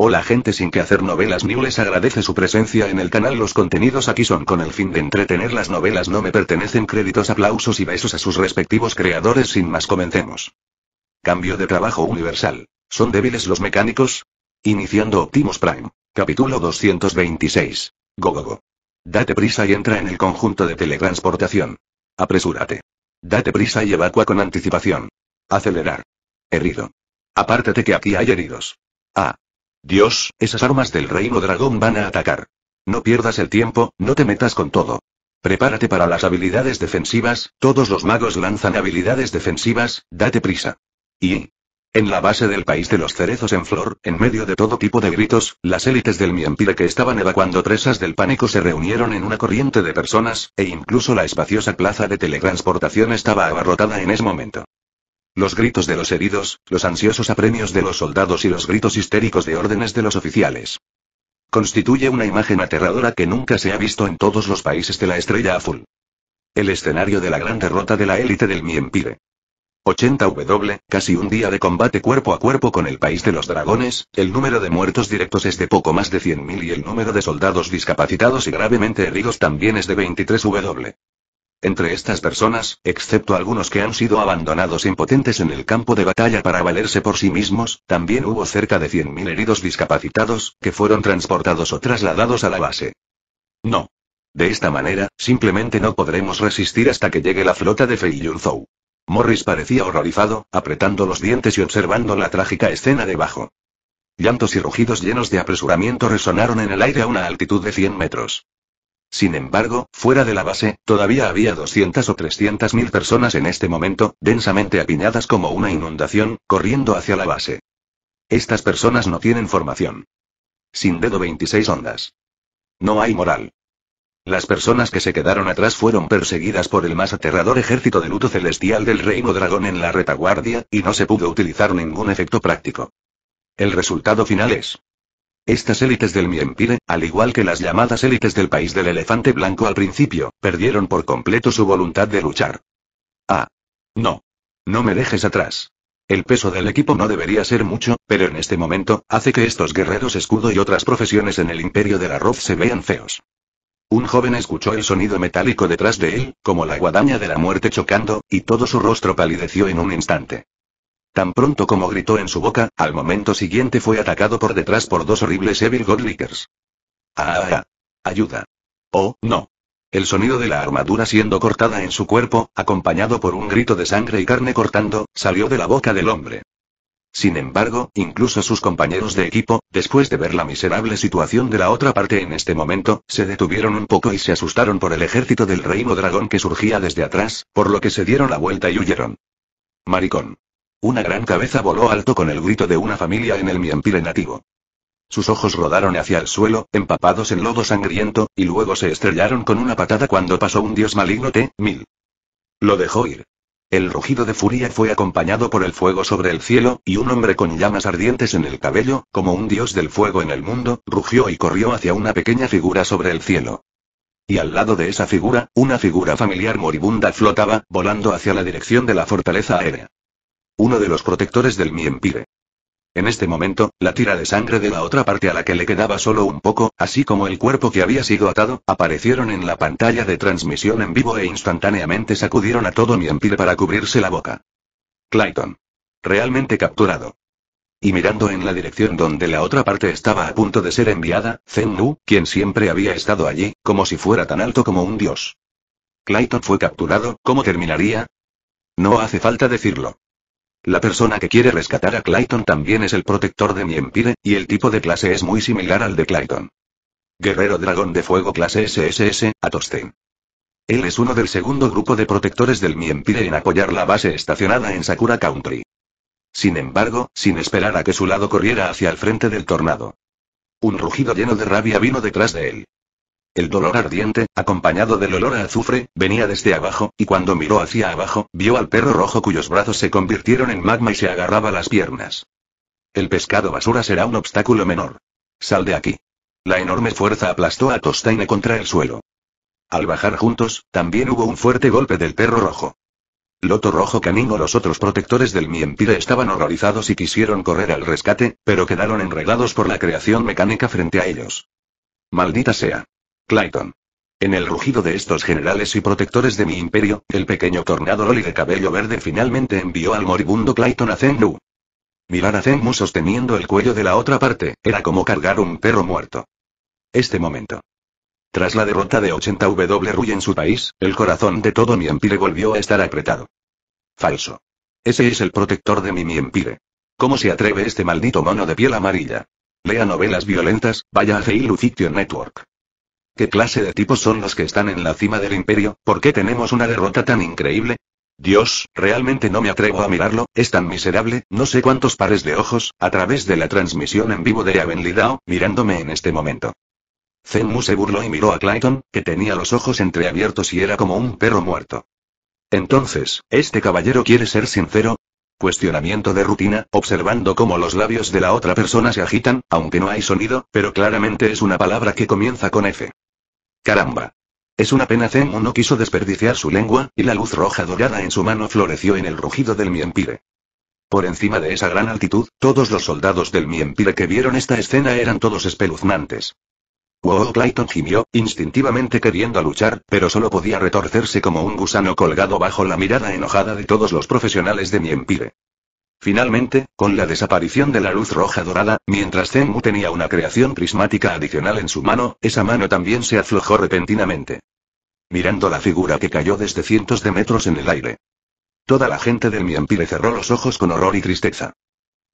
Hola gente sin que hacer novelas niules les agradece su presencia en el canal. Los contenidos aquí son con el fin de entretener las novelas no me pertenecen créditos, aplausos y besos a sus respectivos creadores sin más comencemos. Cambio de trabajo universal. ¿Son débiles los mecánicos? Iniciando Optimus Prime. Capítulo 226. Gogogo. Go, go. Date prisa y entra en el conjunto de teletransportación. Apresúrate. Date prisa y evacua con anticipación. Acelerar. Herido. Apártate que aquí hay heridos. Ah. Dios, esas armas del reino dragón van a atacar. No pierdas el tiempo, no te metas con todo. Prepárate para las habilidades defensivas, todos los magos lanzan habilidades defensivas, date prisa. Y... En la base del país de los cerezos en flor, en medio de todo tipo de gritos, las élites del miampire que estaban evacuando presas del pánico se reunieron en una corriente de personas, e incluso la espaciosa plaza de teletransportación estaba abarrotada en ese momento. Los gritos de los heridos, los ansiosos apremios de los soldados y los gritos histéricos de órdenes de los oficiales. Constituye una imagen aterradora que nunca se ha visto en todos los países de la Estrella Azul. El escenario de la gran derrota de la élite del Empire. 80W, casi un día de combate cuerpo a cuerpo con el país de los dragones, el número de muertos directos es de poco más de 100.000 y el número de soldados discapacitados y gravemente heridos también es de 23W. Entre estas personas, excepto algunos que han sido abandonados impotentes en el campo de batalla para valerse por sí mismos, también hubo cerca de 100.000 heridos discapacitados, que fueron transportados o trasladados a la base. No. De esta manera, simplemente no podremos resistir hasta que llegue la flota de Fei Yunzhou. Morris parecía horrorizado, apretando los dientes y observando la trágica escena debajo. Llantos y rugidos llenos de apresuramiento resonaron en el aire a una altitud de 100 metros. Sin embargo, fuera de la base, todavía había 200 o 300 mil personas en este momento, densamente apiñadas como una inundación, corriendo hacia la base. Estas personas no tienen formación. Sin dedo 26 ondas. No hay moral. Las personas que se quedaron atrás fueron perseguidas por el más aterrador ejército de luto celestial del reino dragón en la retaguardia, y no se pudo utilizar ningún efecto práctico. El resultado final es estas élites del Miempire, al igual que las llamadas élites del país del elefante blanco al principio, perdieron por completo su voluntad de luchar. Ah. No. No me dejes atrás. El peso del equipo no debería ser mucho, pero en este momento, hace que estos guerreros escudo y otras profesiones en el imperio del arroz se vean feos. Un joven escuchó el sonido metálico detrás de él, como la guadaña de la muerte chocando, y todo su rostro palideció en un instante. Tan pronto como gritó en su boca, al momento siguiente fue atacado por detrás por dos horribles Evil Godlickers. Ah, ah, ¡Ah, ayuda ¡Oh, no! El sonido de la armadura siendo cortada en su cuerpo, acompañado por un grito de sangre y carne cortando, salió de la boca del hombre. Sin embargo, incluso sus compañeros de equipo, después de ver la miserable situación de la otra parte en este momento, se detuvieron un poco y se asustaron por el ejército del reino dragón que surgía desde atrás, por lo que se dieron la vuelta y huyeron. Maricón. Una gran cabeza voló alto con el grito de una familia en el miempire nativo. Sus ojos rodaron hacia el suelo, empapados en lodo sangriento, y luego se estrellaron con una patada cuando pasó un dios maligno T-1000. Lo dejó ir. El rugido de furia fue acompañado por el fuego sobre el cielo, y un hombre con llamas ardientes en el cabello, como un dios del fuego en el mundo, rugió y corrió hacia una pequeña figura sobre el cielo. Y al lado de esa figura, una figura familiar moribunda flotaba, volando hacia la dirección de la fortaleza aérea. Uno de los protectores del Miempire. En este momento, la tira de sangre de la otra parte a la que le quedaba solo un poco, así como el cuerpo que había sido atado, aparecieron en la pantalla de transmisión en vivo e instantáneamente sacudieron a todo Miempire para cubrirse la boca. Clayton. Realmente capturado. Y mirando en la dirección donde la otra parte estaba a punto de ser enviada, Zen nu quien siempre había estado allí, como si fuera tan alto como un dios. Clayton fue capturado, ¿cómo terminaría? No hace falta decirlo. La persona que quiere rescatar a Clayton también es el protector de mi empire, y el tipo de clase es muy similar al de Clayton. Guerrero Dragón de Fuego clase SSS, Atostein. Él es uno del segundo grupo de protectores del Miempire en apoyar la base estacionada en Sakura Country. Sin embargo, sin esperar a que su lado corriera hacia el frente del tornado. Un rugido lleno de rabia vino detrás de él. El dolor ardiente, acompañado del olor a azufre, venía desde abajo, y cuando miró hacia abajo, vio al perro rojo cuyos brazos se convirtieron en magma y se agarraba las piernas. El pescado basura será un obstáculo menor. Sal de aquí. La enorme fuerza aplastó a Tostaine contra el suelo. Al bajar juntos, también hubo un fuerte golpe del perro rojo. Loto Rojo Canino Los otros protectores del Miempire estaban horrorizados y quisieron correr al rescate, pero quedaron enredados por la creación mecánica frente a ellos. Maldita sea. Clayton. En el rugido de estos generales y protectores de mi imperio, el pequeño tornado Loli de cabello verde finalmente envió al moribundo Clayton a Zenmu. Mirar a Zenmu sosteniendo el cuello de la otra parte, era como cargar un perro muerto. Este momento. Tras la derrota de 80W Rui en su país, el corazón de todo mi empire volvió a estar apretado. Falso. Ese es el protector de mi mi empire. ¿Cómo se atreve este maldito mono de piel amarilla? Lea novelas violentas, vaya a Feilu Fiction Network. ¿Qué clase de tipos son los que están en la cima del imperio? ¿Por qué tenemos una derrota tan increíble? Dios, realmente no me atrevo a mirarlo, es tan miserable, no sé cuántos pares de ojos, a través de la transmisión en vivo de Lidao, mirándome en este momento. Zenmu se burló y miró a Clayton, que tenía los ojos entreabiertos y era como un perro muerto. Entonces, ¿este caballero quiere ser sincero? Cuestionamiento de rutina, observando cómo los labios de la otra persona se agitan, aunque no hay sonido, pero claramente es una palabra que comienza con F. Caramba. Es una pena Zemo no quiso desperdiciar su lengua, y la luz roja dorada en su mano floreció en el rugido del Miempire. Por encima de esa gran altitud, todos los soldados del Miempire que vieron esta escena eran todos espeluznantes. Wow Clayton gimió, instintivamente queriendo luchar, pero solo podía retorcerse como un gusano colgado bajo la mirada enojada de todos los profesionales de Miempire. Finalmente, con la desaparición de la luz roja dorada, mientras Zenmu tenía una creación prismática adicional en su mano, esa mano también se aflojó repentinamente. Mirando la figura que cayó desde cientos de metros en el aire. Toda la gente del mianpire cerró los ojos con horror y tristeza.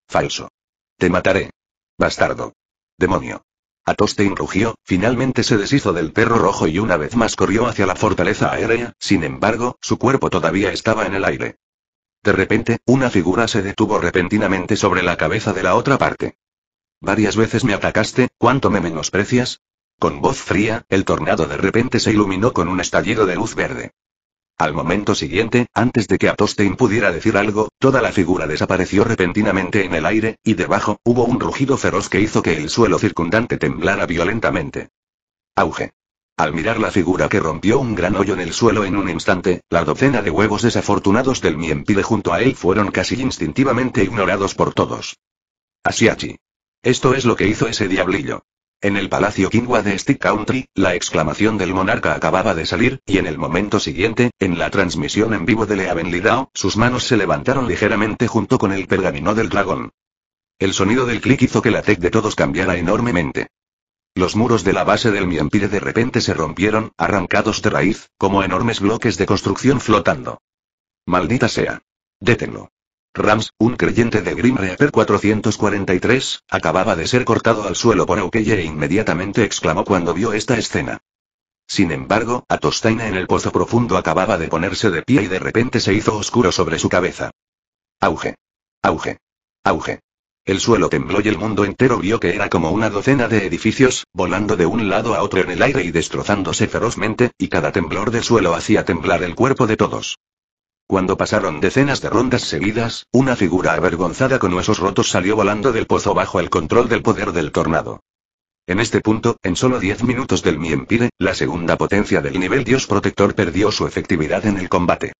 Falso. Te mataré. Bastardo. Demonio. Atostein rugió, finalmente se deshizo del perro rojo y una vez más corrió hacia la fortaleza aérea, sin embargo, su cuerpo todavía estaba en el aire. De repente, una figura se detuvo repentinamente sobre la cabeza de la otra parte. Varias veces me atacaste, ¿cuánto me menosprecias? Con voz fría, el tornado de repente se iluminó con un estallido de luz verde. Al momento siguiente, antes de que Atostein pudiera decir algo, toda la figura desapareció repentinamente en el aire, y debajo, hubo un rugido feroz que hizo que el suelo circundante temblara violentamente. Auge. Al mirar la figura que rompió un gran hoyo en el suelo en un instante, la docena de huevos desafortunados del Miempide junto a él fueron casi instintivamente ignorados por todos. Asiachi. Esto es lo que hizo ese diablillo. En el palacio Kingwa de Stick Country, la exclamación del monarca acababa de salir, y en el momento siguiente, en la transmisión en vivo de Leaven Lidao, sus manos se levantaron ligeramente junto con el pergamino del dragón. El sonido del clic hizo que la tech de todos cambiara enormemente. Los muros de la base del Miempire de repente se rompieron, arrancados de raíz, como enormes bloques de construcción flotando. Maldita sea. Détenlo. Rams, un creyente de Grim Reaper 443, acababa de ser cortado al suelo por Aukeye e inmediatamente exclamó cuando vio esta escena. Sin embargo, Atostaina en el pozo profundo acababa de ponerse de pie y de repente se hizo oscuro sobre su cabeza. Auge. Auge. Auge. El suelo tembló y el mundo entero vio que era como una docena de edificios, volando de un lado a otro en el aire y destrozándose ferozmente, y cada temblor del suelo hacía temblar el cuerpo de todos. Cuando pasaron decenas de rondas seguidas, una figura avergonzada con huesos rotos salió volando del pozo bajo el control del poder del tornado. En este punto, en solo diez minutos del empire, la segunda potencia del nivel Dios Protector perdió su efectividad en el combate.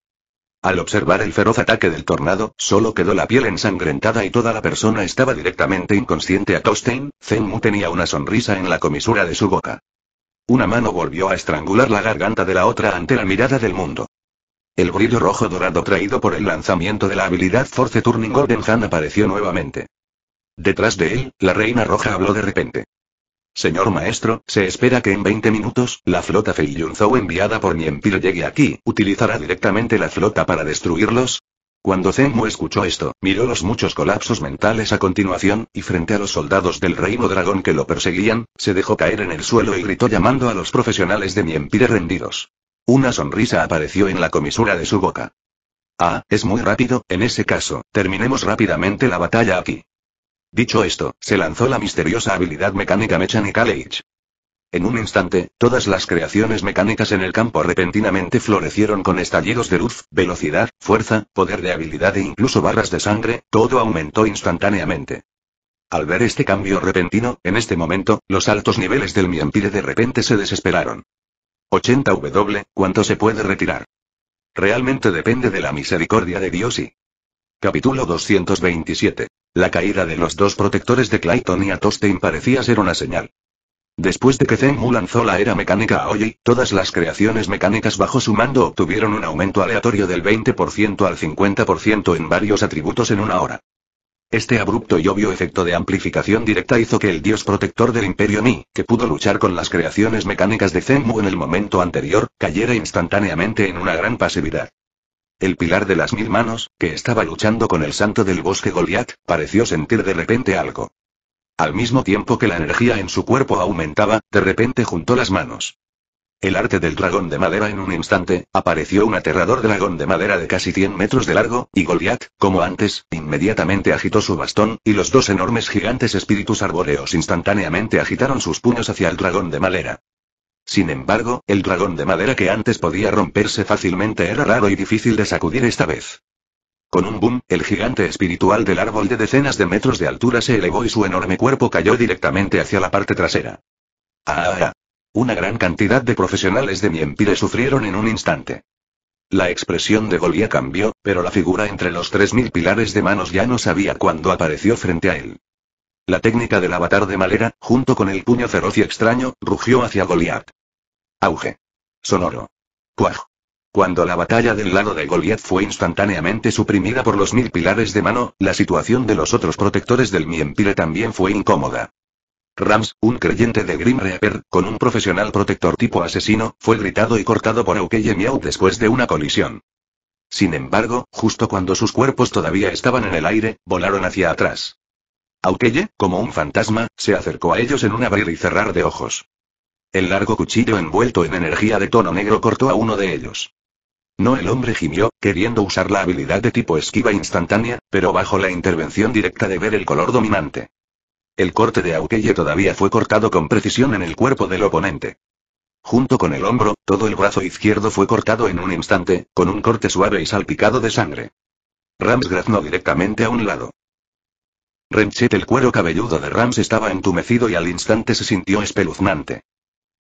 Al observar el feroz ataque del tornado, solo quedó la piel ensangrentada y toda la persona estaba directamente inconsciente a Tostein, Zenmu tenía una sonrisa en la comisura de su boca. Una mano volvió a estrangular la garganta de la otra ante la mirada del mundo. El brillo rojo dorado traído por el lanzamiento de la habilidad Force Turning Golden Han apareció nuevamente. Detrás de él, la reina roja habló de repente. Señor maestro, se espera que en 20 minutos, la flota Feiyunzhou enviada por mi llegue aquí, utilizará directamente la flota para destruirlos. Cuando Zenmu escuchó esto, miró los muchos colapsos mentales a continuación, y frente a los soldados del reino dragón que lo perseguían, se dejó caer en el suelo y gritó llamando a los profesionales de Niempire rendidos. Una sonrisa apareció en la comisura de su boca. Ah, es muy rápido, en ese caso, terminemos rápidamente la batalla aquí. Dicho esto, se lanzó la misteriosa habilidad mecánica Mechanical Age. En un instante, todas las creaciones mecánicas en el campo repentinamente florecieron con estallidos de luz, velocidad, fuerza, poder de habilidad e incluso barras de sangre, todo aumentó instantáneamente. Al ver este cambio repentino, en este momento, los altos niveles del Miampire de repente se desesperaron. 80W, ¿cuánto se puede retirar? Realmente depende de la misericordia de Dios y... Capítulo 227. La caída de los dos protectores de Clayton y Atostein parecía ser una señal. Después de que Zenmu lanzó la era mecánica a Oji, todas las creaciones mecánicas bajo su mando obtuvieron un aumento aleatorio del 20% al 50% en varios atributos en una hora. Este abrupto y obvio efecto de amplificación directa hizo que el dios protector del imperio Ni, que pudo luchar con las creaciones mecánicas de Zenmu en el momento anterior, cayera instantáneamente en una gran pasividad el pilar de las mil manos, que estaba luchando con el santo del bosque Goliat, pareció sentir de repente algo. Al mismo tiempo que la energía en su cuerpo aumentaba, de repente juntó las manos. El arte del dragón de madera en un instante, apareció un aterrador dragón de madera de casi 100 metros de largo, y Goliat, como antes, inmediatamente agitó su bastón, y los dos enormes gigantes espíritus arbóreos instantáneamente agitaron sus puños hacia el dragón de madera. Sin embargo, el dragón de madera que antes podía romperse fácilmente era raro y difícil de sacudir esta vez. Con un boom, el gigante espiritual del árbol de decenas de metros de altura se elevó y su enorme cuerpo cayó directamente hacia la parte trasera. ¡Ah! ah, ah. Una gran cantidad de profesionales de mi empire sufrieron en un instante. La expresión de Golia cambió, pero la figura entre los tres mil pilares de manos ya no sabía cuándo apareció frente a él. La técnica del avatar de Malera, junto con el puño feroz y extraño, rugió hacia Goliath. Auge. Sonoro. Cuaj. Cuando la batalla del lado de Goliath fue instantáneamente suprimida por los mil pilares de mano, la situación de los otros protectores del Miempire también fue incómoda. Rams, un creyente de Grim Reaper, con un profesional protector tipo asesino, fue gritado y cortado por y Miau después de una colisión. Sin embargo, justo cuando sus cuerpos todavía estaban en el aire, volaron hacia atrás. Aukelle, como un fantasma, se acercó a ellos en un abrir y cerrar de ojos. El largo cuchillo envuelto en energía de tono negro cortó a uno de ellos. No el hombre gimió, queriendo usar la habilidad de tipo esquiva instantánea, pero bajo la intervención directa de ver el color dominante. El corte de Aukelle todavía fue cortado con precisión en el cuerpo del oponente. Junto con el hombro, todo el brazo izquierdo fue cortado en un instante, con un corte suave y salpicado de sangre. Rams graznó directamente a un lado. Renchet el cuero cabelludo de Rams estaba entumecido y al instante se sintió espeluznante.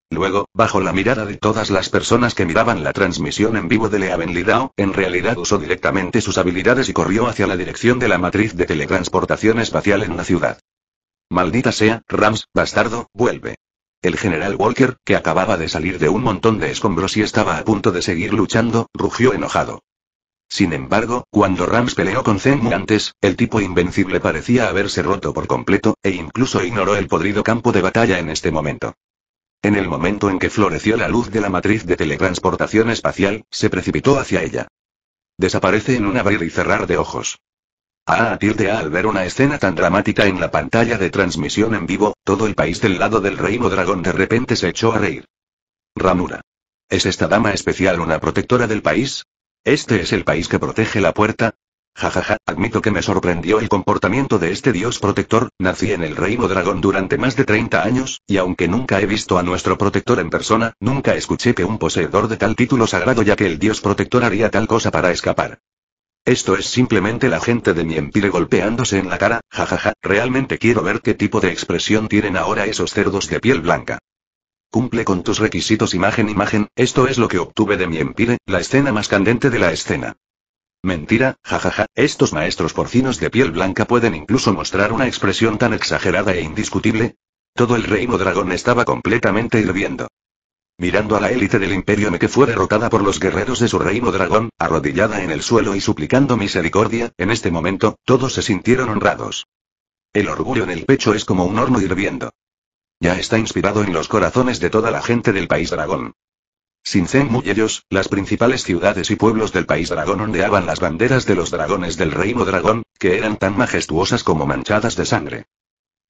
Luego, bajo la mirada de todas las personas que miraban la transmisión en vivo de Leaven Lidao, en realidad usó directamente sus habilidades y corrió hacia la dirección de la matriz de teletransportación espacial en la ciudad. Maldita sea, Rams, bastardo, vuelve. El general Walker, que acababa de salir de un montón de escombros y estaba a punto de seguir luchando, rugió enojado. Sin embargo, cuando Rams peleó con Zenmu antes, el tipo invencible parecía haberse roto por completo, e incluso ignoró el podrido campo de batalla en este momento. En el momento en que floreció la luz de la matriz de teletransportación espacial, se precipitó hacia ella. Desaparece en un abrir y cerrar de ojos. A tilde al ver una escena tan dramática en la pantalla de transmisión en vivo, todo el país del lado del reino dragón de repente se echó a reír. Ramura. ¿Es esta dama especial una protectora del país? ¿Este es el país que protege la puerta? Jajaja, admito que me sorprendió el comportamiento de este dios protector, nací en el reino dragón durante más de 30 años, y aunque nunca he visto a nuestro protector en persona, nunca escuché que un poseedor de tal título sagrado ya que el dios protector haría tal cosa para escapar. Esto es simplemente la gente de mi empire golpeándose en la cara, jajaja, realmente quiero ver qué tipo de expresión tienen ahora esos cerdos de piel blanca. Cumple con tus requisitos imagen imagen, esto es lo que obtuve de mi empire, la escena más candente de la escena. Mentira, jajaja, estos maestros porcinos de piel blanca pueden incluso mostrar una expresión tan exagerada e indiscutible. Todo el reino dragón estaba completamente hirviendo. Mirando a la élite del imperio me que fue derrotada por los guerreros de su reino dragón, arrodillada en el suelo y suplicando misericordia, en este momento, todos se sintieron honrados. El orgullo en el pecho es como un horno hirviendo. Ya está inspirado en los corazones de toda la gente del país dragón. Sin zen y las principales ciudades y pueblos del país dragón ondeaban las banderas de los dragones del reino dragón, que eran tan majestuosas como manchadas de sangre.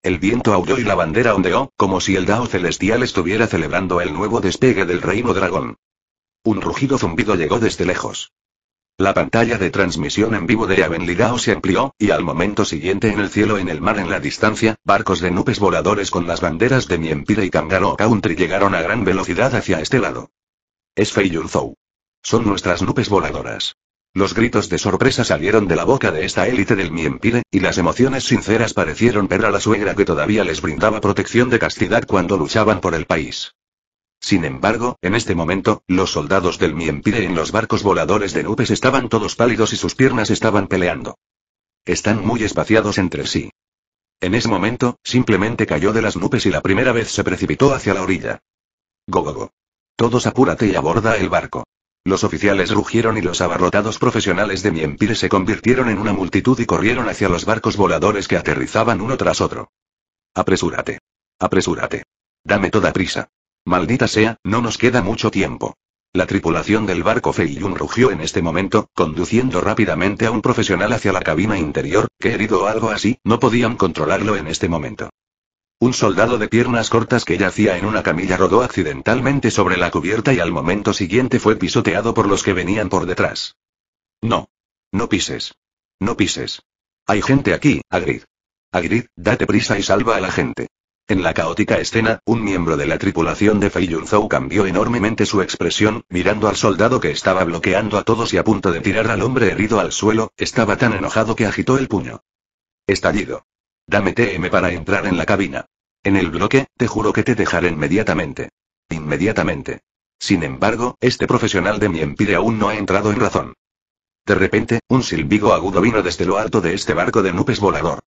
El viento aulló y la bandera ondeó, como si el Dao celestial estuviera celebrando el nuevo despegue del reino dragón. Un rugido zumbido llegó desde lejos. La pantalla de transmisión en vivo de Avenligao se amplió, y al momento siguiente en el cielo en el mar en la distancia, barcos de nubes voladores con las banderas de Miempire y Kangaroo Country llegaron a gran velocidad hacia este lado. Es Fei Son nuestras nubes voladoras. Los gritos de sorpresa salieron de la boca de esta élite del Miempire, y las emociones sinceras parecieron ver a la suegra que todavía les brindaba protección de castidad cuando luchaban por el país. Sin embargo, en este momento, los soldados del Miempire en los barcos voladores de nubes estaban todos pálidos y sus piernas estaban peleando. Están muy espaciados entre sí. En ese momento, simplemente cayó de las nubes y la primera vez se precipitó hacia la orilla. Go, go, go. Todos apúrate y aborda el barco. Los oficiales rugieron y los abarrotados profesionales de Miempire se convirtieron en una multitud y corrieron hacia los barcos voladores que aterrizaban uno tras otro. Apresúrate. Apresúrate. Dame toda prisa. Maldita sea, no nos queda mucho tiempo. La tripulación del barco Feiyun rugió en este momento, conduciendo rápidamente a un profesional hacia la cabina interior, que herido o algo así, no podían controlarlo en este momento. Un soldado de piernas cortas que yacía en una camilla rodó accidentalmente sobre la cubierta y al momento siguiente fue pisoteado por los que venían por detrás. No. No pises. No pises. Hay gente aquí, Agrid. Agrid, date prisa y salva a la gente. En la caótica escena, un miembro de la tripulación de Fei cambió enormemente su expresión, mirando al soldado que estaba bloqueando a todos y a punto de tirar al hombre herido al suelo, estaba tan enojado que agitó el puño. Estallido. Dame TM para entrar en la cabina. En el bloque, te juro que te dejaré inmediatamente. Inmediatamente. Sin embargo, este profesional de mi empire aún no ha entrado en razón. De repente, un silbigo agudo vino desde lo alto de este barco de nubes volador.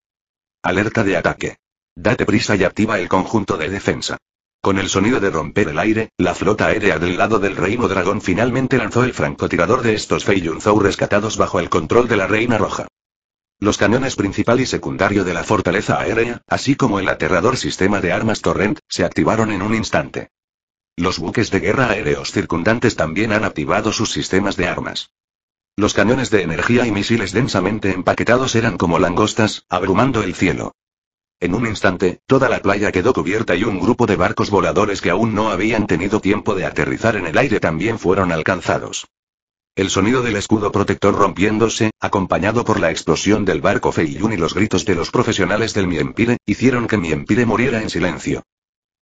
Alerta de ataque. Date prisa y activa el conjunto de defensa. Con el sonido de romper el aire, la flota aérea del lado del Reino Dragón finalmente lanzó el francotirador de estos Feiyunzou rescatados bajo el control de la Reina Roja. Los cañones principal y secundario de la fortaleza aérea, así como el aterrador sistema de armas Torrent, se activaron en un instante. Los buques de guerra aéreos circundantes también han activado sus sistemas de armas. Los cañones de energía y misiles densamente empaquetados eran como langostas, abrumando el cielo. En un instante, toda la playa quedó cubierta y un grupo de barcos voladores que aún no habían tenido tiempo de aterrizar en el aire también fueron alcanzados. El sonido del escudo protector rompiéndose, acompañado por la explosión del barco Feiyun y los gritos de los profesionales del Miempire, hicieron que Miempire muriera en silencio.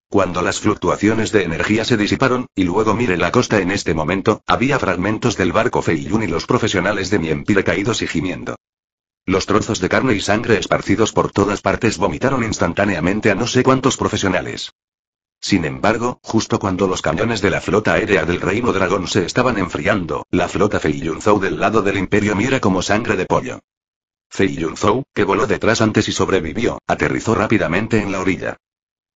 Cuando las fluctuaciones de energía se disiparon, y luego mire la costa en este momento, había fragmentos del barco Feiyun y los profesionales de Miempire caídos y gimiendo. Los trozos de carne y sangre esparcidos por todas partes vomitaron instantáneamente a no sé cuántos profesionales. Sin embargo, justo cuando los cañones de la flota aérea del Reino Dragón se estaban enfriando, la flota Fei Feiyunzhou del lado del Imperio mira como sangre de pollo. Fei Feiyunzhou, que voló detrás antes y sobrevivió, aterrizó rápidamente en la orilla.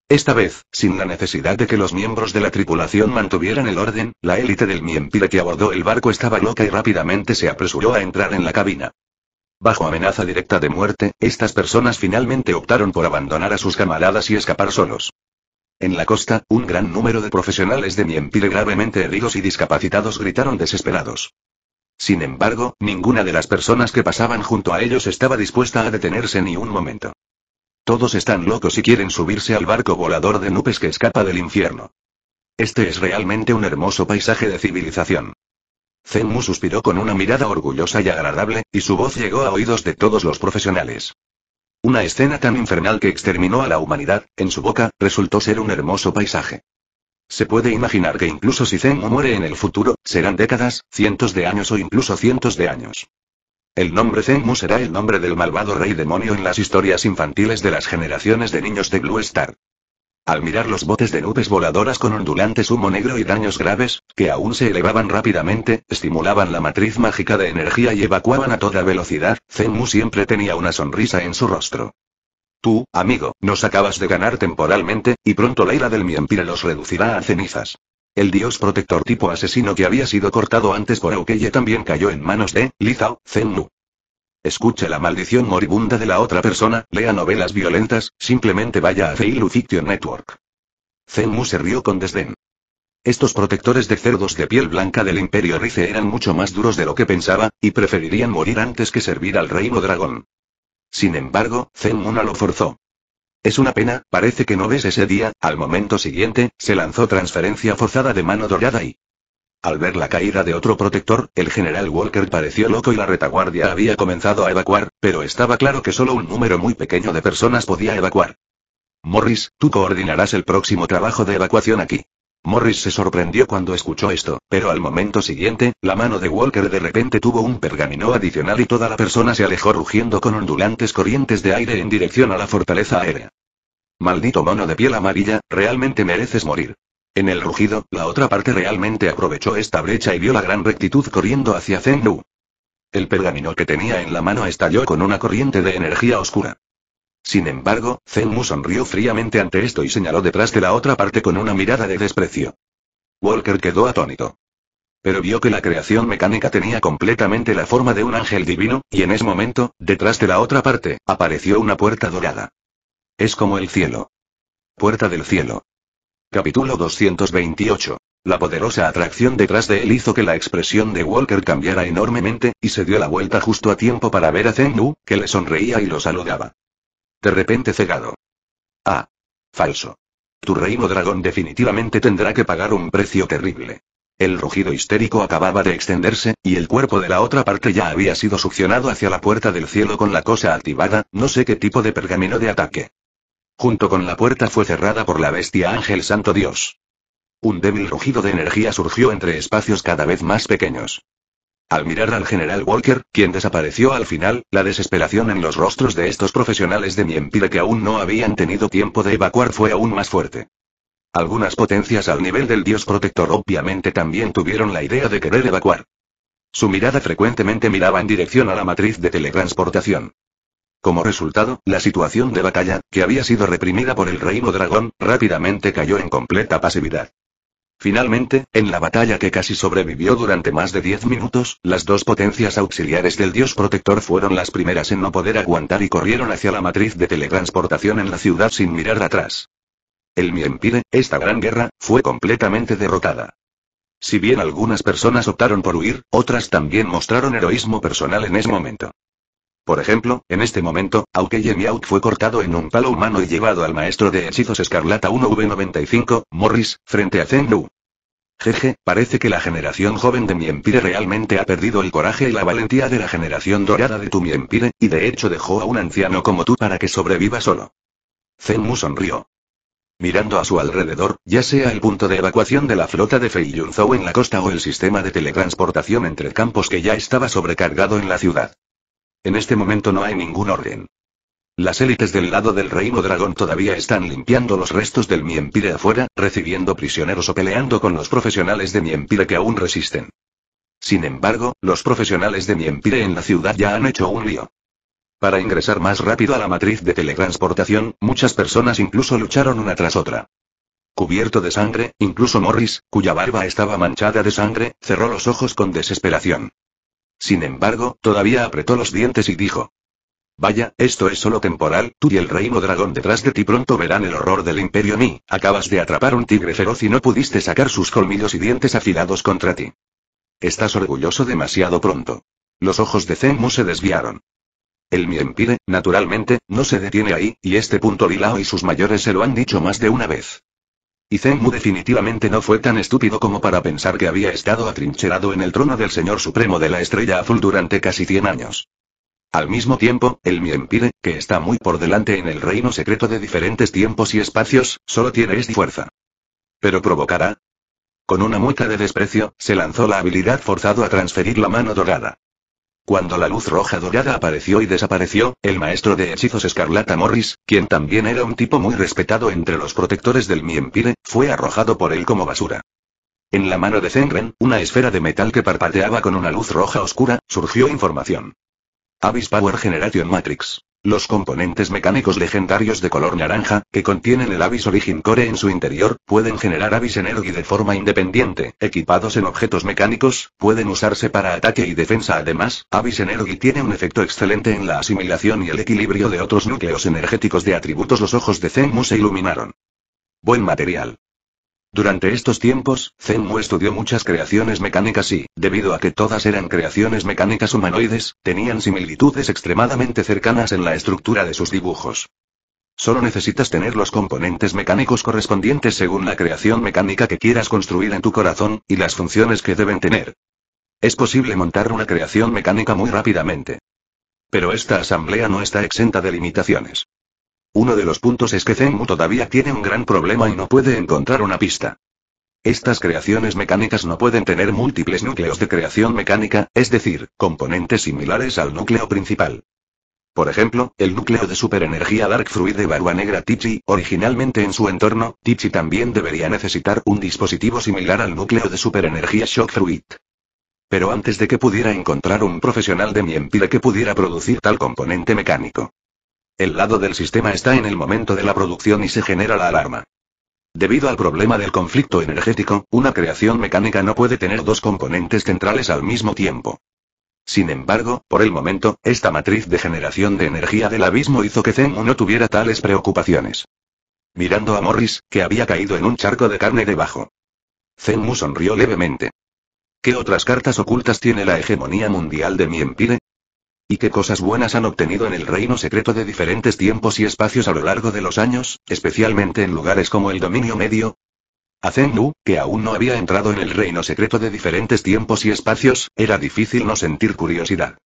Esta vez, sin la necesidad de que los miembros de la tripulación mantuvieran el orden, la élite del Miempire que abordó el barco estaba loca y rápidamente se apresuró a entrar en la cabina. Bajo amenaza directa de muerte, estas personas finalmente optaron por abandonar a sus camaradas y escapar solos. En la costa, un gran número de profesionales de Miempile gravemente heridos y discapacitados gritaron desesperados. Sin embargo, ninguna de las personas que pasaban junto a ellos estaba dispuesta a detenerse ni un momento. Todos están locos y quieren subirse al barco volador de nubes que escapa del infierno. Este es realmente un hermoso paisaje de civilización. Zenmu suspiró con una mirada orgullosa y agradable, y su voz llegó a oídos de todos los profesionales. Una escena tan infernal que exterminó a la humanidad, en su boca, resultó ser un hermoso paisaje. Se puede imaginar que incluso si Zenmu muere en el futuro, serán décadas, cientos de años o incluso cientos de años. El nombre Zenmu será el nombre del malvado rey demonio en las historias infantiles de las generaciones de niños de Blue Star. Al mirar los botes de nubes voladoras con ondulante humo negro y daños graves, que aún se elevaban rápidamente, estimulaban la matriz mágica de energía y evacuaban a toda velocidad, Zenmu siempre tenía una sonrisa en su rostro. Tú, amigo, nos acabas de ganar temporalmente, y pronto la ira del Miempira los reducirá a cenizas. El dios protector tipo asesino que había sido cortado antes por Aukeye también cayó en manos de Lizao, Zenmu. Escuche la maldición moribunda de la otra persona, lea novelas violentas, simplemente vaya a Feilu Fiction Network. Zenmu se rió con desdén. Estos protectores de cerdos de piel blanca del Imperio Rice eran mucho más duros de lo que pensaba, y preferirían morir antes que servir al reino dragón. Sin embargo, no lo forzó. Es una pena, parece que no ves ese día, al momento siguiente, se lanzó transferencia forzada de mano dorada y... Al ver la caída de otro protector, el general Walker pareció loco y la retaguardia había comenzado a evacuar, pero estaba claro que solo un número muy pequeño de personas podía evacuar. Morris, tú coordinarás el próximo trabajo de evacuación aquí. Morris se sorprendió cuando escuchó esto, pero al momento siguiente, la mano de Walker de repente tuvo un pergamino adicional y toda la persona se alejó rugiendo con ondulantes corrientes de aire en dirección a la fortaleza aérea. Maldito mono de piel amarilla, realmente mereces morir. En el rugido, la otra parte realmente aprovechó esta brecha y vio la gran rectitud corriendo hacia Zenmu. El pergamino que tenía en la mano estalló con una corriente de energía oscura. Sin embargo, Zenmu sonrió fríamente ante esto y señaló detrás de la otra parte con una mirada de desprecio. Walker quedó atónito. Pero vio que la creación mecánica tenía completamente la forma de un ángel divino, y en ese momento, detrás de la otra parte, apareció una puerta dorada. Es como el cielo. Puerta del cielo. Capítulo 228. La poderosa atracción detrás de él hizo que la expresión de Walker cambiara enormemente, y se dio la vuelta justo a tiempo para ver a Wu, que le sonreía y lo saludaba. De repente cegado. Ah. Falso. Tu reino dragón definitivamente tendrá que pagar un precio terrible. El rugido histérico acababa de extenderse, y el cuerpo de la otra parte ya había sido succionado hacia la puerta del cielo con la cosa activada, no sé qué tipo de pergamino de ataque junto con la puerta fue cerrada por la bestia ángel santo Dios. Un débil rugido de energía surgió entre espacios cada vez más pequeños. Al mirar al general Walker, quien desapareció al final, la desesperación en los rostros de estos profesionales de mi empire que aún no habían tenido tiempo de evacuar fue aún más fuerte. Algunas potencias al nivel del dios protector obviamente también tuvieron la idea de querer evacuar. Su mirada frecuentemente miraba en dirección a la matriz de teletransportación. Como resultado, la situación de batalla, que había sido reprimida por el reino dragón, rápidamente cayó en completa pasividad. Finalmente, en la batalla que casi sobrevivió durante más de 10 minutos, las dos potencias auxiliares del dios protector fueron las primeras en no poder aguantar y corrieron hacia la matriz de teletransportación en la ciudad sin mirar atrás. El Miempire, esta gran guerra, fue completamente derrotada. Si bien algunas personas optaron por huir, otras también mostraron heroísmo personal en ese momento. Por ejemplo, en este momento, Aukeye Out fue cortado en un palo humano y llevado al maestro de hechizos Escarlata 1V95, Morris, frente a Lu. Jeje, parece que la generación joven de Miempire realmente ha perdido el coraje y la valentía de la generación dorada de tu Miempire, y de hecho dejó a un anciano como tú para que sobreviva solo. Zenmu sonrió. Mirando a su alrededor, ya sea el punto de evacuación de la flota de Feiyunzhou en la costa o el sistema de teletransportación entre campos que ya estaba sobrecargado en la ciudad. En este momento no hay ningún orden. Las élites del lado del reino dragón todavía están limpiando los restos del Miempire afuera, recibiendo prisioneros o peleando con los profesionales de Miempire que aún resisten. Sin embargo, los profesionales de Miempire en la ciudad ya han hecho un lío. Para ingresar más rápido a la matriz de teletransportación, muchas personas incluso lucharon una tras otra. Cubierto de sangre, incluso Morris, cuya barba estaba manchada de sangre, cerró los ojos con desesperación. Sin embargo, todavía apretó los dientes y dijo. Vaya, esto es solo temporal, tú y el reino dragón detrás de ti pronto verán el horror del imperio Mi, acabas de atrapar un tigre feroz y no pudiste sacar sus colmillos y dientes afilados contra ti. Estás orgulloso demasiado pronto. Los ojos de Zenmu se desviaron. El Miempire, naturalmente, no se detiene ahí, y este punto Lilao y sus mayores se lo han dicho más de una vez. Y Zenmu definitivamente no fue tan estúpido como para pensar que había estado atrincherado en el trono del Señor Supremo de la Estrella Azul durante casi 100 años. Al mismo tiempo, el Miempire, que está muy por delante en el reino secreto de diferentes tiempos y espacios, solo tiene esta fuerza. Pero provocará. Con una mueca de desprecio, se lanzó la habilidad forzado a transferir la mano dorada. Cuando la luz roja dorada apareció y desapareció, el maestro de hechizos Escarlata Morris, quien también era un tipo muy respetado entre los protectores del Miempire, fue arrojado por él como basura. En la mano de Zenren, una esfera de metal que parpadeaba con una luz roja oscura, surgió información. Abyss Power Generation Matrix. Los componentes mecánicos legendarios de color naranja, que contienen el Avis Origin Core en su interior, pueden generar Avis Energy de forma independiente. Equipados en objetos mecánicos, pueden usarse para ataque y defensa. Además, Avis Energy tiene un efecto excelente en la asimilación y el equilibrio de otros núcleos energéticos de atributos. Los ojos de Zenmu se iluminaron. Buen material. Durante estos tiempos, Zenmu estudió muchas creaciones mecánicas y, debido a que todas eran creaciones mecánicas humanoides, tenían similitudes extremadamente cercanas en la estructura de sus dibujos. Solo necesitas tener los componentes mecánicos correspondientes según la creación mecánica que quieras construir en tu corazón, y las funciones que deben tener. Es posible montar una creación mecánica muy rápidamente. Pero esta asamblea no está exenta de limitaciones. Uno de los puntos es que Zenmu todavía tiene un gran problema y no puede encontrar una pista. Estas creaciones mecánicas no pueden tener múltiples núcleos de creación mecánica, es decir, componentes similares al núcleo principal. Por ejemplo, el núcleo de superenergía Dark Fruit de Barua Negra Tichi, originalmente en su entorno, Tichi también debería necesitar un dispositivo similar al núcleo de superenergía Shock Fruit. Pero antes de que pudiera encontrar un profesional de mi que pudiera producir tal componente mecánico, el lado del sistema está en el momento de la producción y se genera la alarma. Debido al problema del conflicto energético, una creación mecánica no puede tener dos componentes centrales al mismo tiempo. Sin embargo, por el momento, esta matriz de generación de energía del abismo hizo que Zenmu no tuviera tales preocupaciones. Mirando a Morris, que había caído en un charco de carne debajo. Zenmu sonrió levemente. ¿Qué otras cartas ocultas tiene la hegemonía mundial de mi empire? ¿Y qué cosas buenas han obtenido en el reino secreto de diferentes tiempos y espacios a lo largo de los años, especialmente en lugares como el dominio medio? A que aún no había entrado en el reino secreto de diferentes tiempos y espacios, era difícil no sentir curiosidad.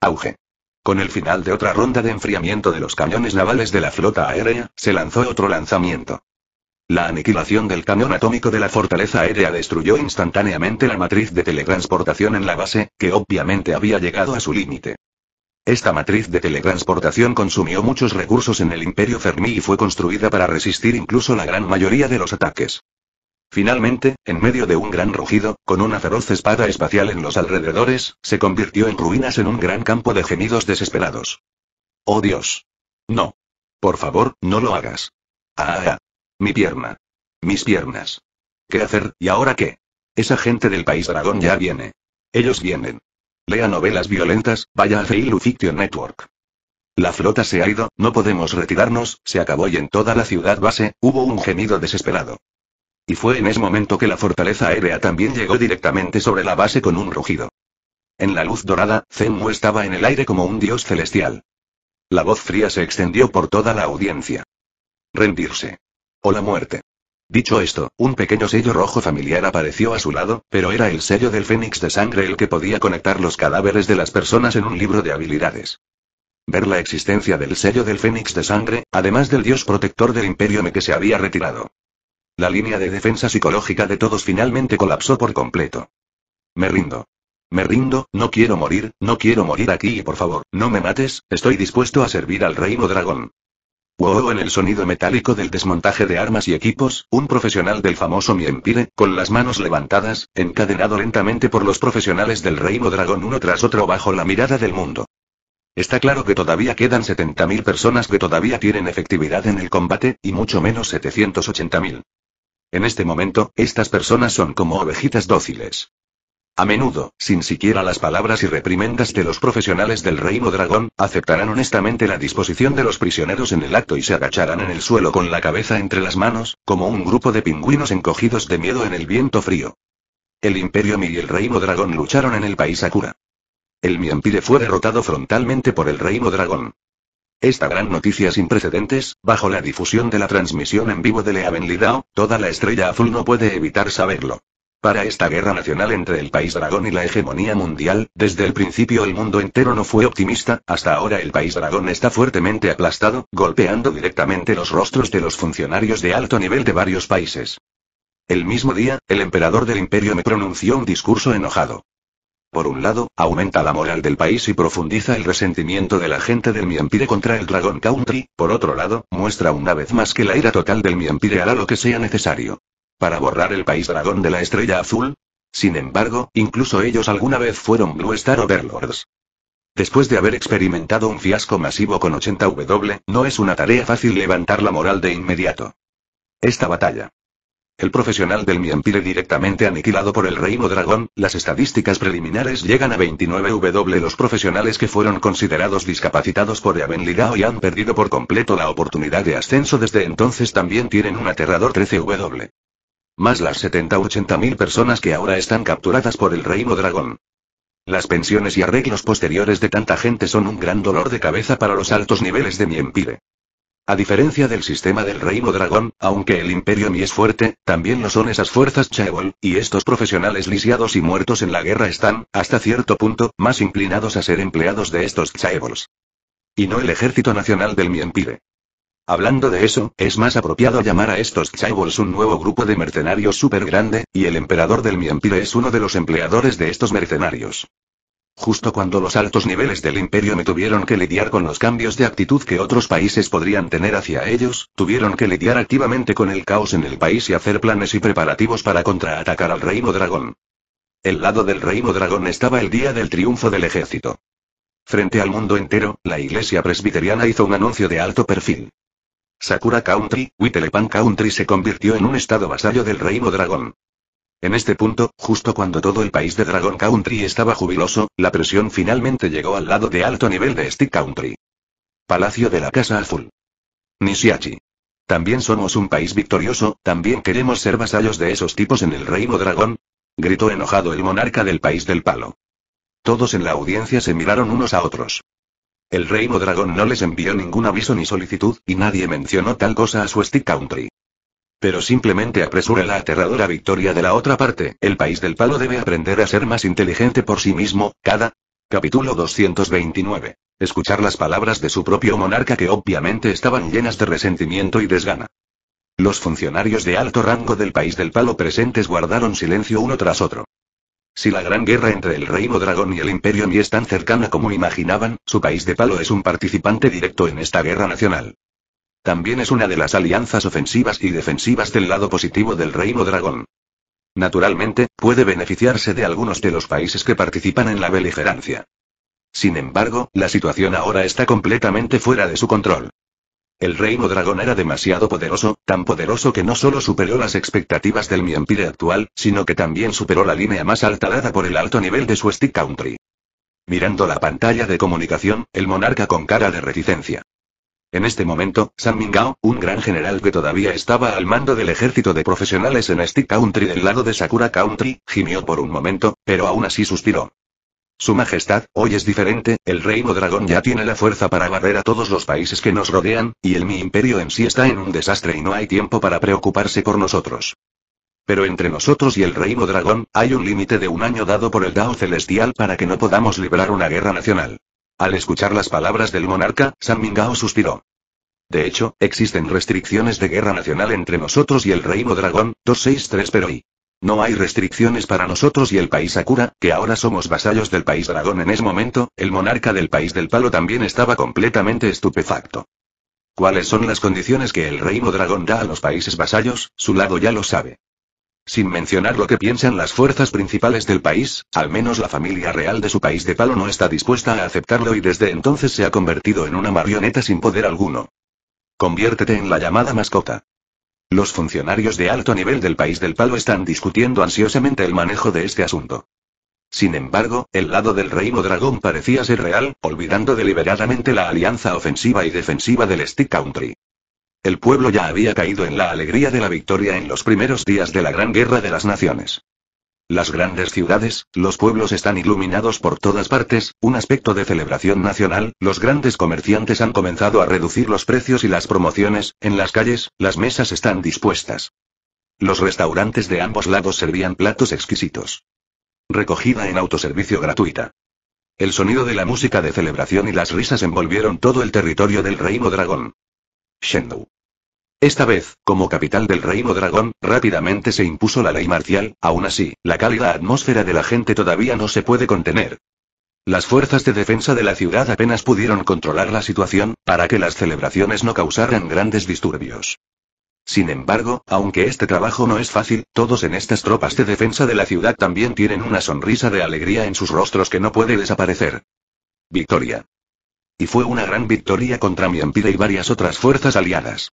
Auge. Con el final de otra ronda de enfriamiento de los cañones navales de la flota aérea, se lanzó otro lanzamiento. La aniquilación del cañón atómico de la fortaleza aérea destruyó instantáneamente la matriz de teletransportación en la base, que obviamente había llegado a su límite. Esta matriz de teletransportación consumió muchos recursos en el Imperio Fermi y fue construida para resistir incluso la gran mayoría de los ataques. Finalmente, en medio de un gran rugido, con una feroz espada espacial en los alrededores, se convirtió en ruinas en un gran campo de gemidos desesperados. ¡Oh Dios! No. Por favor, no lo hagas. Ah, ah, ah. Mi pierna. Mis piernas. ¿Qué hacer, y ahora qué? Esa gente del país dragón ya viene. Ellos vienen. Lea novelas violentas, vaya a Failu Fiction Network. La flota se ha ido, no podemos retirarnos, se acabó y en toda la ciudad base, hubo un gemido desesperado. Y fue en ese momento que la fortaleza aérea también llegó directamente sobre la base con un rugido. En la luz dorada, Zenmu estaba en el aire como un dios celestial. La voz fría se extendió por toda la audiencia. Rendirse. O la muerte. Dicho esto, un pequeño sello rojo familiar apareció a su lado, pero era el sello del Fénix de Sangre el que podía conectar los cadáveres de las personas en un libro de habilidades. Ver la existencia del sello del Fénix de Sangre, además del dios protector del Imperio Me que se había retirado. La línea de defensa psicológica de todos finalmente colapsó por completo. Me rindo. Me rindo, no quiero morir, no quiero morir aquí y por favor, no me mates, estoy dispuesto a servir al reino dragón en el sonido metálico del desmontaje de armas y equipos, un profesional del famoso Miempire, con las manos levantadas, encadenado lentamente por los profesionales del Reino Dragón uno tras otro bajo la mirada del mundo. Está claro que todavía quedan 70.000 personas que todavía tienen efectividad en el combate, y mucho menos 780.000. En este momento, estas personas son como ovejitas dóciles. A menudo, sin siquiera las palabras y reprimendas de los profesionales del reino dragón, aceptarán honestamente la disposición de los prisioneros en el acto y se agacharán en el suelo con la cabeza entre las manos, como un grupo de pingüinos encogidos de miedo en el viento frío. El Imperio Mi y el reino dragón lucharon en el país Akura. El Miampire fue derrotado frontalmente por el reino dragón. Esta gran noticia sin precedentes, bajo la difusión de la transmisión en vivo de Leavenlidao, toda la estrella azul no puede evitar saberlo. Para esta guerra nacional entre el país dragón y la hegemonía mundial, desde el principio el mundo entero no fue optimista, hasta ahora el país dragón está fuertemente aplastado, golpeando directamente los rostros de los funcionarios de alto nivel de varios países. El mismo día, el emperador del imperio me pronunció un discurso enojado. Por un lado, aumenta la moral del país y profundiza el resentimiento de la gente del Miampire contra el dragón Country, por otro lado, muestra una vez más que la ira total del Miampire hará lo que sea necesario para borrar el país dragón de la estrella azul? Sin embargo, incluso ellos alguna vez fueron Blue Star Overlords. Después de haber experimentado un fiasco masivo con 80W, no es una tarea fácil levantar la moral de inmediato. Esta batalla. El profesional del Miempire directamente aniquilado por el Reino Dragón, las estadísticas preliminares llegan a 29W. Los profesionales que fueron considerados discapacitados por Eaven Ligao y han perdido por completo la oportunidad de ascenso desde entonces también tienen un aterrador 13W. Más las 70 80000 mil personas que ahora están capturadas por el reino dragón. Las pensiones y arreglos posteriores de tanta gente son un gran dolor de cabeza para los altos niveles de mi A diferencia del sistema del reino dragón, aunque el imperio mi es fuerte, también lo son esas fuerzas Chaebol, y estos profesionales lisiados y muertos en la guerra están, hasta cierto punto, más inclinados a ser empleados de estos Chaebols. Y no el ejército nacional del Miempire. Hablando de eso, es más apropiado llamar a estos Chaevols un nuevo grupo de mercenarios súper grande, y el emperador del Miampire es uno de los empleadores de estos mercenarios. Justo cuando los altos niveles del imperio me tuvieron que lidiar con los cambios de actitud que otros países podrían tener hacia ellos, tuvieron que lidiar activamente con el caos en el país y hacer planes y preparativos para contraatacar al reino dragón. El lado del reino dragón estaba el día del triunfo del ejército. Frente al mundo entero, la iglesia presbiteriana hizo un anuncio de alto perfil. Sakura Country, Whittlepan Country se convirtió en un estado vasallo del Reino Dragón. En este punto, justo cuando todo el país de Dragon Country estaba jubiloso, la presión finalmente llegó al lado de alto nivel de Stick Country. Palacio de la Casa Azul. Nishiachi. También somos un país victorioso, también queremos ser vasallos de esos tipos en el Reino Dragón. Gritó enojado el monarca del país del palo. Todos en la audiencia se miraron unos a otros. El reino dragón no les envió ningún aviso ni solicitud, y nadie mencionó tal cosa a su Stick Country. Pero simplemente apresura la aterradora victoria de la otra parte, el país del palo debe aprender a ser más inteligente por sí mismo, cada... Capítulo 229. Escuchar las palabras de su propio monarca que obviamente estaban llenas de resentimiento y desgana. Los funcionarios de alto rango del país del palo presentes guardaron silencio uno tras otro. Si la gran guerra entre el reino dragón y el imperio ni es tan cercana como imaginaban, su país de palo es un participante directo en esta guerra nacional. También es una de las alianzas ofensivas y defensivas del lado positivo del reino dragón. Naturalmente, puede beneficiarse de algunos de los países que participan en la beligerancia. Sin embargo, la situación ahora está completamente fuera de su control. El reino dragón era demasiado poderoso, tan poderoso que no solo superó las expectativas del mi actual, sino que también superó la línea más alta dada por el alto nivel de su Stick Country. Mirando la pantalla de comunicación, el monarca con cara de reticencia. En este momento, San Mingao, un gran general que todavía estaba al mando del ejército de profesionales en Stick Country del lado de Sakura Country, gimió por un momento, pero aún así suspiró. Su Majestad, hoy es diferente, el reino dragón ya tiene la fuerza para barrer a todos los países que nos rodean, y el mi imperio en sí está en un desastre y no hay tiempo para preocuparse por nosotros. Pero entre nosotros y el reino dragón, hay un límite de un año dado por el Dao Celestial para que no podamos librar una guerra nacional. Al escuchar las palabras del monarca, San Mingao suspiró. De hecho, existen restricciones de guerra nacional entre nosotros y el reino dragón, 263 pero y no hay restricciones para nosotros y el país Sakura, que ahora somos vasallos del país dragón en ese momento, el monarca del país del palo también estaba completamente estupefacto. ¿Cuáles son las condiciones que el reino dragón da a los países vasallos? Su lado ya lo sabe. Sin mencionar lo que piensan las fuerzas principales del país, al menos la familia real de su país de palo no está dispuesta a aceptarlo y desde entonces se ha convertido en una marioneta sin poder alguno. Conviértete en la llamada mascota. Los funcionarios de alto nivel del país del palo están discutiendo ansiosamente el manejo de este asunto. Sin embargo, el lado del reino dragón parecía ser real, olvidando deliberadamente la alianza ofensiva y defensiva del Stick Country. El pueblo ya había caído en la alegría de la victoria en los primeros días de la Gran Guerra de las Naciones. Las grandes ciudades, los pueblos están iluminados por todas partes, un aspecto de celebración nacional, los grandes comerciantes han comenzado a reducir los precios y las promociones, en las calles, las mesas están dispuestas. Los restaurantes de ambos lados servían platos exquisitos. Recogida en autoservicio gratuita. El sonido de la música de celebración y las risas envolvieron todo el territorio del reino dragón. Shendu. Esta vez, como capital del reino dragón, rápidamente se impuso la ley marcial, aún así, la cálida atmósfera de la gente todavía no se puede contener. Las fuerzas de defensa de la ciudad apenas pudieron controlar la situación, para que las celebraciones no causaran grandes disturbios. Sin embargo, aunque este trabajo no es fácil, todos en estas tropas de defensa de la ciudad también tienen una sonrisa de alegría en sus rostros que no puede desaparecer. Victoria. Y fue una gran victoria contra mi y varias otras fuerzas aliadas.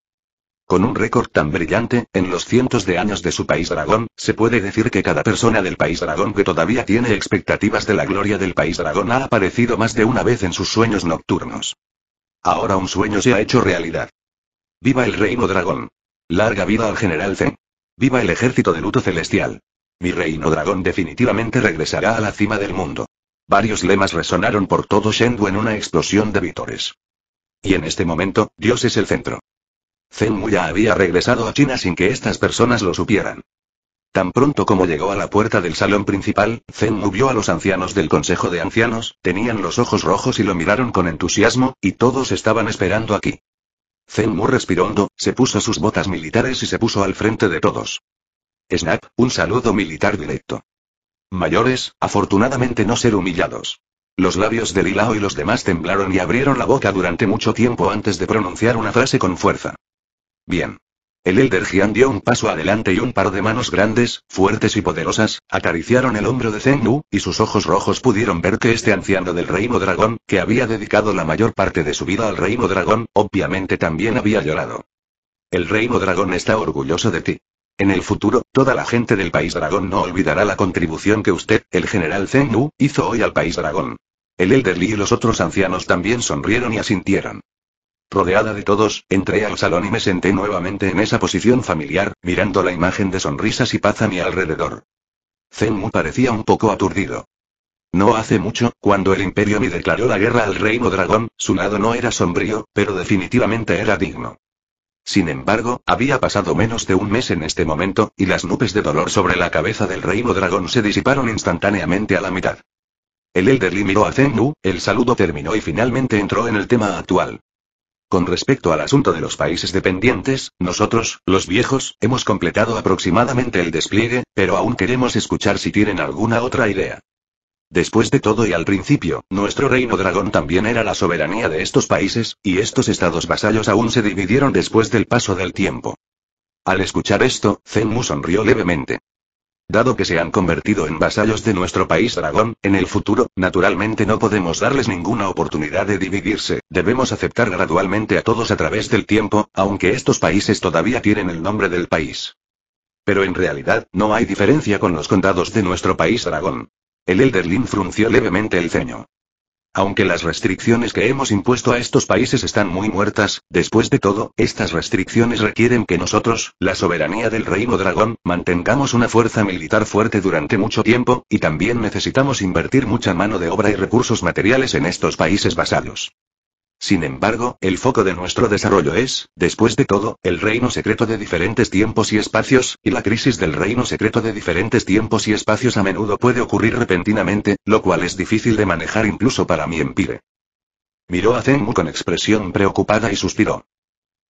Con un récord tan brillante, en los cientos de años de su país dragón, se puede decir que cada persona del país dragón que todavía tiene expectativas de la gloria del país dragón ha aparecido más de una vez en sus sueños nocturnos. Ahora un sueño se ha hecho realidad. Viva el reino dragón. Larga vida al general Zen. Viva el ejército de luto celestial. Mi reino dragón definitivamente regresará a la cima del mundo. Varios lemas resonaron por todo Shendu en una explosión de vítores. Y en este momento, Dios es el centro. Zenmu ya había regresado a China sin que estas personas lo supieran. Tan pronto como llegó a la puerta del salón principal, Zenmu vio a los ancianos del Consejo de Ancianos, tenían los ojos rojos y lo miraron con entusiasmo, y todos estaban esperando aquí. Zenmu Mu respiró hondo, se puso sus botas militares y se puso al frente de todos. Snap, un saludo militar directo. Mayores, afortunadamente no ser humillados. Los labios de Lilao y los demás temblaron y abrieron la boca durante mucho tiempo antes de pronunciar una frase con fuerza. Bien. El Elder Gian dio un paso adelante y un par de manos grandes, fuertes y poderosas, acariciaron el hombro de Wu, y sus ojos rojos pudieron ver que este anciano del reino dragón, que había dedicado la mayor parte de su vida al reino dragón, obviamente también había llorado. El reino dragón está orgulloso de ti. En el futuro, toda la gente del país dragón no olvidará la contribución que usted, el general Wu, hizo hoy al país dragón. El Elder Li y los otros ancianos también sonrieron y asintieron. Rodeada de todos, entré al salón y me senté nuevamente en esa posición familiar, mirando la imagen de sonrisas y paz a mi alrededor. Zenmu parecía un poco aturdido. No hace mucho, cuando el Imperio me declaró la guerra al Reino Dragón, su lado no era sombrío, pero definitivamente era digno. Sin embargo, había pasado menos de un mes en este momento, y las nubes de dolor sobre la cabeza del Reino Dragón se disiparon instantáneamente a la mitad. El Elderly miró a Zenmu, el saludo terminó y finalmente entró en el tema actual. Con respecto al asunto de los países dependientes, nosotros, los viejos, hemos completado aproximadamente el despliegue, pero aún queremos escuchar si tienen alguna otra idea. Después de todo y al principio, nuestro reino dragón también era la soberanía de estos países, y estos estados vasallos aún se dividieron después del paso del tiempo. Al escuchar esto, Zenmu sonrió levemente. Dado que se han convertido en vasallos de nuestro país dragón, en el futuro, naturalmente no podemos darles ninguna oportunidad de dividirse, debemos aceptar gradualmente a todos a través del tiempo, aunque estos países todavía tienen el nombre del país. Pero en realidad, no hay diferencia con los condados de nuestro país dragón. El Elderlin frunció levemente el ceño. Aunque las restricciones que hemos impuesto a estos países están muy muertas, después de todo, estas restricciones requieren que nosotros, la soberanía del reino dragón, mantengamos una fuerza militar fuerte durante mucho tiempo, y también necesitamos invertir mucha mano de obra y recursos materiales en estos países basados. Sin embargo, el foco de nuestro desarrollo es, después de todo, el reino secreto de diferentes tiempos y espacios, y la crisis del reino secreto de diferentes tiempos y espacios a menudo puede ocurrir repentinamente, lo cual es difícil de manejar incluso para mi empire. Miró a Zenmu con expresión preocupada y suspiró.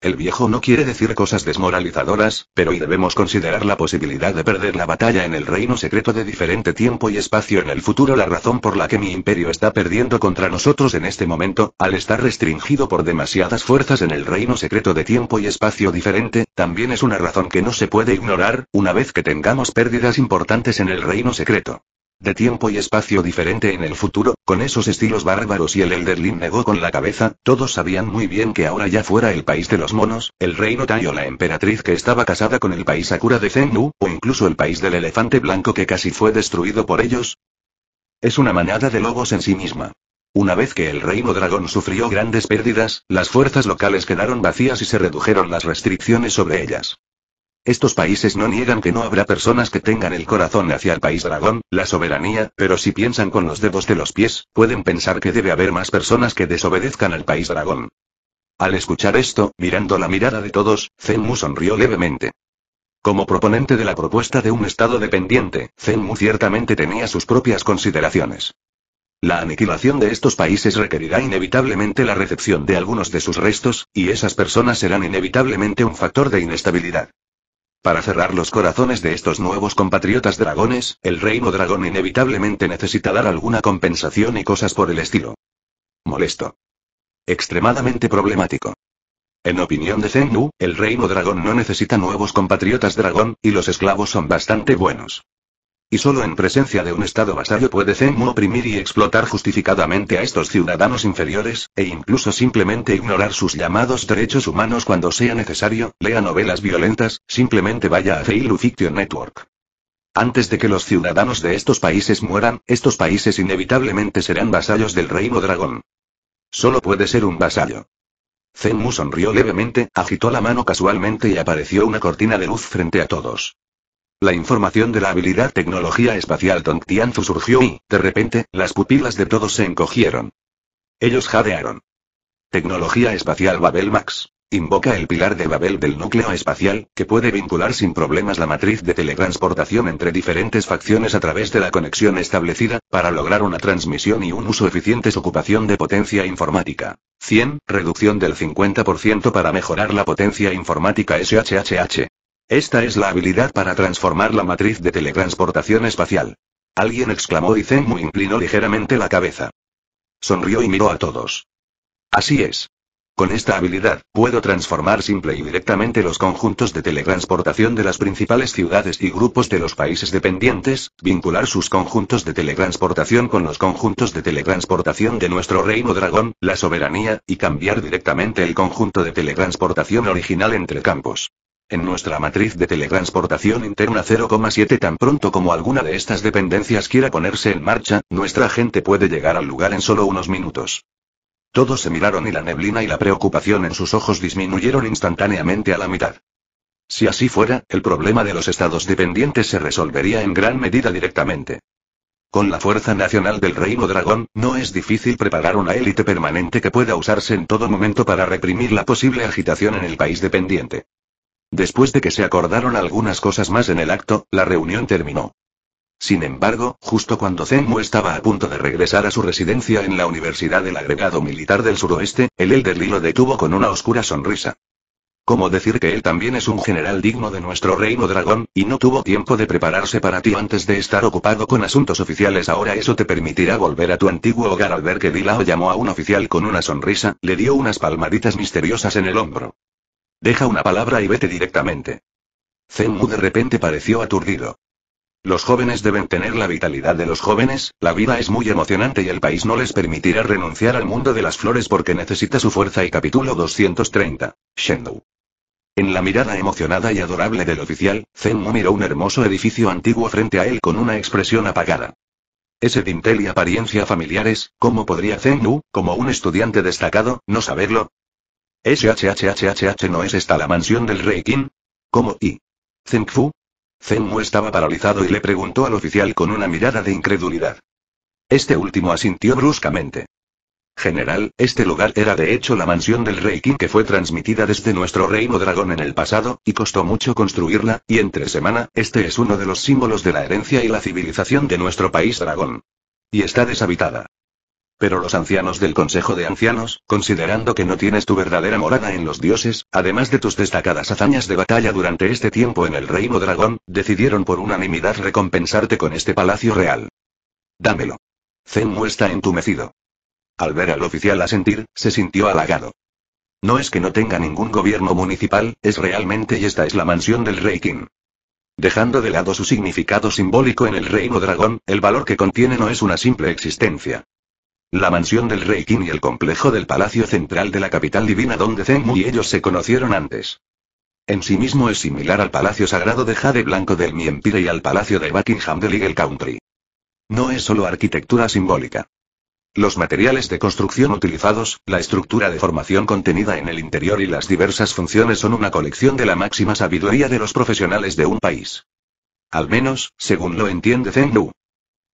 El viejo no quiere decir cosas desmoralizadoras, pero y debemos considerar la posibilidad de perder la batalla en el reino secreto de diferente tiempo y espacio en el futuro. La razón por la que mi imperio está perdiendo contra nosotros en este momento, al estar restringido por demasiadas fuerzas en el reino secreto de tiempo y espacio diferente, también es una razón que no se puede ignorar, una vez que tengamos pérdidas importantes en el reino secreto de tiempo y espacio diferente en el futuro, con esos estilos bárbaros y el Elderlin negó con la cabeza, todos sabían muy bien que ahora ya fuera el país de los monos, el reino Tai o la emperatriz que estaba casada con el país Sakura de Zenu, o incluso el país del elefante blanco que casi fue destruido por ellos. Es una manada de lobos en sí misma. Una vez que el reino dragón sufrió grandes pérdidas, las fuerzas locales quedaron vacías y se redujeron las restricciones sobre ellas. Estos países no niegan que no habrá personas que tengan el corazón hacia el país dragón, la soberanía, pero si piensan con los dedos de los pies, pueden pensar que debe haber más personas que desobedezcan al país dragón. Al escuchar esto, mirando la mirada de todos, Zenmu sonrió levemente. Como proponente de la propuesta de un Estado dependiente, Zenmu ciertamente tenía sus propias consideraciones. La aniquilación de estos países requerirá inevitablemente la recepción de algunos de sus restos, y esas personas serán inevitablemente un factor de inestabilidad. Para cerrar los corazones de estos nuevos compatriotas dragones, el reino dragón inevitablemente necesita dar alguna compensación y cosas por el estilo. Molesto. Extremadamente problemático. En opinión de Zenu, el reino dragón no necesita nuevos compatriotas dragón, y los esclavos son bastante buenos. Y solo en presencia de un Estado vasallo puede Zenmu oprimir y explotar justificadamente a estos ciudadanos inferiores, e incluso simplemente ignorar sus llamados derechos humanos cuando sea necesario, lea novelas violentas, simplemente vaya a Feilu Fiction Network. Antes de que los ciudadanos de estos países mueran, estos países inevitablemente serán vasallos del reino dragón. Solo puede ser un vasallo. Zenmu sonrió levemente, agitó la mano casualmente y apareció una cortina de luz frente a todos. La información de la habilidad tecnología espacial Tongtianzu surgió y, de repente, las pupilas de todos se encogieron. Ellos jadearon. Tecnología espacial Babel Max. Invoca el pilar de Babel del núcleo espacial, que puede vincular sin problemas la matriz de teletransportación entre diferentes facciones a través de la conexión establecida, para lograr una transmisión y un uso eficientes ocupación de potencia informática. 100, reducción del 50% para mejorar la potencia informática SHHH. Esta es la habilidad para transformar la matriz de teletransportación espacial. Alguien exclamó y Zenmu inclinó ligeramente la cabeza. Sonrió y miró a todos. Así es. Con esta habilidad, puedo transformar simple y directamente los conjuntos de teletransportación de las principales ciudades y grupos de los países dependientes, vincular sus conjuntos de teletransportación con los conjuntos de teletransportación de nuestro reino dragón, la soberanía, y cambiar directamente el conjunto de teletransportación original entre campos. En nuestra matriz de teletransportación interna 0,7 tan pronto como alguna de estas dependencias quiera ponerse en marcha, nuestra gente puede llegar al lugar en solo unos minutos. Todos se miraron y la neblina y la preocupación en sus ojos disminuyeron instantáneamente a la mitad. Si así fuera, el problema de los estados dependientes se resolvería en gran medida directamente. Con la fuerza nacional del Reino Dragón, no es difícil preparar una élite permanente que pueda usarse en todo momento para reprimir la posible agitación en el país dependiente. Después de que se acordaron algunas cosas más en el acto, la reunión terminó. Sin embargo, justo cuando Zenmu estaba a punto de regresar a su residencia en la Universidad del Agregado Militar del Suroeste, el Elder lo detuvo con una oscura sonrisa. Como decir que él también es un general digno de nuestro reino dragón, y no tuvo tiempo de prepararse para ti antes de estar ocupado con asuntos oficiales? Ahora eso te permitirá volver a tu antiguo hogar al ver que Dilao llamó a un oficial con una sonrisa, le dio unas palmaditas misteriosas en el hombro. Deja una palabra y vete directamente. Zenmu de repente pareció aturdido. Los jóvenes deben tener la vitalidad de los jóvenes, la vida es muy emocionante y el país no les permitirá renunciar al mundo de las flores porque necesita su fuerza y capítulo 230. Shendu. En la mirada emocionada y adorable del oficial, Zenmu miró un hermoso edificio antiguo frente a él con una expresión apagada. Ese dintel y apariencia familiares, ¿cómo podría Zenmu, como un estudiante destacado, no saberlo? SHHHH no es esta la mansión del rey Qin. ¿Cómo y? Zeng Fu. estaba paralizado y le preguntó al oficial con una mirada de incredulidad. Este último asintió bruscamente. General, este lugar era de hecho la mansión del rey Qin que fue transmitida desde nuestro reino dragón en el pasado, y costó mucho construirla, y entre semana, este es uno de los símbolos de la herencia y la civilización de nuestro país dragón. Y está deshabitada. Pero los ancianos del Consejo de Ancianos, considerando que no tienes tu verdadera morada en los dioses, además de tus destacadas hazañas de batalla durante este tiempo en el Reino Dragón, decidieron por unanimidad recompensarte con este palacio real. Dámelo. Zenmu está entumecido. Al ver al oficial asentir, se sintió halagado. No es que no tenga ningún gobierno municipal, es realmente y esta es la mansión del Rey King. Dejando de lado su significado simbólico en el reino dragón, el valor que contiene no es una simple existencia. La mansión del rey Qin y el complejo del palacio central de la capital divina donde Mu y ellos se conocieron antes. En sí mismo es similar al palacio sagrado de Jade Blanco del Mi y al palacio de Buckingham de Legal Country. No es solo arquitectura simbólica. Los materiales de construcción utilizados, la estructura de formación contenida en el interior y las diversas funciones son una colección de la máxima sabiduría de los profesionales de un país. Al menos, según lo entiende Zeng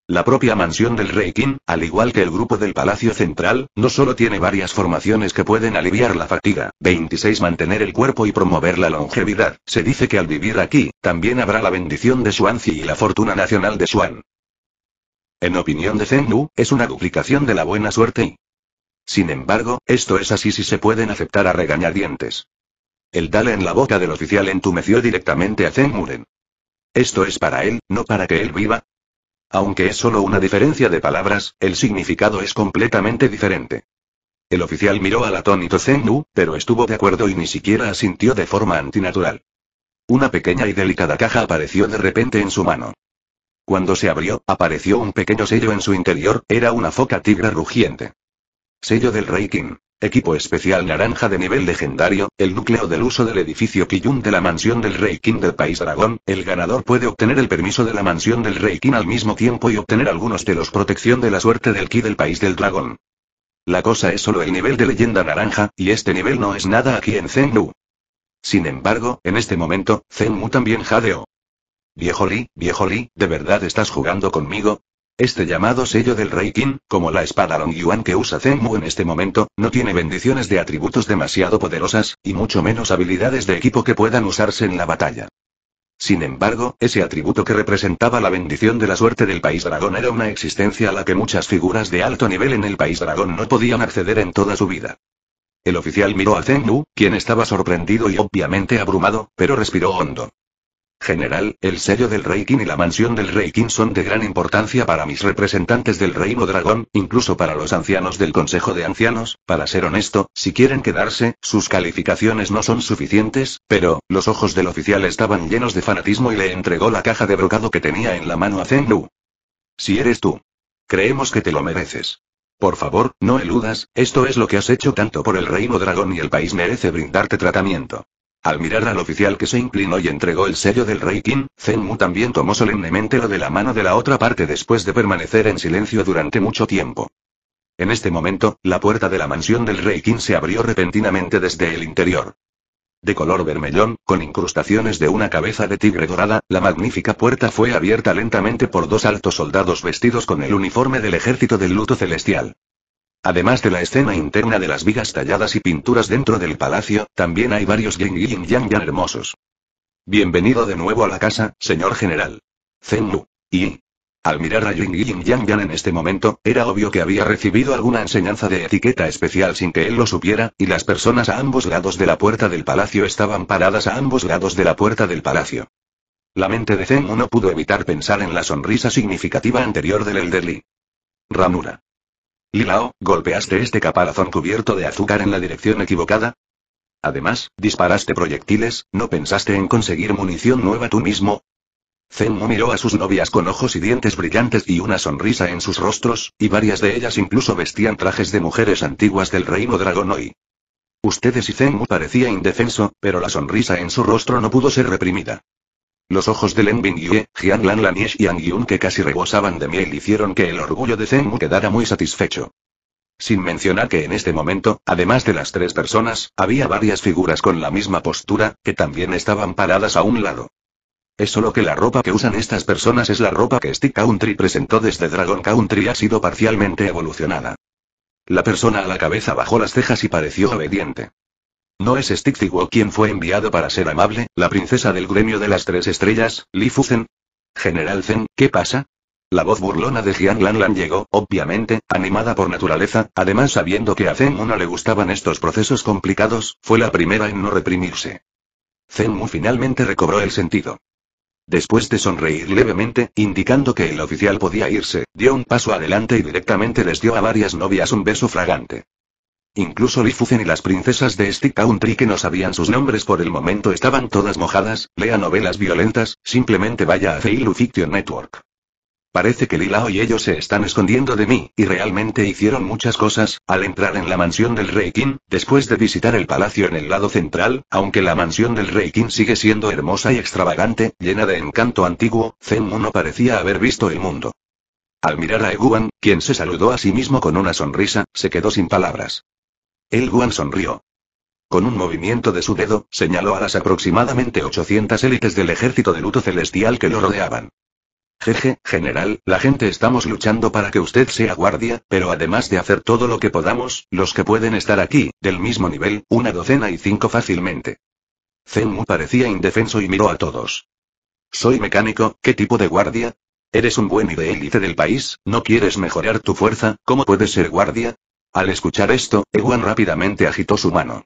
la propia mansión del Rey Qin, al igual que el grupo del Palacio Central, no solo tiene varias formaciones que pueden aliviar la fatiga, 26 mantener el cuerpo y promover la longevidad, se dice que al vivir aquí, también habrá la bendición de Xuanzi y la fortuna nacional de Xuan. En opinión de Zengnu, es una duplicación de la buena suerte y... Sin embargo, esto es así si se pueden aceptar a regañadientes. El dale en la boca del oficial entumeció directamente a Muren. Esto es para él, no para que él viva, aunque es solo una diferencia de palabras, el significado es completamente diferente. El oficial miró al atónito Zengnu, pero estuvo de acuerdo y ni siquiera asintió de forma antinatural. Una pequeña y delicada caja apareció de repente en su mano. Cuando se abrió, apareció un pequeño sello en su interior, era una foca tigre rugiente. Sello del Rey King. Equipo especial naranja de nivel legendario, el núcleo del uso del edificio Kiyun de la mansión del Rey King del País Dragón, el ganador puede obtener el permiso de la mansión del Rey King al mismo tiempo y obtener algunos de los protección de la suerte del Ki del País del Dragón. La cosa es solo el nivel de leyenda naranja, y este nivel no es nada aquí en Zenmu. Sin embargo, en este momento, Zenmu también jadeó. Viejo Li, viejo Li, ¿de verdad estás jugando conmigo? Este llamado sello del Rey como la espada Long Yuan que usa Zenmu en este momento, no tiene bendiciones de atributos demasiado poderosas, y mucho menos habilidades de equipo que puedan usarse en la batalla. Sin embargo, ese atributo que representaba la bendición de la suerte del país dragón era una existencia a la que muchas figuras de alto nivel en el país dragón no podían acceder en toda su vida. El oficial miró a Zenmu, quien estaba sorprendido y obviamente abrumado, pero respiró hondo. General, el sello del Rey King y la mansión del Rey King son de gran importancia para mis representantes del Reino Dragón, incluso para los ancianos del Consejo de Ancianos, para ser honesto, si quieren quedarse, sus calificaciones no son suficientes, pero, los ojos del oficial estaban llenos de fanatismo y le entregó la caja de brocado que tenía en la mano a Zen Lu. Si eres tú. Creemos que te lo mereces. Por favor, no eludas, esto es lo que has hecho tanto por el Reino Dragón y el país merece brindarte tratamiento. Al mirar al oficial que se inclinó y entregó el sello del rey Qin, Zenmu también tomó solemnemente lo de la mano de la otra parte después de permanecer en silencio durante mucho tiempo. En este momento, la puerta de la mansión del rey Qin se abrió repentinamente desde el interior. De color vermellón, con incrustaciones de una cabeza de tigre dorada, la magnífica puerta fue abierta lentamente por dos altos soldados vestidos con el uniforme del ejército del luto celestial. Además de la escena interna de las vigas talladas y pinturas dentro del palacio, también hay varios ying yang, yang hermosos. Bienvenido de nuevo a la casa, señor general. Lu, Y. Al mirar a ying ying Yang Yang en este momento, era obvio que había recibido alguna enseñanza de etiqueta especial sin que él lo supiera, y las personas a ambos lados de la puerta del palacio estaban paradas a ambos lados de la puerta del palacio. La mente de Zenmu no pudo evitar pensar en la sonrisa significativa anterior del Elderly. Ramura. Lilao, ¿golpeaste este caparazón cubierto de azúcar en la dirección equivocada? Además, disparaste proyectiles, ¿no pensaste en conseguir munición nueva tú mismo? Zenmu miró a sus novias con ojos y dientes brillantes y una sonrisa en sus rostros, y varias de ellas incluso vestían trajes de mujeres antiguas del reino Dragonoi. Ustedes y Zenmu parecía indefenso, pero la sonrisa en su rostro no pudo ser reprimida. Los ojos de Len Bingyue, Jian Lan y Ang Yun que casi rebosaban de miel hicieron que el orgullo de Zengu quedara muy satisfecho. Sin mencionar que en este momento, además de las tres personas, había varias figuras con la misma postura, que también estaban paradas a un lado. Es solo que la ropa que usan estas personas es la ropa que Stick Country presentó desde Dragon Country y ha sido parcialmente evolucionada. La persona a la cabeza bajó las cejas y pareció obediente. No es Stigtiwo quien fue enviado para ser amable, la princesa del gremio de las tres estrellas, Li Zen. General Zen, ¿qué pasa? La voz burlona de Jian Lanlan llegó, obviamente, animada por naturaleza, además sabiendo que a Zen no le gustaban estos procesos complicados, fue la primera en no reprimirse. Zen finalmente recobró el sentido. Después de sonreír levemente, indicando que el oficial podía irse, dio un paso adelante y directamente les dio a varias novias un beso fragante. Incluso Lifuzen y las princesas de este country que no sabían sus nombres por el momento estaban todas mojadas, lea novelas violentas, simplemente vaya a Feilu Fiction Network. Parece que Lilao y ellos se están escondiendo de mí, y realmente hicieron muchas cosas, al entrar en la mansión del Rey después de visitar el palacio en el lado central, aunque la mansión del Rey King sigue siendo hermosa y extravagante, llena de encanto antiguo, Zenmu no parecía haber visto el mundo. Al mirar a Eguan, quien se saludó a sí mismo con una sonrisa, se quedó sin palabras. El Guan sonrió. Con un movimiento de su dedo, señaló a las aproximadamente 800 élites del ejército de luto celestial que lo rodeaban. Jeje, general, la gente estamos luchando para que usted sea guardia, pero además de hacer todo lo que podamos, los que pueden estar aquí, del mismo nivel, una docena y cinco fácilmente. Zenmu parecía indefenso y miró a todos. Soy mecánico, ¿qué tipo de guardia? Eres un buen y de élite del país, ¿no quieres mejorar tu fuerza? ¿Cómo puedes ser guardia? Al escuchar esto, Ewan rápidamente agitó su mano.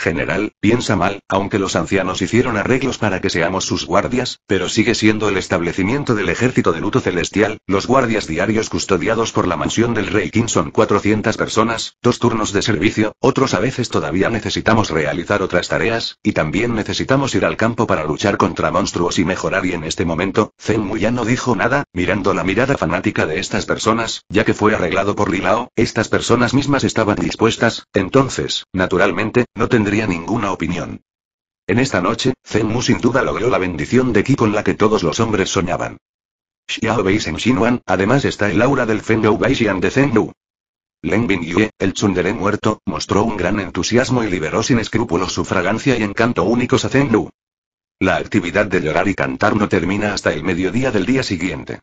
General, piensa mal, aunque los ancianos hicieron arreglos para que seamos sus guardias, pero sigue siendo el establecimiento del ejército de luto celestial, los guardias diarios custodiados por la mansión del rey King son 400 personas, dos turnos de servicio, otros a veces todavía necesitamos realizar otras tareas, y también necesitamos ir al campo para luchar contra monstruos y mejorar y en este momento, Zen ya no dijo nada, mirando la mirada fanática de estas personas, ya que fue arreglado por Lilao, estas personas mismas estaban dispuestas, entonces, naturalmente, no tendré ninguna opinión. En esta noche, Zenmu sin duda logró la bendición de Ki con la que todos los hombres soñaban. Xiao Bei además está el aura del Fenlou Baixian de Zenmu. Leng Yue, el tsundere muerto, mostró un gran entusiasmo y liberó sin escrúpulos su fragancia y encanto únicos a Zenmu. La actividad de llorar y cantar no termina hasta el mediodía del día siguiente.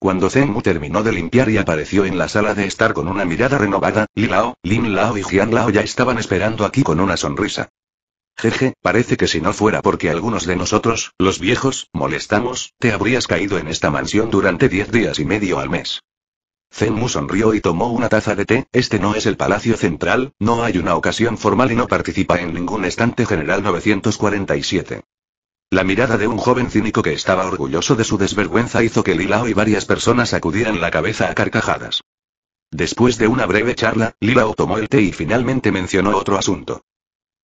Cuando Zenmu terminó de limpiar y apareció en la sala de estar con una mirada renovada, Li Lao, Lin Lao y Jian Lao ya estaban esperando aquí con una sonrisa. Jeje, parece que si no fuera porque algunos de nosotros, los viejos, molestamos, te habrías caído en esta mansión durante diez días y medio al mes. Zenmu sonrió y tomó una taza de té, este no es el palacio central, no hay una ocasión formal y no participa en ningún estante general 947. La mirada de un joven cínico que estaba orgulloso de su desvergüenza hizo que Lilao y varias personas acudieran la cabeza a carcajadas. Después de una breve charla, Lilao tomó el té y finalmente mencionó otro asunto.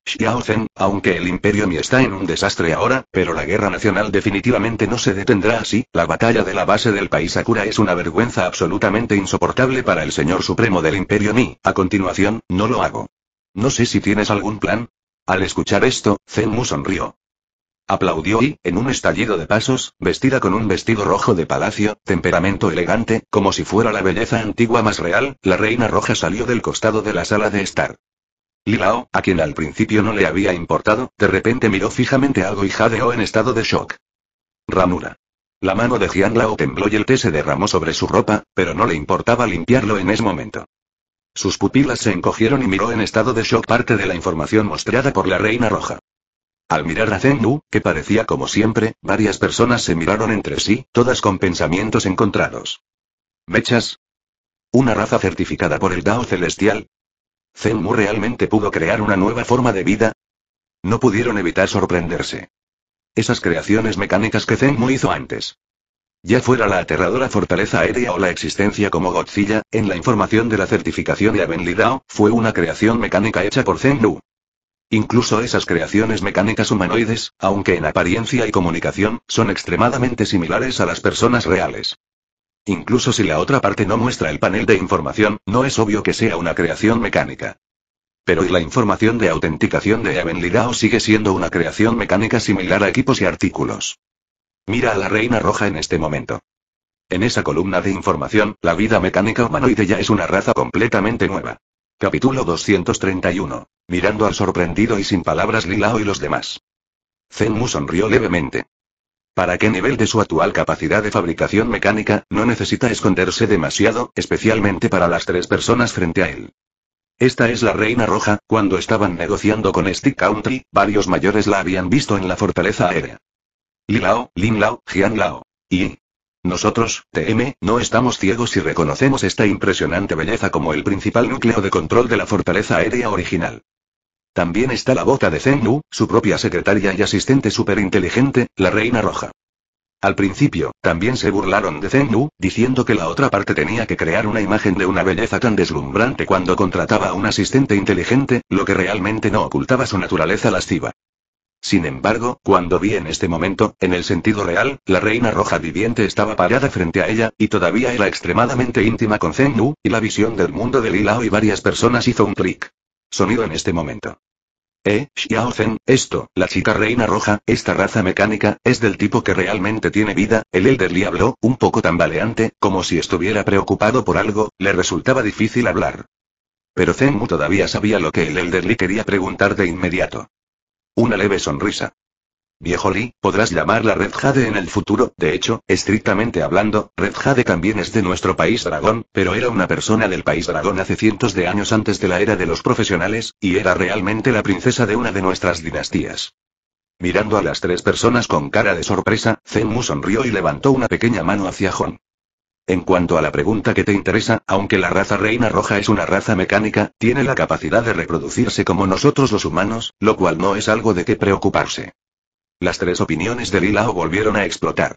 Xiao Zhen, aunque el imperio Mi está en un desastre ahora, pero la guerra nacional definitivamente no se detendrá así, la batalla de la base del país Sakura es una vergüenza absolutamente insoportable para el señor supremo del imperio Ni, a continuación, no lo hago. No sé si tienes algún plan. Al escuchar esto, Zen Mu sonrió. Aplaudió y, en un estallido de pasos, vestida con un vestido rojo de palacio, temperamento elegante, como si fuera la belleza antigua más real, la reina roja salió del costado de la sala de estar. Lilao, a quien al principio no le había importado, de repente miró fijamente algo y jadeó en estado de shock. Ramura. La mano de Lao tembló y el té se derramó sobre su ropa, pero no le importaba limpiarlo en ese momento. Sus pupilas se encogieron y miró en estado de shock parte de la información mostrada por la reina roja. Al mirar a Zeng que parecía como siempre, varias personas se miraron entre sí, todas con pensamientos encontrados. ¿Mechas? ¿Una raza certificada por el Dao Celestial? nu realmente pudo crear una nueva forma de vida? No pudieron evitar sorprenderse. Esas creaciones mecánicas que nu hizo antes. Ya fuera la aterradora fortaleza aérea o la existencia como Godzilla, en la información de la certificación de Dao, fue una creación mecánica hecha por Nu. Incluso esas creaciones mecánicas humanoides, aunque en apariencia y comunicación, son extremadamente similares a las personas reales. Incluso si la otra parte no muestra el panel de información, no es obvio que sea una creación mecánica. Pero ¿y la información de autenticación de Avenlidao sigue siendo una creación mecánica similar a equipos y artículos? Mira a la Reina Roja en este momento. En esa columna de información, la vida mecánica humanoide ya es una raza completamente nueva. Capítulo 231. Mirando al sorprendido y sin palabras Lilao y los demás. Zenmu sonrió levemente. ¿Para qué nivel de su actual capacidad de fabricación mecánica, no necesita esconderse demasiado, especialmente para las tres personas frente a él? Esta es la Reina Roja, cuando estaban negociando con Stick Country, varios mayores la habían visto en la fortaleza aérea. Lilao, Linlao, Lao. Y, nosotros, TM, no estamos ciegos y reconocemos esta impresionante belleza como el principal núcleo de control de la fortaleza aérea original. También está la bota de Zen-Nu, su propia secretaria y asistente inteligente, la Reina Roja. Al principio, también se burlaron de Zenyu, diciendo que la otra parte tenía que crear una imagen de una belleza tan deslumbrante cuando contrataba a un asistente inteligente, lo que realmente no ocultaba su naturaleza lasciva. Sin embargo, cuando vi en este momento, en el sentido real, la reina roja viviente estaba parada frente a ella, y todavía era extremadamente íntima con Zen y la visión del mundo de Lilao y varias personas hizo un clic. Sonido en este momento. Eh, Xiao Zen, esto, la chica reina roja, esta raza mecánica, es del tipo que realmente tiene vida, el Elderly habló, un poco tambaleante, como si estuviera preocupado por algo, le resultaba difícil hablar. Pero Zen todavía sabía lo que el Elderly quería preguntar de inmediato. Una leve sonrisa. Viejo Lee, podrás llamarla Red Jade en el futuro, de hecho, estrictamente hablando, Red Jade también es de nuestro país dragón, pero era una persona del país dragón hace cientos de años antes de la era de los profesionales, y era realmente la princesa de una de nuestras dinastías. Mirando a las tres personas con cara de sorpresa, Zenmu sonrió y levantó una pequeña mano hacia Hon. En cuanto a la pregunta que te interesa, aunque la raza reina roja es una raza mecánica, tiene la capacidad de reproducirse como nosotros los humanos, lo cual no es algo de qué preocuparse. Las tres opiniones de Lilao volvieron a explotar.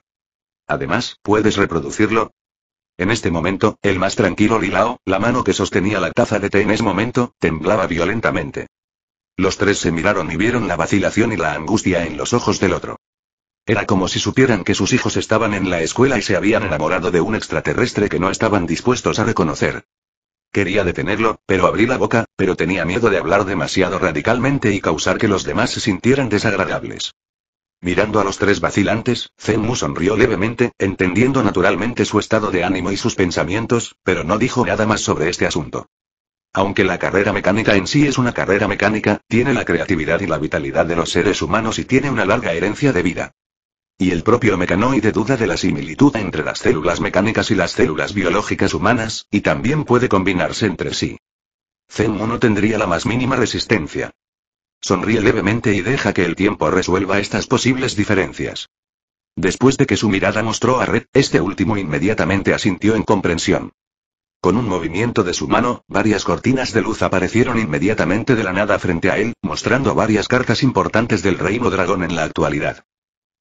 Además, ¿puedes reproducirlo? En este momento, el más tranquilo Lilao, la mano que sostenía la taza de té en ese momento, temblaba violentamente. Los tres se miraron y vieron la vacilación y la angustia en los ojos del otro. Era como si supieran que sus hijos estaban en la escuela y se habían mm. enamorado de un extraterrestre que no estaban dispuestos a reconocer. Quería detenerlo, pero abrí la boca, pero tenía miedo de hablar demasiado radicalmente y causar que los demás se sintieran desagradables. Mirando a los tres vacilantes, Zenmu sonrió levemente, entendiendo naturalmente su estado de ánimo y sus pensamientos, pero no dijo nada más sobre este asunto. Aunque la carrera mecánica en sí es una carrera mecánica, tiene la creatividad y la vitalidad de los seres humanos y tiene una larga herencia de vida. Y el propio mecanoide duda de la similitud entre las células mecánicas y las células biológicas humanas, y también puede combinarse entre sí. Zenmo no tendría la más mínima resistencia. Sonríe levemente y deja que el tiempo resuelva estas posibles diferencias. Después de que su mirada mostró a Red, este último inmediatamente asintió en comprensión. Con un movimiento de su mano, varias cortinas de luz aparecieron inmediatamente de la nada frente a él, mostrando varias cartas importantes del reino dragón en la actualidad.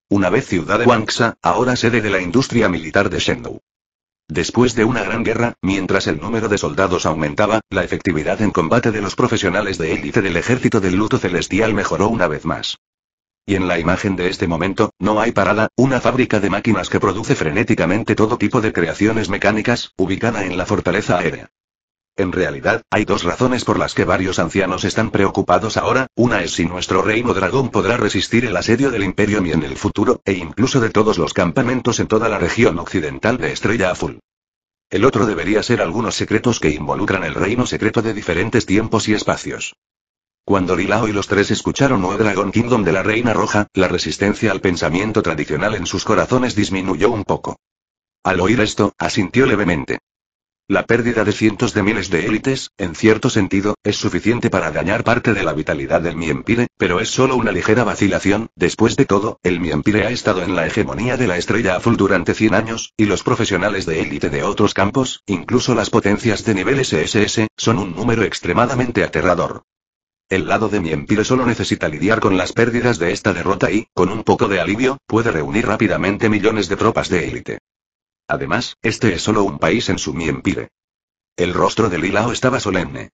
Una vez ciudad de Wangsa, ahora sede de la industria militar de Shenzhou. Después de una gran guerra, mientras el número de soldados aumentaba, la efectividad en combate de los profesionales de élite del ejército del luto celestial mejoró una vez más. Y en la imagen de este momento, no hay parada, una fábrica de máquinas que produce frenéticamente todo tipo de creaciones mecánicas, ubicada en la fortaleza aérea. En realidad, hay dos razones por las que varios ancianos están preocupados ahora, una es si nuestro reino dragón podrá resistir el asedio del imperio y en el futuro, e incluso de todos los campamentos en toda la región occidental de Estrella Azul. El otro debería ser algunos secretos que involucran el reino secreto de diferentes tiempos y espacios. Cuando Lilao y los tres escucharon O Dragon Kingdom de la Reina Roja, la resistencia al pensamiento tradicional en sus corazones disminuyó un poco. Al oír esto, asintió levemente. La pérdida de cientos de miles de élites, en cierto sentido, es suficiente para dañar parte de la vitalidad del Miempire, pero es solo una ligera vacilación. Después de todo, el Miempire ha estado en la hegemonía de la estrella azul durante 100 años, y los profesionales de élite de otros campos, incluso las potencias de nivel SSS, son un número extremadamente aterrador. El lado de Miempire solo necesita lidiar con las pérdidas de esta derrota y, con un poco de alivio, puede reunir rápidamente millones de tropas de élite. Además, este es solo un país en su Miempire. El rostro de Lilao estaba solemne.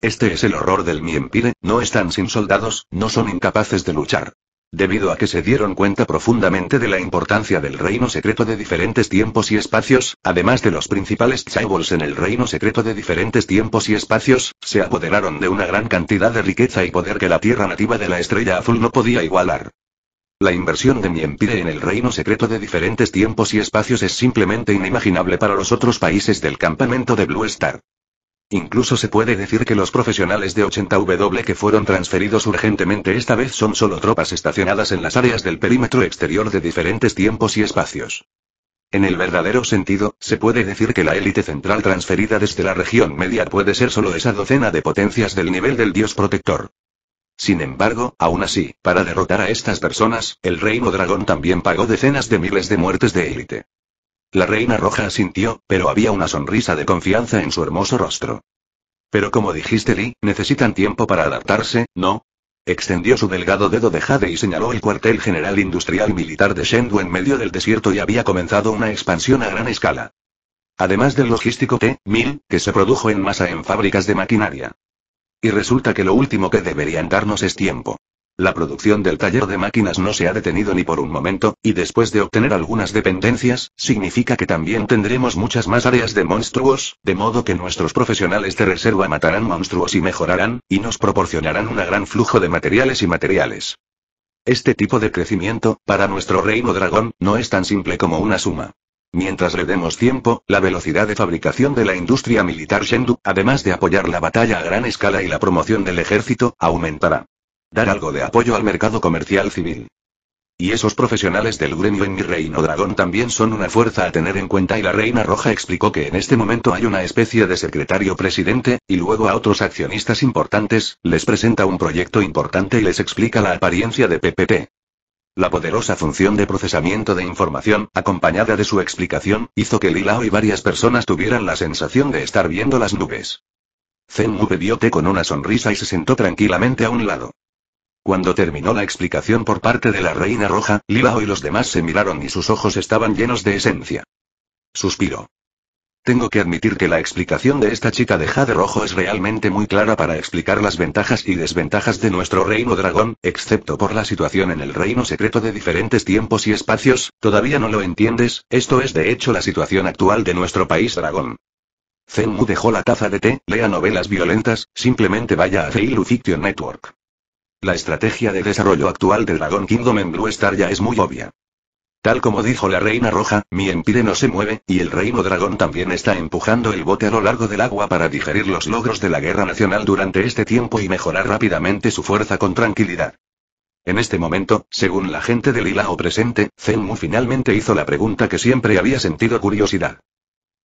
Este es el horror del Miempire, no están sin soldados, no son incapaces de luchar. Debido a que se dieron cuenta profundamente de la importancia del reino secreto de diferentes tiempos y espacios, además de los principales chaebols en el reino secreto de diferentes tiempos y espacios, se apoderaron de una gran cantidad de riqueza y poder que la tierra nativa de la estrella azul no podía igualar. La inversión de mi empire en el reino secreto de diferentes tiempos y espacios es simplemente inimaginable para los otros países del campamento de Blue Star. Incluso se puede decir que los profesionales de 80W que fueron transferidos urgentemente esta vez son solo tropas estacionadas en las áreas del perímetro exterior de diferentes tiempos y espacios. En el verdadero sentido, se puede decir que la élite central transferida desde la región media puede ser solo esa docena de potencias del nivel del dios protector. Sin embargo, aún así, para derrotar a estas personas, el reino dragón también pagó decenas de miles de muertes de élite. La reina roja asintió, pero había una sonrisa de confianza en su hermoso rostro. Pero como dijiste Lee, necesitan tiempo para adaptarse, ¿no? Extendió su delgado dedo de jade y señaló el cuartel general industrial militar de Shendu en medio del desierto y había comenzado una expansión a gran escala. Además del logístico T-1000, que se produjo en masa en fábricas de maquinaria. Y resulta que lo último que deberían darnos es tiempo. La producción del taller de máquinas no se ha detenido ni por un momento, y después de obtener algunas dependencias, significa que también tendremos muchas más áreas de monstruos, de modo que nuestros profesionales de reserva matarán monstruos y mejorarán, y nos proporcionarán un gran flujo de materiales y materiales. Este tipo de crecimiento, para nuestro reino dragón, no es tan simple como una suma. Mientras le demos tiempo, la velocidad de fabricación de la industria militar Shendu, además de apoyar la batalla a gran escala y la promoción del ejército, aumentará. Dar algo de apoyo al mercado comercial civil. Y esos profesionales del gremio en mi reino dragón también son una fuerza a tener en cuenta y la reina roja explicó que en este momento hay una especie de secretario presidente, y luego a otros accionistas importantes, les presenta un proyecto importante y les explica la apariencia de PPT. La poderosa función de procesamiento de información, acompañada de su explicación, hizo que Lilao y varias personas tuvieran la sensación de estar viendo las nubes. Zen bebió té con una sonrisa y se sentó tranquilamente a un lado. Cuando terminó la explicación por parte de la Reina Roja, Lilao y los demás se miraron y sus ojos estaban llenos de esencia. Suspiró. Tengo que admitir que la explicación de esta chica de Jade Rojo es realmente muy clara para explicar las ventajas y desventajas de nuestro reino dragón, excepto por la situación en el reino secreto de diferentes tiempos y espacios, todavía no lo entiendes, esto es de hecho la situación actual de nuestro país dragón. Zenmu dejó la taza de té, lea novelas violentas, simplemente vaya a Feilu Fiction Network. La estrategia de desarrollo actual de Dragon Kingdom en Blue Star ya es muy obvia. Tal como dijo la reina roja, mi empire no se mueve, y el reino dragón también está empujando el bote a lo largo del agua para digerir los logros de la guerra nacional durante este tiempo y mejorar rápidamente su fuerza con tranquilidad. En este momento, según la gente del Lilao presente, Zenmu finalmente hizo la pregunta que siempre había sentido curiosidad.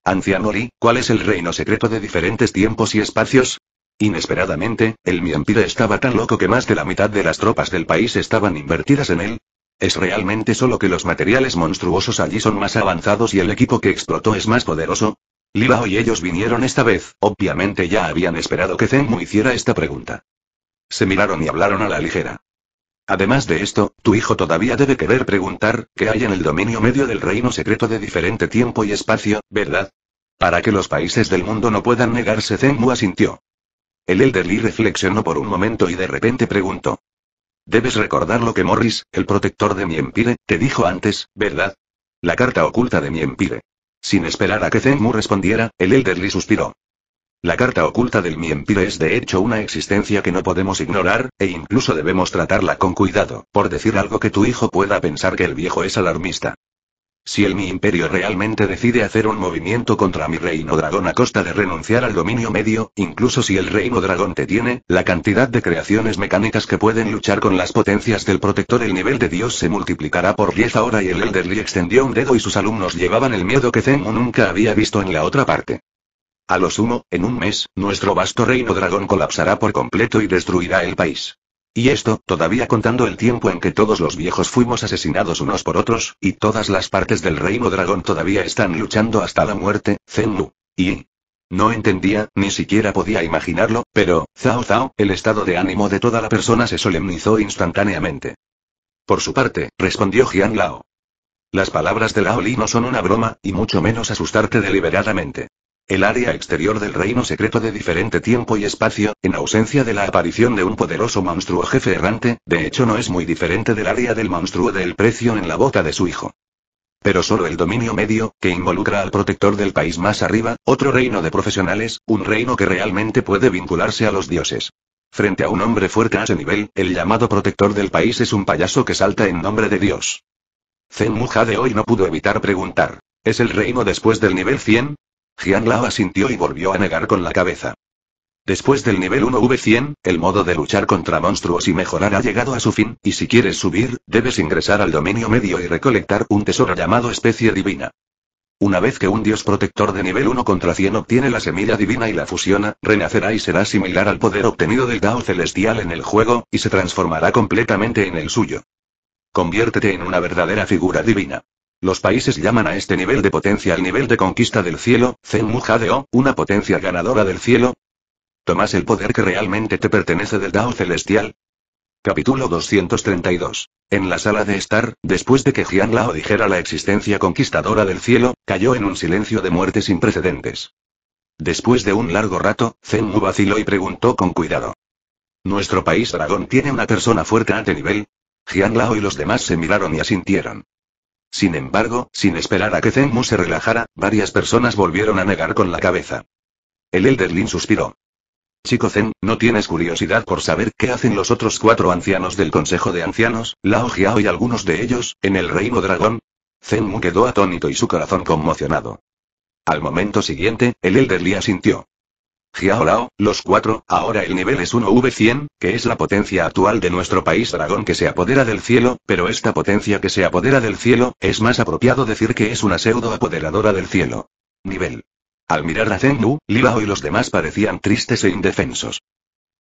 Anciano ¿cuál es el reino secreto de diferentes tiempos y espacios? Inesperadamente, el Miempire estaba tan loco que más de la mitad de las tropas del país estaban invertidas en él, es realmente solo que los materiales monstruosos allí son más avanzados y el equipo que explotó es más poderoso. Libao y ellos vinieron esta vez, obviamente ya habían esperado que Zenmu hiciera esta pregunta. Se miraron y hablaron a la ligera. Además de esto, tu hijo todavía debe querer preguntar, ¿qué hay en el dominio medio del reino secreto de diferente tiempo y espacio, verdad? Para que los países del mundo no puedan negarse, Zenmu asintió. El Elder Elderly reflexionó por un momento y de repente preguntó. Debes recordar lo que Morris, el protector de mi empire, te dijo antes, ¿verdad? La carta oculta de mi empire. Sin esperar a que Zenmu respondiera, el Elderly suspiró. La carta oculta del mi empire es de hecho una existencia que no podemos ignorar, e incluso debemos tratarla con cuidado, por decir algo que tu hijo pueda pensar que el viejo es alarmista. Si el mi imperio realmente decide hacer un movimiento contra mi reino dragón a costa de renunciar al dominio medio, incluso si el reino dragón te tiene, la cantidad de creaciones mecánicas que pueden luchar con las potencias del protector el nivel de dios se multiplicará por 10 ahora y el Elderly extendió un dedo y sus alumnos llevaban el miedo que Zemo nunca había visto en la otra parte. A lo sumo, en un mes, nuestro vasto reino dragón colapsará por completo y destruirá el país. Y esto, todavía contando el tiempo en que todos los viejos fuimos asesinados unos por otros, y todas las partes del reino dragón todavía están luchando hasta la muerte, Lu, Y... No entendía, ni siquiera podía imaginarlo, pero, Zhao Zhao, el estado de ánimo de toda la persona se solemnizó instantáneamente. Por su parte, respondió Jian Lao. Las palabras de Lao Li no son una broma, y mucho menos asustarte deliberadamente. El área exterior del reino secreto de diferente tiempo y espacio, en ausencia de la aparición de un poderoso monstruo jefe errante, de hecho no es muy diferente del área del monstruo del precio en la bota de su hijo. Pero solo el dominio medio, que involucra al protector del país más arriba, otro reino de profesionales, un reino que realmente puede vincularse a los dioses. Frente a un hombre fuerte a ese nivel, el llamado protector del país es un payaso que salta en nombre de Dios. Zen Muja de hoy no pudo evitar preguntar. ¿Es el reino después del nivel 100? Jian Lao asintió y volvió a negar con la cabeza. Después del nivel 1v100, el modo de luchar contra monstruos y mejorar ha llegado a su fin, y si quieres subir, debes ingresar al dominio medio y recolectar un tesoro llamado especie divina. Una vez que un dios protector de nivel 1 contra 100 obtiene la semilla divina y la fusiona, renacerá y será similar al poder obtenido del Dao celestial en el juego, y se transformará completamente en el suyo. Conviértete en una verdadera figura divina. Los países llaman a este nivel de potencia el nivel de conquista del cielo, Zenmu Jadeo, una potencia ganadora del cielo. Tomás el poder que realmente te pertenece del Dao Celestial? Capítulo 232. En la sala de estar, después de que Jian Lao dijera la existencia conquistadora del cielo, cayó en un silencio de muerte sin precedentes. Después de un largo rato, Zenmu vaciló y preguntó con cuidado. ¿Nuestro país dragón tiene una persona fuerte a este nivel? Jian Lao y los demás se miraron y asintieron. Sin embargo, sin esperar a que Zenmu se relajara, varias personas volvieron a negar con la cabeza. El Elderlin suspiró. Chico Zen, ¿no tienes curiosidad por saber qué hacen los otros cuatro ancianos del Consejo de Ancianos, Lao Jiao y algunos de ellos, en el Reino Dragón? Zenmu quedó atónito y su corazón conmocionado. Al momento siguiente, el Elderly asintió. Jiao los cuatro, ahora el nivel es 1V100, que es la potencia actual de nuestro país dragón que se apodera del cielo, pero esta potencia que se apodera del cielo, es más apropiado decir que es una pseudo apoderadora del cielo. Nivel. Al mirar a Zheng Lilao y los demás parecían tristes e indefensos.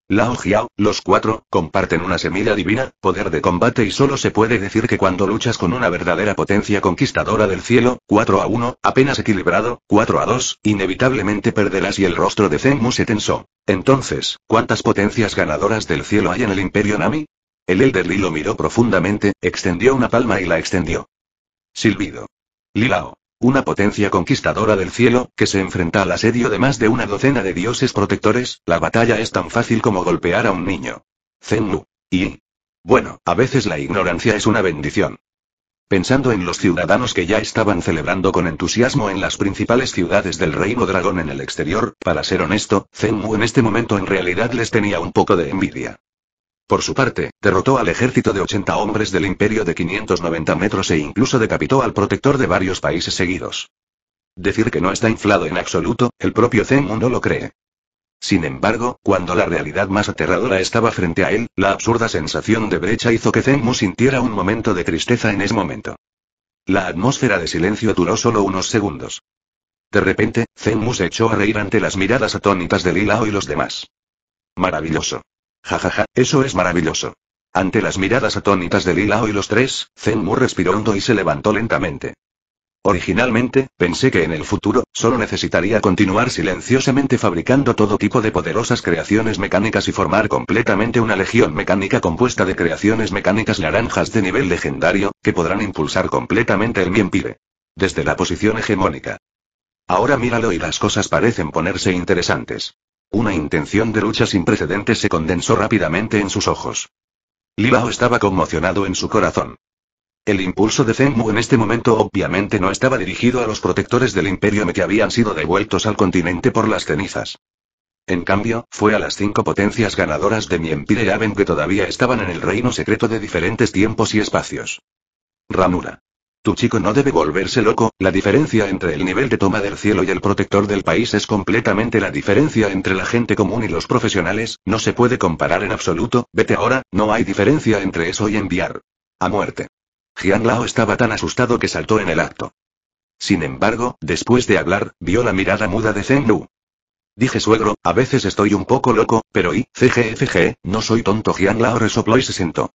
Lao Jiao, los cuatro, comparten una semilla divina, poder de combate y solo se puede decir que cuando luchas con una verdadera potencia conquistadora del cielo, 4 a 1, apenas equilibrado, 4 a 2, inevitablemente perderás y el rostro de Zenmu se tensó. Entonces, ¿cuántas potencias ganadoras del cielo hay en el Imperio Nami? El Elder Li lo miró profundamente, extendió una palma y la extendió. Silbido. Lilao. Una potencia conquistadora del cielo, que se enfrenta al asedio de más de una docena de dioses protectores, la batalla es tan fácil como golpear a un niño. Zenmu. Y... Bueno, a veces la ignorancia es una bendición. Pensando en los ciudadanos que ya estaban celebrando con entusiasmo en las principales ciudades del reino dragón en el exterior, para ser honesto, Zenmu en este momento en realidad les tenía un poco de envidia. Por su parte, derrotó al ejército de 80 hombres del imperio de 590 metros e incluso decapitó al protector de varios países seguidos. Decir que no está inflado en absoluto, el propio Zenmu no lo cree. Sin embargo, cuando la realidad más aterradora estaba frente a él, la absurda sensación de brecha hizo que Zenmu sintiera un momento de tristeza en ese momento. La atmósfera de silencio duró solo unos segundos. De repente, Zenmu se echó a reír ante las miradas atónitas de Lilao y los demás. Maravilloso. Jajaja, eso es maravilloso. Ante las miradas atónitas de Lilao y los tres, Zenmu respiró hondo y se levantó lentamente. Originalmente, pensé que en el futuro, solo necesitaría continuar silenciosamente fabricando todo tipo de poderosas creaciones mecánicas y formar completamente una legión mecánica compuesta de creaciones mecánicas naranjas de nivel legendario, que podrán impulsar completamente el Miempire. Desde la posición hegemónica. Ahora míralo y las cosas parecen ponerse interesantes. Una intención de lucha sin precedentes se condensó rápidamente en sus ojos. Lilao estaba conmocionado en su corazón. El impulso de Zenmu en este momento obviamente no estaba dirigido a los protectores del imperio que habían sido devueltos al continente por las cenizas. En cambio, fue a las cinco potencias ganadoras de mi Empire Aven que todavía estaban en el reino secreto de diferentes tiempos y espacios. Ramura. Tu chico no debe volverse loco, la diferencia entre el nivel de toma del cielo y el protector del país es completamente la diferencia entre la gente común y los profesionales, no se puede comparar en absoluto, vete ahora, no hay diferencia entre eso y enviar. A muerte. Jian Lao estaba tan asustado que saltó en el acto. Sin embargo, después de hablar, vio la mirada muda de Zeng Lu. Dije suegro, a veces estoy un poco loco, pero y, CGFG, no soy tonto. Jian Lao resopló y se sentó.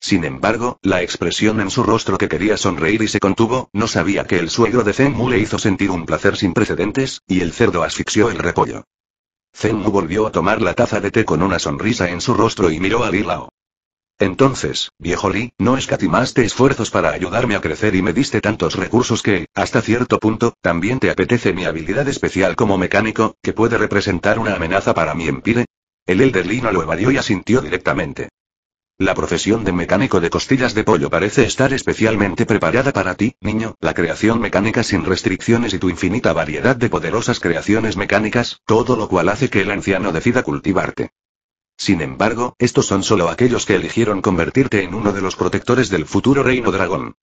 Sin embargo, la expresión en su rostro que quería sonreír y se contuvo, no sabía que el suegro de Zenmu le hizo sentir un placer sin precedentes, y el cerdo asfixió el repollo. Zenmu volvió a tomar la taza de té con una sonrisa en su rostro y miró a Lilao. Entonces, viejo Li, no escatimaste esfuerzos para ayudarme a crecer y me diste tantos recursos que, hasta cierto punto, también te apetece mi habilidad especial como mecánico, que puede representar una amenaza para mi empire. El Elder Li no lo evadió y asintió directamente. La profesión de mecánico de costillas de pollo parece estar especialmente preparada para ti, niño, la creación mecánica sin restricciones y tu infinita variedad de poderosas creaciones mecánicas, todo lo cual hace que el anciano decida cultivarte. Sin embargo, estos son solo aquellos que eligieron convertirte en uno de los protectores del futuro reino dragón.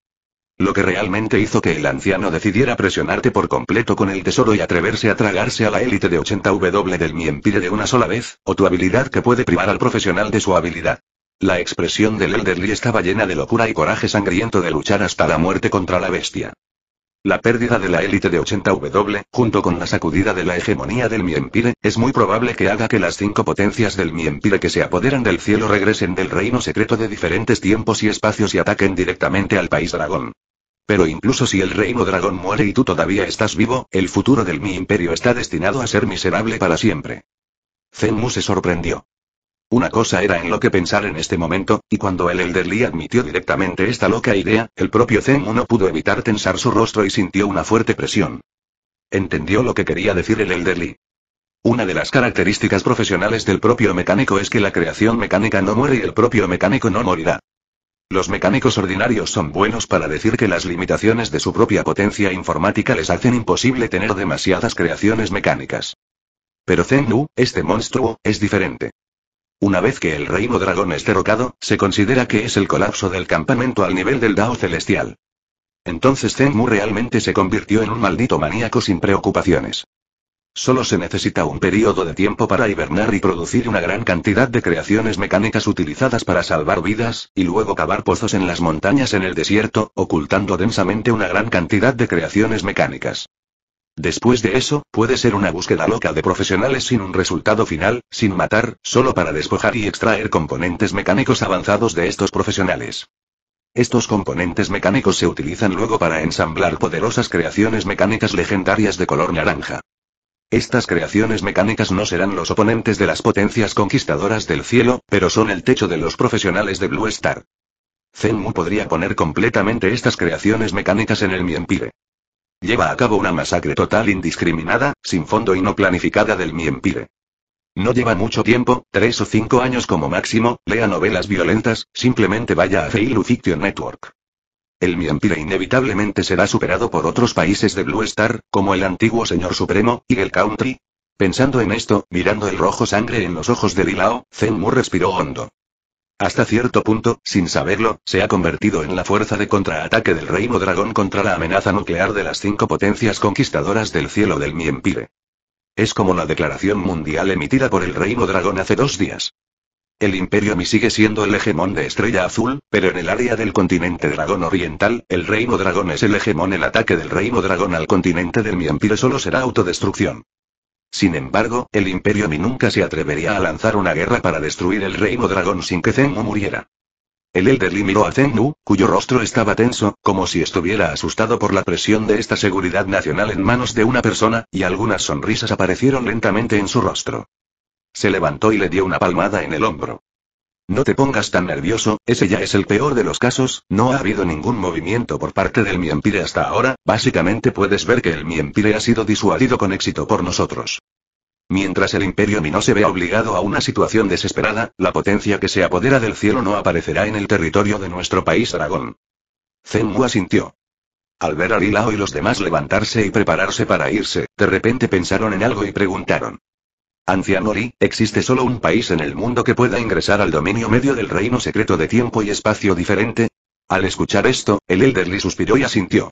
Lo que realmente hizo que el anciano decidiera presionarte por completo con el tesoro y atreverse a tragarse a la élite de 80W del empire de una sola vez, o tu habilidad que puede privar al profesional de su habilidad. La expresión del Elderly estaba llena de locura y coraje sangriento de luchar hasta la muerte contra la bestia. La pérdida de la élite de 80W, junto con la sacudida de la hegemonía del Mi Empire, es muy probable que haga que las cinco potencias del Mi Miempire que se apoderan del cielo regresen del reino secreto de diferentes tiempos y espacios y ataquen directamente al país dragón. Pero incluso si el reino dragón muere y tú todavía estás vivo, el futuro del mi imperio está destinado a ser miserable para siempre. Zenmu se sorprendió. Una cosa era en lo que pensar en este momento, y cuando el Elderly admitió directamente esta loca idea, el propio Zen no pudo evitar tensar su rostro y sintió una fuerte presión. Entendió lo que quería decir el Elderly. Una de las características profesionales del propio mecánico es que la creación mecánica no muere y el propio mecánico no morirá. Los mecánicos ordinarios son buenos para decir que las limitaciones de su propia potencia informática les hacen imposible tener demasiadas creaciones mecánicas. Pero Zen este monstruo, es diferente. Una vez que el reino dragón es derrocado, se considera que es el colapso del campamento al nivel del Dao celestial. Entonces Zenmu realmente se convirtió en un maldito maníaco sin preocupaciones. Solo se necesita un periodo de tiempo para hibernar y producir una gran cantidad de creaciones mecánicas utilizadas para salvar vidas, y luego cavar pozos en las montañas en el desierto, ocultando densamente una gran cantidad de creaciones mecánicas. Después de eso, puede ser una búsqueda loca de profesionales sin un resultado final, sin matar, solo para despojar y extraer componentes mecánicos avanzados de estos profesionales. Estos componentes mecánicos se utilizan luego para ensamblar poderosas creaciones mecánicas legendarias de color naranja. Estas creaciones mecánicas no serán los oponentes de las potencias conquistadoras del cielo, pero son el techo de los profesionales de Blue Star. Zenmu podría poner completamente estas creaciones mecánicas en el Miempire lleva a cabo una masacre total indiscriminada, sin fondo y no planificada del Miempire. No lleva mucho tiempo, tres o cinco años como máximo, lea novelas violentas, simplemente vaya a Feilu Fiction Network. El Miempire inevitablemente será superado por otros países de Blue Star, como el antiguo señor supremo, y el country. Pensando en esto, mirando el rojo sangre en los ojos de Lilao, Zenmu respiró hondo. Hasta cierto punto, sin saberlo, se ha convertido en la fuerza de contraataque del Reino Dragón contra la amenaza nuclear de las cinco potencias conquistadoras del cielo del Miempire. Es como la declaración mundial emitida por el Reino Dragón hace dos días. El Imperio Mi sigue siendo el hegemón de Estrella Azul, pero en el área del continente Dragón Oriental, el Reino Dragón es el hegemón. El ataque del Reino Dragón al continente del Miempire solo será autodestrucción. Sin embargo, el Imperio ni nunca se atrevería a lanzar una guerra para destruir el reino dragón sin que Zenmu muriera. El Elderly miró a Zenmu, cuyo rostro estaba tenso, como si estuviera asustado por la presión de esta seguridad nacional en manos de una persona, y algunas sonrisas aparecieron lentamente en su rostro. Se levantó y le dio una palmada en el hombro. No te pongas tan nervioso, ese ya es el peor de los casos, no ha habido ningún movimiento por parte del Miempire hasta ahora, básicamente puedes ver que el Miempire ha sido disuadido con éxito por nosotros. Mientras el Imperio Mino se vea obligado a una situación desesperada, la potencia que se apodera del cielo no aparecerá en el territorio de nuestro país Aragón. Zengua sintió. Al ver a Lilao y los demás levantarse y prepararse para irse, de repente pensaron en algo y preguntaron. Anciano existe solo un país en el mundo que pueda ingresar al dominio medio del reino secreto de tiempo y espacio diferente. Al escuchar esto, el Elder suspiró y asintió.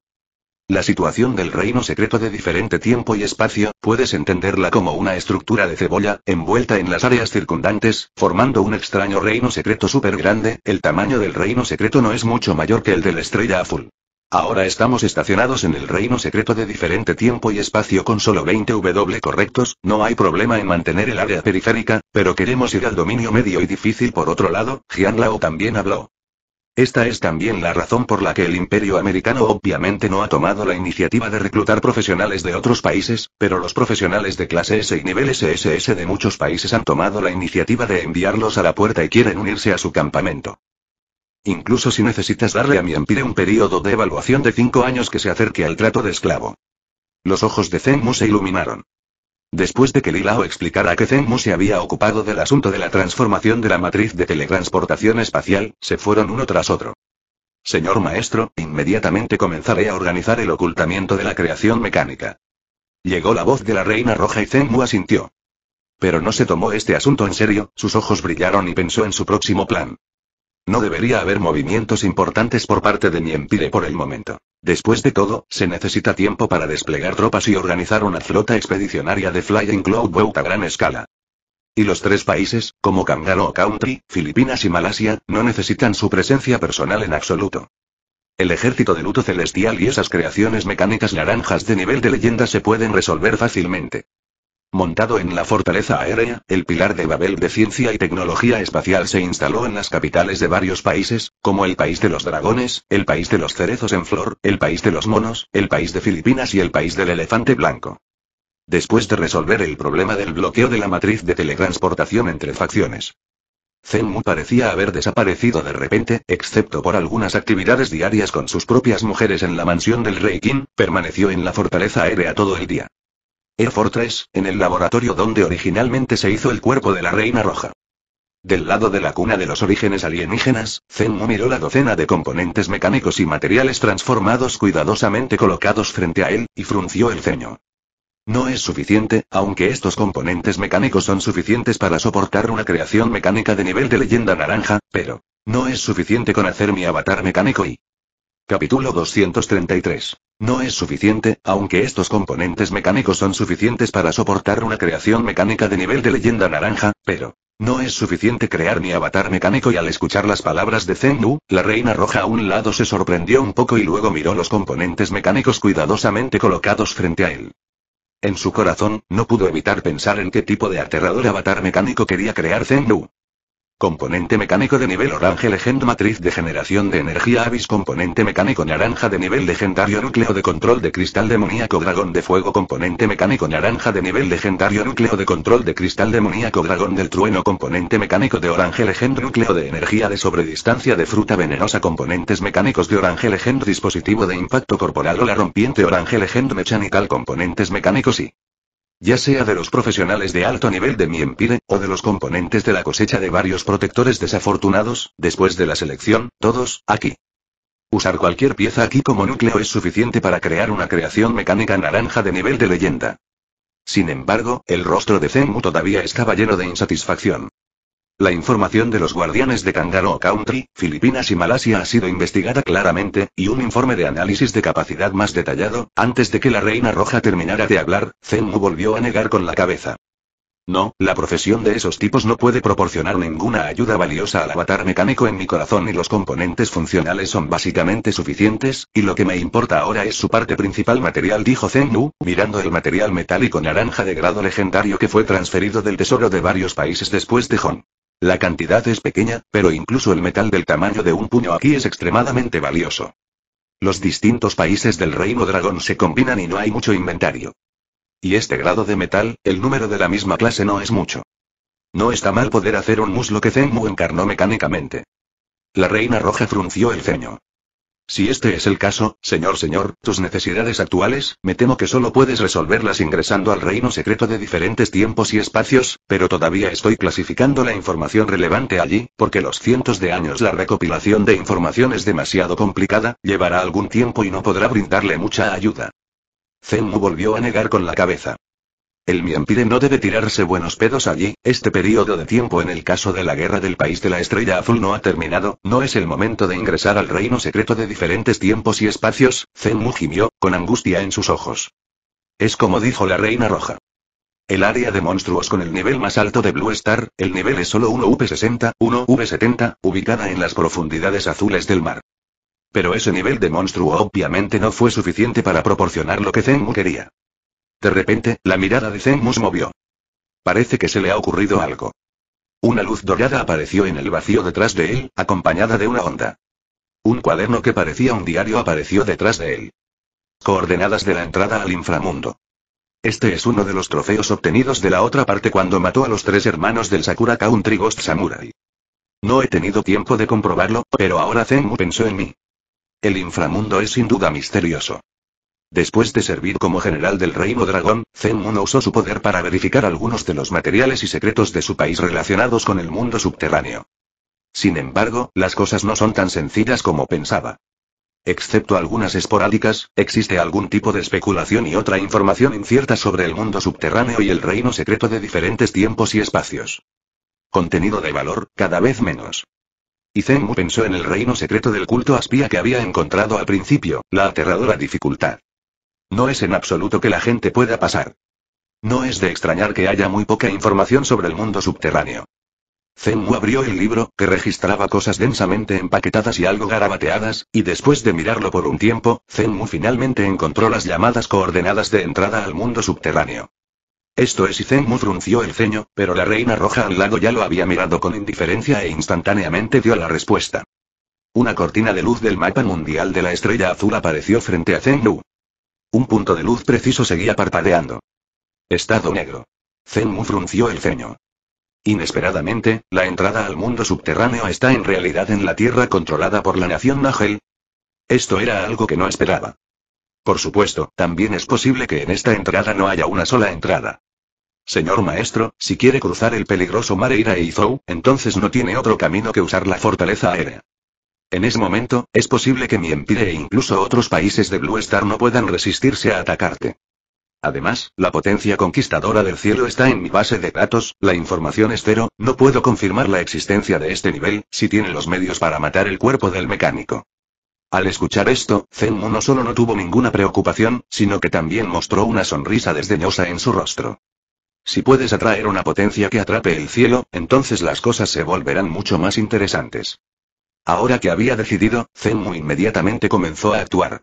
La situación del reino secreto de diferente tiempo y espacio, puedes entenderla como una estructura de cebolla, envuelta en las áreas circundantes, formando un extraño reino secreto súper grande, el tamaño del reino secreto no es mucho mayor que el de la estrella azul. Ahora estamos estacionados en el reino secreto de diferente tiempo y espacio con solo 20 W correctos, no hay problema en mantener el área periférica, pero queremos ir al dominio medio y difícil por otro lado, Jian Lao también habló. Esta es también la razón por la que el imperio americano obviamente no ha tomado la iniciativa de reclutar profesionales de otros países, pero los profesionales de clase S y nivel SS de muchos países han tomado la iniciativa de enviarlos a la puerta y quieren unirse a su campamento. Incluso si necesitas darle a mi empire un periodo de evaluación de cinco años que se acerque al trato de esclavo. Los ojos de Zenmu se iluminaron. Después de que Lilao explicara que Zenmu se había ocupado del asunto de la transformación de la matriz de teletransportación espacial, se fueron uno tras otro. Señor maestro, inmediatamente comenzaré a organizar el ocultamiento de la creación mecánica. Llegó la voz de la reina roja y Zenmu asintió. Pero no se tomó este asunto en serio, sus ojos brillaron y pensó en su próximo plan. No debería haber movimientos importantes por parte de mi empire por el momento. Después de todo, se necesita tiempo para desplegar tropas y organizar una flota expedicionaria de Flying Boat a gran escala. Y los tres países, como Kangaroo Country, Filipinas y Malasia, no necesitan su presencia personal en absoluto. El ejército de luto celestial y esas creaciones mecánicas naranjas de nivel de leyenda se pueden resolver fácilmente. Montado en la fortaleza aérea, el pilar de Babel de ciencia y tecnología espacial se instaló en las capitales de varios países, como el país de los dragones, el país de los cerezos en flor, el país de los monos, el país de Filipinas y el país del elefante blanco. Después de resolver el problema del bloqueo de la matriz de teletransportación entre facciones, Zenmu parecía haber desaparecido de repente, excepto por algunas actividades diarias con sus propias mujeres en la mansión del rey Qin, permaneció en la fortaleza aérea todo el día. Air 3, en el laboratorio donde originalmente se hizo el cuerpo de la Reina Roja. Del lado de la cuna de los orígenes alienígenas, Zenmu miró la docena de componentes mecánicos y materiales transformados cuidadosamente colocados frente a él, y frunció el ceño. No es suficiente, aunque estos componentes mecánicos son suficientes para soportar una creación mecánica de nivel de leyenda naranja, pero no es suficiente con hacer mi avatar mecánico y... Capítulo 233. No es suficiente, aunque estos componentes mecánicos son suficientes para soportar una creación mecánica de nivel de leyenda naranja, pero... No es suficiente crear mi avatar mecánico y al escuchar las palabras de Zen-Nu, la reina roja a un lado se sorprendió un poco y luego miró los componentes mecánicos cuidadosamente colocados frente a él. En su corazón, no pudo evitar pensar en qué tipo de aterrador avatar mecánico quería crear Zen-Nu. Componente mecánico de nivel orange legend matriz de generación de energía avis componente mecánico naranja de nivel legendario núcleo de control de cristal demoníaco dragón de fuego componente mecánico naranja de nivel legendario núcleo de control de cristal demoníaco dragón del trueno componente mecánico de orange legend núcleo de energía de sobredistancia de fruta venenosa componentes mecánicos de orange legend dispositivo de impacto corporal o la rompiente orange legend mechanical componentes mecánicos y ya sea de los profesionales de alto nivel de mi empire, o de los componentes de la cosecha de varios protectores desafortunados, después de la selección, todos, aquí. Usar cualquier pieza aquí como núcleo es suficiente para crear una creación mecánica naranja de nivel de leyenda. Sin embargo, el rostro de Zenmu todavía estaba lleno de insatisfacción. La información de los guardianes de Kangaroo Country, Filipinas y Malasia ha sido investigada claramente, y un informe de análisis de capacidad más detallado, antes de que la Reina Roja terminara de hablar, Zenmu volvió a negar con la cabeza. No, la profesión de esos tipos no puede proporcionar ninguna ayuda valiosa al avatar mecánico en mi corazón y los componentes funcionales son básicamente suficientes, y lo que me importa ahora es su parte principal material dijo Zenmu, mirando el material metálico naranja de grado legendario que fue transferido del tesoro de varios países después de Hon. La cantidad es pequeña, pero incluso el metal del tamaño de un puño aquí es extremadamente valioso. Los distintos países del reino dragón se combinan y no hay mucho inventario. Y este grado de metal, el número de la misma clase no es mucho. No está mal poder hacer un muslo que Zenmu encarnó mecánicamente. La reina roja frunció el ceño. Si este es el caso, señor señor, tus necesidades actuales, me temo que solo puedes resolverlas ingresando al reino secreto de diferentes tiempos y espacios, pero todavía estoy clasificando la información relevante allí, porque los cientos de años la recopilación de información es demasiado complicada, llevará algún tiempo y no podrá brindarle mucha ayuda. Zenmu volvió a negar con la cabeza. El Miempire no debe tirarse buenos pedos allí, este periodo de tiempo en el caso de la guerra del país de la estrella azul no ha terminado, no es el momento de ingresar al reino secreto de diferentes tiempos y espacios, Zenmu gimió, con angustia en sus ojos. Es como dijo la reina roja. El área de monstruos con el nivel más alto de Blue Star, el nivel es solo 1V60, 1V70, ubicada en las profundidades azules del mar. Pero ese nivel de monstruo obviamente no fue suficiente para proporcionar lo que Zenmu quería. De repente, la mirada de Zenmu movió. Parece que se le ha ocurrido algo. Una luz dorada apareció en el vacío detrás de él, acompañada de una onda. Un cuaderno que parecía un diario apareció detrás de él. Coordenadas de la entrada al inframundo. Este es uno de los trofeos obtenidos de la otra parte cuando mató a los tres hermanos del Sakura Country Ghost Samurai. No he tenido tiempo de comprobarlo, pero ahora Zenmu pensó en mí. El inframundo es sin duda misterioso. Después de servir como general del reino dragón, no usó su poder para verificar algunos de los materiales y secretos de su país relacionados con el mundo subterráneo. Sin embargo, las cosas no son tan sencillas como pensaba. Excepto algunas esporádicas, existe algún tipo de especulación y otra información incierta sobre el mundo subterráneo y el reino secreto de diferentes tiempos y espacios. Contenido de valor, cada vez menos. Y Zenmu pensó en el reino secreto del culto aspía que había encontrado al principio, la aterradora dificultad. No es en absoluto que la gente pueda pasar. No es de extrañar que haya muy poca información sobre el mundo subterráneo. Zenmu abrió el libro, que registraba cosas densamente empaquetadas y algo garabateadas, y después de mirarlo por un tiempo, Zenmu finalmente encontró las llamadas coordenadas de entrada al mundo subterráneo. Esto es y Zenmu frunció el ceño, pero la reina roja al lado ya lo había mirado con indiferencia e instantáneamente dio la respuesta. Una cortina de luz del mapa mundial de la estrella azul apareció frente a Zenmu. Un punto de luz preciso seguía parpadeando. Estado negro. Zenmu frunció el ceño. Inesperadamente, la entrada al mundo subterráneo está en realidad en la tierra controlada por la nación Nagel. Esto era algo que no esperaba. Por supuesto, también es posible que en esta entrada no haya una sola entrada. Señor maestro, si quiere cruzar el peligroso mar Eira entonces no tiene otro camino que usar la fortaleza aérea. En ese momento, es posible que mi Empire e incluso otros países de Blue Star no puedan resistirse a atacarte. Además, la potencia conquistadora del cielo está en mi base de datos, la información es cero, no puedo confirmar la existencia de este nivel, si tiene los medios para matar el cuerpo del mecánico. Al escuchar esto, Zenmu no solo no tuvo ninguna preocupación, sino que también mostró una sonrisa desdeñosa en su rostro. Si puedes atraer una potencia que atrape el cielo, entonces las cosas se volverán mucho más interesantes. Ahora que había decidido, Zenmu inmediatamente comenzó a actuar.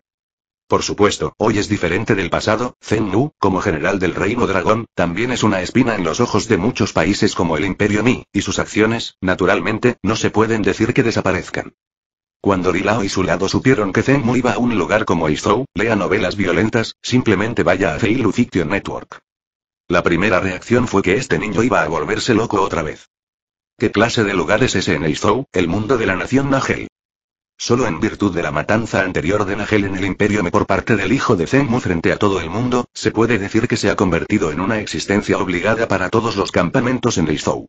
Por supuesto, hoy es diferente del pasado, Zenmu, como general del reino dragón, también es una espina en los ojos de muchos países como el Imperio Mi, y sus acciones, naturalmente, no se pueden decir que desaparezcan. Cuando Rilao y su lado supieron que Zenmu iba a un lugar como Izou, lea novelas violentas, simplemente vaya a Feilu Fiction Network. La primera reacción fue que este niño iba a volverse loco otra vez. ¿Qué clase de lugar es ese en Eizou, el mundo de la nación Nagel? Solo en virtud de la matanza anterior de Nagel en el Imperio Me por parte del hijo de Zenmu frente a todo el mundo, se puede decir que se ha convertido en una existencia obligada para todos los campamentos en Eizou.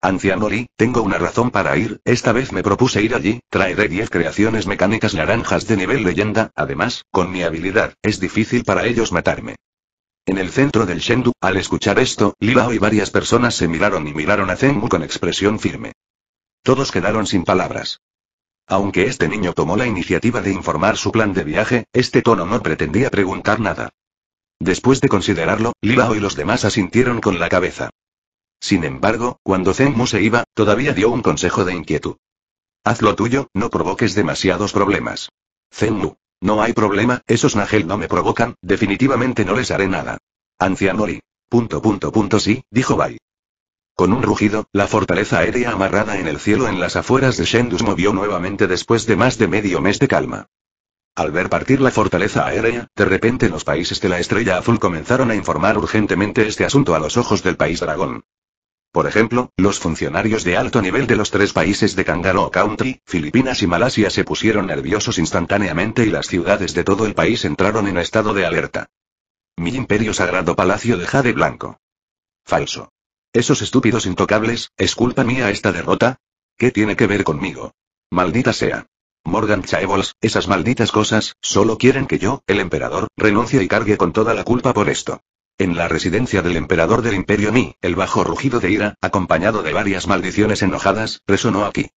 Anciano Lee, tengo una razón para ir, esta vez me propuse ir allí, traeré 10 creaciones mecánicas naranjas de nivel leyenda, además, con mi habilidad, es difícil para ellos matarme. En el centro del Shendu, al escuchar esto, Lilao y varias personas se miraron y miraron a Zenmu con expresión firme. Todos quedaron sin palabras. Aunque este niño tomó la iniciativa de informar su plan de viaje, este tono no pretendía preguntar nada. Después de considerarlo, Lilao y los demás asintieron con la cabeza. Sin embargo, cuando Zenmu se iba, todavía dio un consejo de inquietud. Haz lo tuyo, no provoques demasiados problemas. Zenmu. No hay problema, esos Nagel no me provocan, definitivamente no les haré nada. Ancianori. Punto punto punto sí, dijo Bai. Con un rugido, la fortaleza aérea amarrada en el cielo en las afueras de Shendus movió nuevamente después de más de medio mes de calma. Al ver partir la fortaleza aérea, de repente los países de la estrella azul comenzaron a informar urgentemente este asunto a los ojos del país dragón. Por ejemplo, los funcionarios de alto nivel de los tres países de Kangaroo Country, Filipinas y Malasia se pusieron nerviosos instantáneamente y las ciudades de todo el país entraron en estado de alerta. Mi imperio sagrado palacio de Jade Blanco. Falso. Esos estúpidos intocables, ¿es culpa mía esta derrota? ¿Qué tiene que ver conmigo? Maldita sea. Morgan Chaebols, esas malditas cosas, solo quieren que yo, el emperador, renuncie y cargue con toda la culpa por esto. En la residencia del emperador del imperio Mi, el bajo rugido de ira, acompañado de varias maldiciones enojadas, resonó aquí.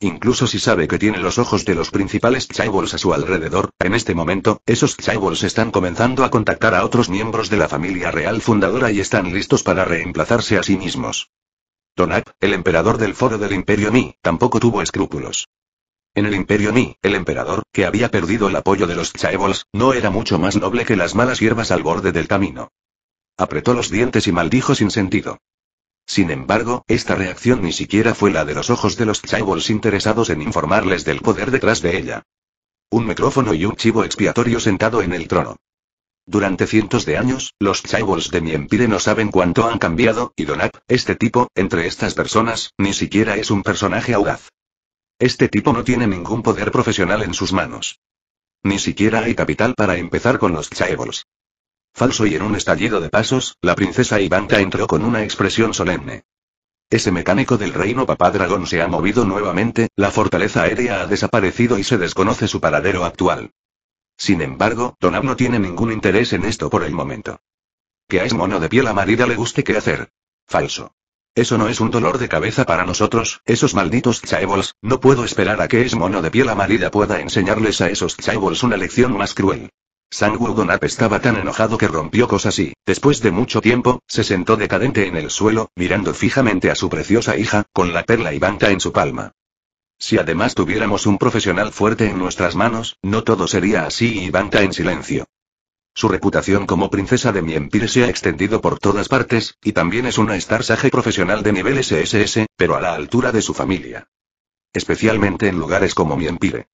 Incluso si sabe que tiene los ojos de los principales Chaebols a su alrededor, en este momento, esos Chaebols están comenzando a contactar a otros miembros de la familia real fundadora y están listos para reemplazarse a sí mismos. Tonak, el emperador del foro del Imperio Mi, tampoco tuvo escrúpulos. En el Imperio Mi, el emperador, que había perdido el apoyo de los Chaebols, no era mucho más noble que las malas hierbas al borde del camino. Apretó los dientes y maldijo sin sentido. Sin embargo, esta reacción ni siquiera fue la de los ojos de los Cyborgs interesados en informarles del poder detrás de ella. Un micrófono y un chivo expiatorio sentado en el trono. Durante cientos de años, los Cyborgs de mi empire no saben cuánto han cambiado, y Donat, este tipo, entre estas personas, ni siquiera es un personaje audaz. Este tipo no tiene ningún poder profesional en sus manos. Ni siquiera hay capital para empezar con los Cyborgs. Falso y en un estallido de pasos, la princesa Ivanka entró con una expresión solemne. Ese mecánico del reino papá dragón se ha movido nuevamente, la fortaleza aérea ha desaparecido y se desconoce su paradero actual. Sin embargo, Donab no tiene ningún interés en esto por el momento. Que a ese mono de piel amarilla le guste qué hacer. Falso. Eso no es un dolor de cabeza para nosotros, esos malditos chaebols, no puedo esperar a que ese mono de piel amarilla pueda enseñarles a esos chaebols una lección más cruel. San estaba tan enojado que rompió cosas y, después de mucho tiempo, se sentó decadente en el suelo, mirando fijamente a su preciosa hija, con la perla y en su palma. Si además tuviéramos un profesional fuerte en nuestras manos, no todo sería así y banca en silencio. Su reputación como princesa de Miempire se ha extendido por todas partes, y también es una starsaje profesional de nivel SSS, pero a la altura de su familia. Especialmente en lugares como Miempire.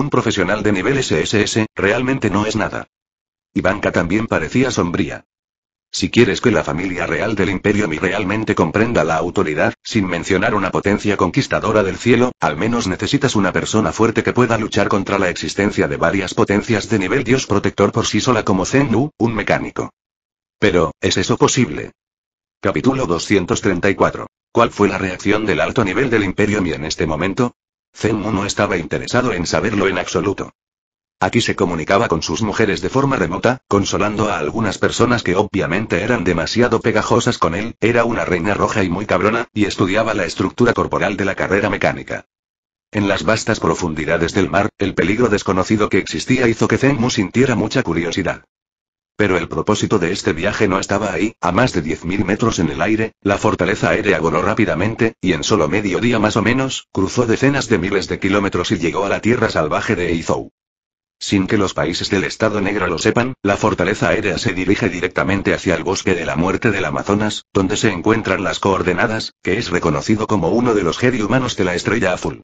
Un profesional de nivel SSS, realmente no es nada. Ivanka también parecía sombría. Si quieres que la familia real del imperio mi realmente comprenda la autoridad, sin mencionar una potencia conquistadora del cielo, al menos necesitas una persona fuerte que pueda luchar contra la existencia de varias potencias de nivel dios protector por sí sola como Zenu, un mecánico. Pero, ¿es eso posible? Capítulo 234. ¿Cuál fue la reacción del alto nivel del imperio mi en este momento? Zenmu no estaba interesado en saberlo en absoluto. Aquí se comunicaba con sus mujeres de forma remota, consolando a algunas personas que obviamente eran demasiado pegajosas con él, era una reina roja y muy cabrona, y estudiaba la estructura corporal de la carrera mecánica. En las vastas profundidades del mar, el peligro desconocido que existía hizo que Zenmu sintiera mucha curiosidad. Pero el propósito de este viaje no estaba ahí, a más de 10.000 metros en el aire, la fortaleza aérea voló rápidamente, y en solo medio día más o menos, cruzó decenas de miles de kilómetros y llegó a la tierra salvaje de Eizou. Sin que los países del Estado Negro lo sepan, la fortaleza aérea se dirige directamente hacia el bosque de la muerte del Amazonas, donde se encuentran las coordenadas, que es reconocido como uno de los geri humanos de la estrella azul.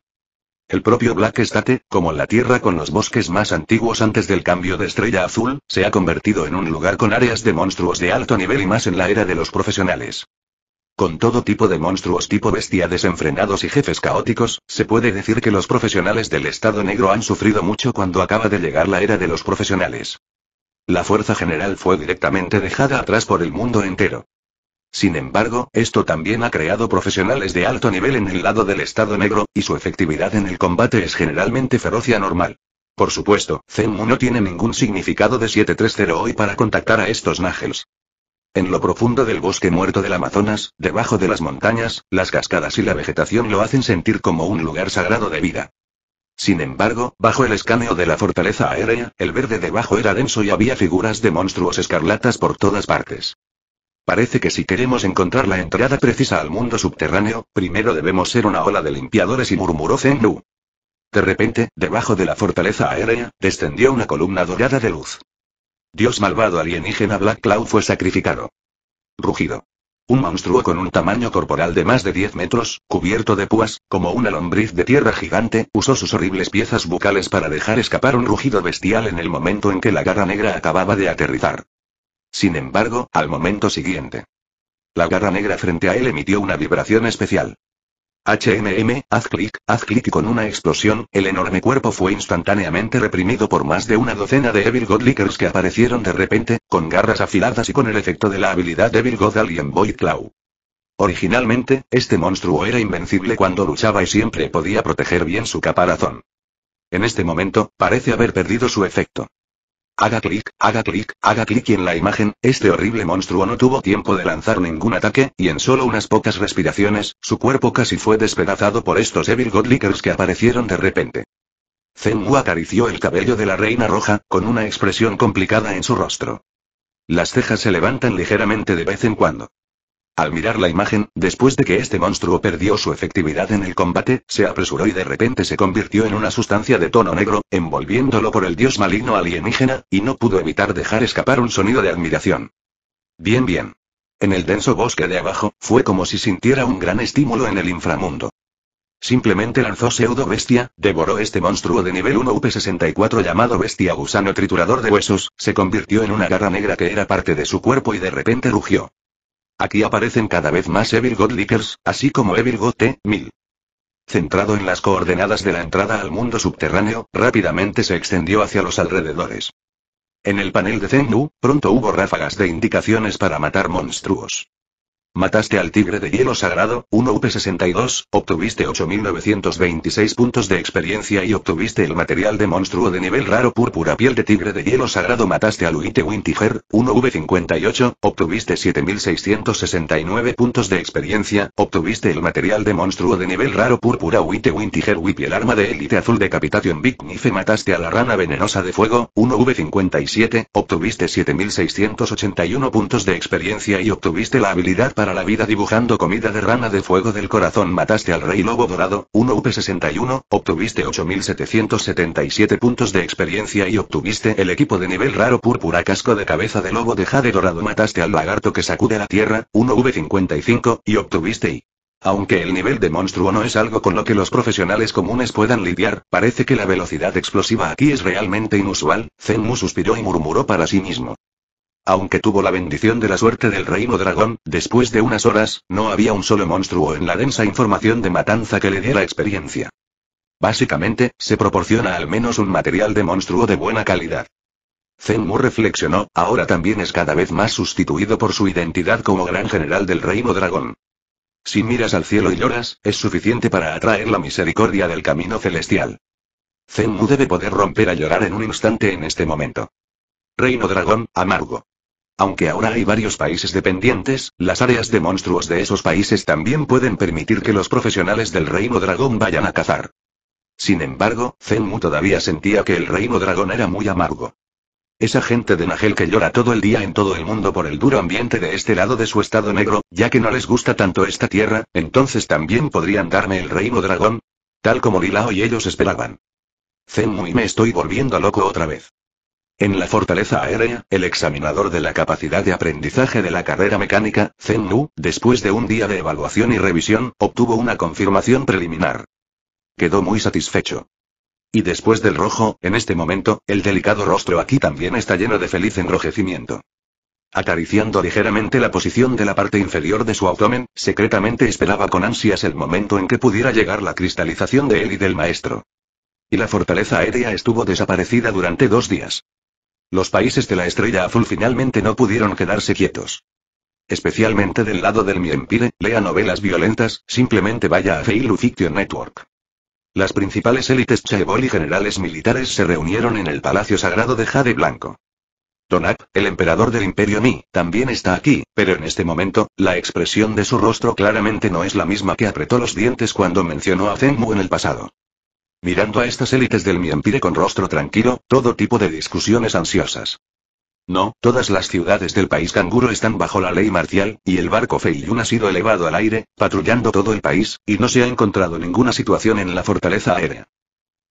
El propio Black State, como la Tierra con los bosques más antiguos antes del cambio de estrella azul, se ha convertido en un lugar con áreas de monstruos de alto nivel y más en la era de los profesionales. Con todo tipo de monstruos tipo bestia desenfrenados y jefes caóticos, se puede decir que los profesionales del Estado negro han sufrido mucho cuando acaba de llegar la era de los profesionales. La fuerza general fue directamente dejada atrás por el mundo entero. Sin embargo, esto también ha creado profesionales de alto nivel en el lado del Estado negro, y su efectividad en el combate es generalmente feroz y anormal. Por supuesto, Zenmu no tiene ningún significado de 730 hoy para contactar a estos Nagels. En lo profundo del bosque muerto del Amazonas, debajo de las montañas, las cascadas y la vegetación lo hacen sentir como un lugar sagrado de vida. Sin embargo, bajo el escaneo de la fortaleza aérea, el verde debajo era denso y había figuras de monstruos escarlatas por todas partes. Parece que si queremos encontrar la entrada precisa al mundo subterráneo, primero debemos ser una ola de limpiadores y murmuró Zenglu. De repente, debajo de la fortaleza aérea, descendió una columna dorada de luz. Dios malvado alienígena Black Cloud fue sacrificado. Rugido. Un monstruo con un tamaño corporal de más de 10 metros, cubierto de púas, como una lombriz de tierra gigante, usó sus horribles piezas bucales para dejar escapar un rugido bestial en el momento en que la garra negra acababa de aterrizar. Sin embargo, al momento siguiente. La garra negra frente a él emitió una vibración especial. HMM, haz clic, haz clic y con una explosión, el enorme cuerpo fue instantáneamente reprimido por más de una docena de Evil God Lickers que aparecieron de repente, con garras afiladas y con el efecto de la habilidad Evil God Alien Boy Claw. Originalmente, este monstruo era invencible cuando luchaba y siempre podía proteger bien su caparazón. En este momento, parece haber perdido su efecto. Haga clic, haga clic, haga clic y en la imagen, este horrible monstruo no tuvo tiempo de lanzar ningún ataque, y en solo unas pocas respiraciones, su cuerpo casi fue despedazado por estos Evil Godlickers que aparecieron de repente. Zengu acarició el cabello de la reina roja, con una expresión complicada en su rostro. Las cejas se levantan ligeramente de vez en cuando. Al mirar la imagen, después de que este monstruo perdió su efectividad en el combate, se apresuró y de repente se convirtió en una sustancia de tono negro, envolviéndolo por el dios maligno alienígena, y no pudo evitar dejar escapar un sonido de admiración. Bien, bien. En el denso bosque de abajo, fue como si sintiera un gran estímulo en el inframundo. Simplemente lanzó pseudo bestia, devoró este monstruo de nivel 1 UP64 llamado bestia gusano triturador de huesos, se convirtió en una garra negra que era parte de su cuerpo y de repente rugió. Aquí aparecen cada vez más Evil God Lickers, así como Evil God T-1000. Centrado en las coordenadas de la entrada al mundo subterráneo, rápidamente se extendió hacia los alrededores. En el panel de Zenu, pronto hubo ráfagas de indicaciones para matar monstruos. Mataste al tigre de hielo sagrado, 1 v 62 obtuviste 8926 puntos de experiencia y obtuviste el material de monstruo de nivel raro púrpura piel de tigre de hielo sagrado mataste al Luite Wintiger, 1V58, obtuviste 7669 puntos de experiencia, obtuviste el material de monstruo de nivel raro púrpura Uite Wintiger Whippy el arma de élite azul de en Big Nife mataste a la rana venenosa de fuego, 1V57, obtuviste 7681 puntos de experiencia y obtuviste la habilidad para la vida dibujando comida de rana de fuego del corazón mataste al rey lobo dorado, 1 v 61 obtuviste 8777 puntos de experiencia y obtuviste el equipo de nivel raro púrpura casco de cabeza de lobo de jade dorado mataste al lagarto que sacude la tierra, 1 V55, y obtuviste y... Aunque el nivel de monstruo no es algo con lo que los profesionales comunes puedan lidiar, parece que la velocidad explosiva aquí es realmente inusual, Zenmu suspiró y murmuró para sí mismo. Aunque tuvo la bendición de la suerte del reino dragón, después de unas horas, no había un solo monstruo en la densa información de matanza que le diera experiencia. Básicamente, se proporciona al menos un material de monstruo de buena calidad. Zenmu reflexionó, ahora también es cada vez más sustituido por su identidad como gran general del reino dragón. Si miras al cielo y lloras, es suficiente para atraer la misericordia del camino celestial. Zenmu debe poder romper a llorar en un instante en este momento. Reino dragón, amargo. Aunque ahora hay varios países dependientes, las áreas de monstruos de esos países también pueden permitir que los profesionales del reino dragón vayan a cazar. Sin embargo, Zenmu todavía sentía que el reino dragón era muy amargo. Esa gente de Nagel que llora todo el día en todo el mundo por el duro ambiente de este lado de su estado negro, ya que no les gusta tanto esta tierra, entonces también podrían darme el reino dragón. Tal como Lilao y ellos esperaban. Zenmu y me estoy volviendo loco otra vez. En la fortaleza aérea, el examinador de la capacidad de aprendizaje de la carrera mecánica, Zen Nu, después de un día de evaluación y revisión, obtuvo una confirmación preliminar. Quedó muy satisfecho. Y después del rojo, en este momento, el delicado rostro aquí también está lleno de feliz enrojecimiento. Acariciando ligeramente la posición de la parte inferior de su abdomen, secretamente esperaba con ansias el momento en que pudiera llegar la cristalización de él y del maestro. Y la fortaleza aérea estuvo desaparecida durante dos días. Los países de la Estrella Azul finalmente no pudieron quedarse quietos. Especialmente del lado del empire, lea novelas violentas, simplemente vaya a Feilu Fiction Network. Las principales élites Chaebol y generales militares se reunieron en el Palacio Sagrado de Jade Blanco. Tonak, el emperador del Imperio Mi, también está aquí, pero en este momento, la expresión de su rostro claramente no es la misma que apretó los dientes cuando mencionó a Zenmu en el pasado mirando a estas élites del Miampire con rostro tranquilo, todo tipo de discusiones ansiosas. No, todas las ciudades del país canguro están bajo la ley marcial, y el barco Feiyun ha sido elevado al aire, patrullando todo el país, y no se ha encontrado ninguna situación en la fortaleza aérea.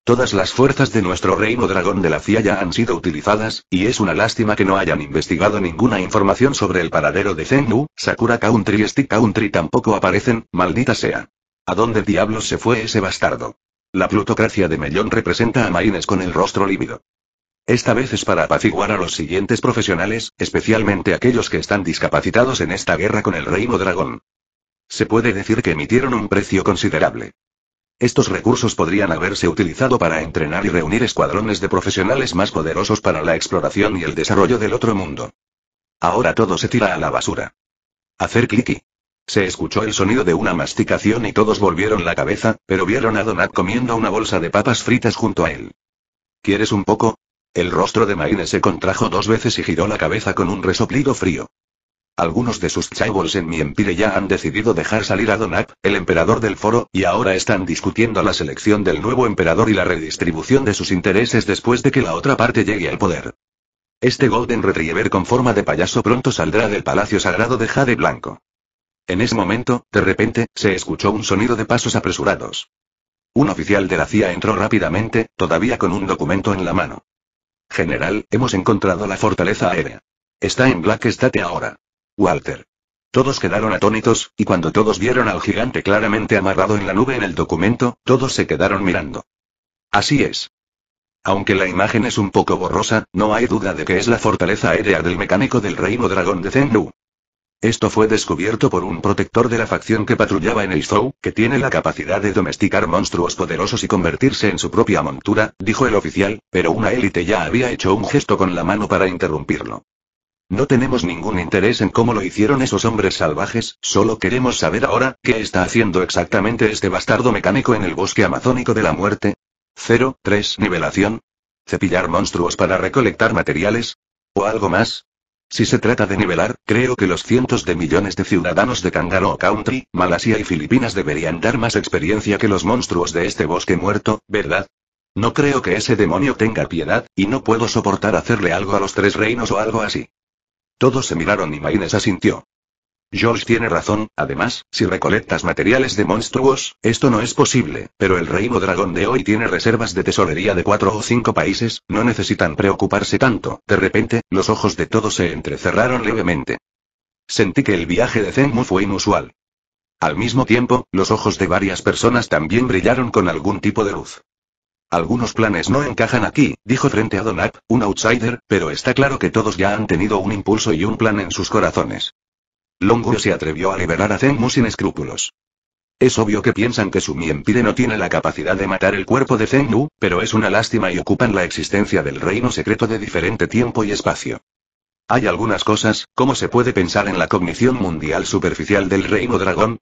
Todas las fuerzas de nuestro reino dragón de la CIA ya han sido utilizadas, y es una lástima que no hayan investigado ninguna información sobre el paradero de Zengu, Sakura Country y Stick Country tampoco aparecen, maldita sea. ¿A dónde diablos se fue ese bastardo? La plutocracia de Mellón representa a Marines con el rostro lívido. Esta vez es para apaciguar a los siguientes profesionales, especialmente aquellos que están discapacitados en esta guerra con el Reino Dragón. Se puede decir que emitieron un precio considerable. Estos recursos podrían haberse utilizado para entrenar y reunir escuadrones de profesionales más poderosos para la exploración y el desarrollo del otro mundo. Ahora todo se tira a la basura. Hacer clic se escuchó el sonido de una masticación y todos volvieron la cabeza, pero vieron a Donat comiendo una bolsa de papas fritas junto a él. ¿Quieres un poco? El rostro de Maine se contrajo dos veces y giró la cabeza con un resoplido frío. Algunos de sus chavos en mi empire ya han decidido dejar salir a Donat, el emperador del foro, y ahora están discutiendo la selección del nuevo emperador y la redistribución de sus intereses después de que la otra parte llegue al poder. Este Golden Retriever con forma de payaso pronto saldrá del palacio sagrado de Jade Blanco. En ese momento, de repente, se escuchó un sonido de pasos apresurados. Un oficial de la CIA entró rápidamente, todavía con un documento en la mano. General, hemos encontrado la fortaleza aérea. Está en Black State ahora. Walter. Todos quedaron atónitos, y cuando todos vieron al gigante claramente amarrado en la nube en el documento, todos se quedaron mirando. Así es. Aunque la imagen es un poco borrosa, no hay duda de que es la fortaleza aérea del mecánico del reino dragón de Zen-Nu. Esto fue descubierto por un protector de la facción que patrullaba en el Zou, que tiene la capacidad de domesticar monstruos poderosos y convertirse en su propia montura, dijo el oficial, pero una élite ya había hecho un gesto con la mano para interrumpirlo. No tenemos ningún interés en cómo lo hicieron esos hombres salvajes, solo queremos saber ahora, ¿qué está haciendo exactamente este bastardo mecánico en el bosque amazónico de la muerte? 0. 3. Nivelación. Cepillar monstruos para recolectar materiales. ¿O algo más? Si se trata de nivelar, creo que los cientos de millones de ciudadanos de Kangaroo Country, Malasia y Filipinas deberían dar más experiencia que los monstruos de este bosque muerto, ¿verdad? No creo que ese demonio tenga piedad, y no puedo soportar hacerle algo a los tres reinos o algo así. Todos se miraron y Maines asintió. George tiene razón, además, si recolectas materiales de monstruos, esto no es posible, pero el reino dragón de hoy tiene reservas de tesorería de cuatro o cinco países, no necesitan preocuparse tanto. De repente, los ojos de todos se entrecerraron levemente. Sentí que el viaje de Zenmu fue inusual. Al mismo tiempo, los ojos de varias personas también brillaron con algún tipo de luz. Algunos planes no encajan aquí, dijo frente a Donat, un outsider, pero está claro que todos ya han tenido un impulso y un plan en sus corazones. Longo se atrevió a liberar a Zenmu sin escrúpulos. Es obvio que piensan que su Miempire no tiene la capacidad de matar el cuerpo de Zenmu, pero es una lástima y ocupan la existencia del reino secreto de diferente tiempo y espacio. Hay algunas cosas, como se puede pensar en la cognición mundial superficial del reino dragón,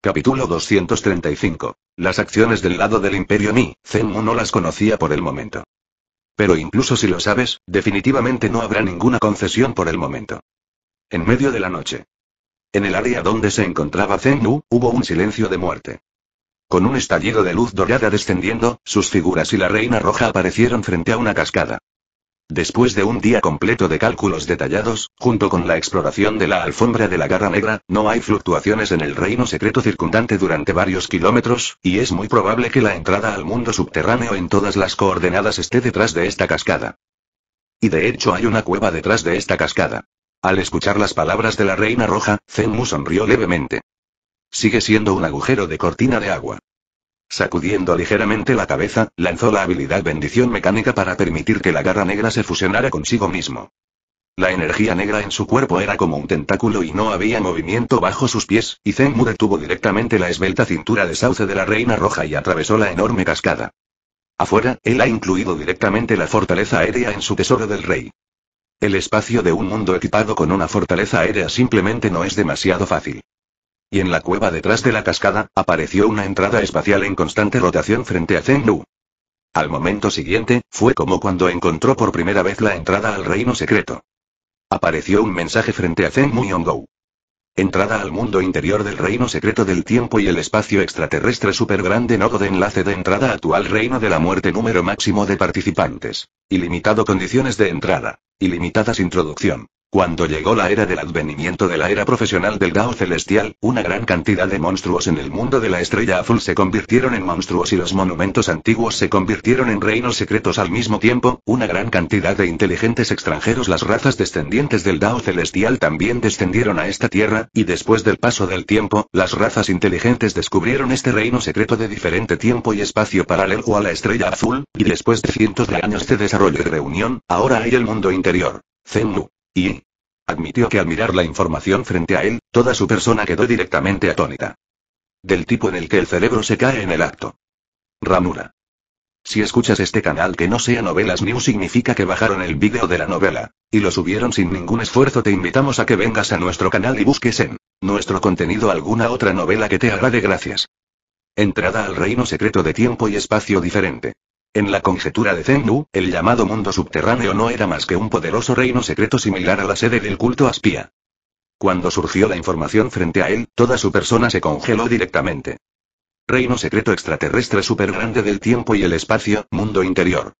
Capítulo 235. Las acciones del lado del Imperio Mi, Zenmu no las conocía por el momento. Pero incluso si lo sabes, definitivamente no habrá ninguna concesión por el momento. En medio de la noche. En el área donde se encontraba Zen hubo un silencio de muerte. Con un estallido de luz dorada descendiendo, sus figuras y la reina roja aparecieron frente a una cascada. Después de un día completo de cálculos detallados, junto con la exploración de la alfombra de la Garra Negra, no hay fluctuaciones en el reino secreto circundante durante varios kilómetros, y es muy probable que la entrada al mundo subterráneo en todas las coordenadas esté detrás de esta cascada. Y de hecho hay una cueva detrás de esta cascada. Al escuchar las palabras de la reina roja, Zenmu sonrió levemente. Sigue siendo un agujero de cortina de agua. Sacudiendo ligeramente la cabeza, lanzó la habilidad bendición mecánica para permitir que la garra negra se fusionara consigo mismo. La energía negra en su cuerpo era como un tentáculo y no había movimiento bajo sus pies, y Zenmu detuvo directamente la esbelta cintura de sauce de la reina roja y atravesó la enorme cascada. Afuera, él ha incluido directamente la fortaleza aérea en su tesoro del rey. El espacio de un mundo equipado con una fortaleza aérea simplemente no es demasiado fácil. Y en la cueva detrás de la cascada, apareció una entrada espacial en constante rotación frente a Nu. Al momento siguiente, fue como cuando encontró por primera vez la entrada al reino secreto. Apareció un mensaje frente a Zen Yongou. Entrada al mundo interior del reino secreto del tiempo y el espacio extraterrestre grande nodo de enlace de entrada actual reino de la muerte número máximo de participantes. Ilimitado condiciones de entrada. Ilimitadas introducción. Cuando llegó la era del advenimiento de la era profesional del Dao celestial, una gran cantidad de monstruos en el mundo de la estrella azul se convirtieron en monstruos y los monumentos antiguos se convirtieron en reinos secretos al mismo tiempo, una gran cantidad de inteligentes extranjeros las razas descendientes del Dao celestial también descendieron a esta tierra, y después del paso del tiempo, las razas inteligentes descubrieron este reino secreto de diferente tiempo y espacio paralelo a la estrella azul, y después de cientos de años de desarrollo y reunión, ahora hay el mundo interior. Zenmu. Y... Admitió que al mirar la información frente a él, toda su persona quedó directamente atónita. Del tipo en el que el cerebro se cae en el acto. Ramura. Si escuchas este canal que no sea Novelas New significa que bajaron el vídeo de la novela, y lo subieron sin ningún esfuerzo te invitamos a que vengas a nuestro canal y busques en nuestro contenido alguna otra novela que te agrade gracias. Entrada al reino secreto de tiempo y espacio diferente. En la conjetura de Zenmu, el llamado mundo subterráneo no era más que un poderoso reino secreto similar a la sede del culto Aspía. Cuando surgió la información frente a él, toda su persona se congeló directamente. Reino secreto extraterrestre grande del tiempo y el espacio, mundo interior.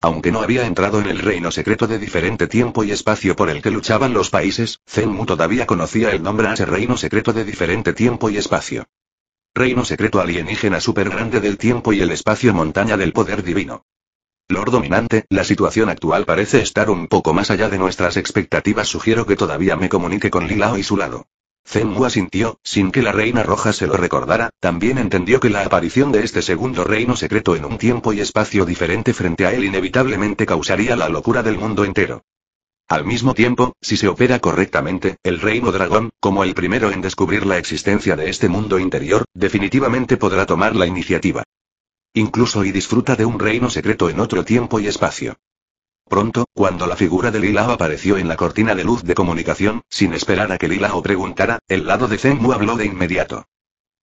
Aunque no había entrado en el reino secreto de diferente tiempo y espacio por el que luchaban los países, Zenmu todavía conocía el nombre a ese reino secreto de diferente tiempo y espacio. Reino secreto alienígena grande del tiempo y el espacio montaña del poder divino. Lord dominante, la situación actual parece estar un poco más allá de nuestras expectativas. Sugiero que todavía me comunique con Lilao y su lado. Zengua sintió, sin que la reina roja se lo recordara, también entendió que la aparición de este segundo reino secreto en un tiempo y espacio diferente frente a él inevitablemente causaría la locura del mundo entero. Al mismo tiempo, si se opera correctamente, el reino dragón, como el primero en descubrir la existencia de este mundo interior, definitivamente podrá tomar la iniciativa. Incluso y disfruta de un reino secreto en otro tiempo y espacio. Pronto, cuando la figura de Lilao apareció en la cortina de luz de comunicación, sin esperar a que Lilao preguntara, el lado de Zenmu habló de inmediato.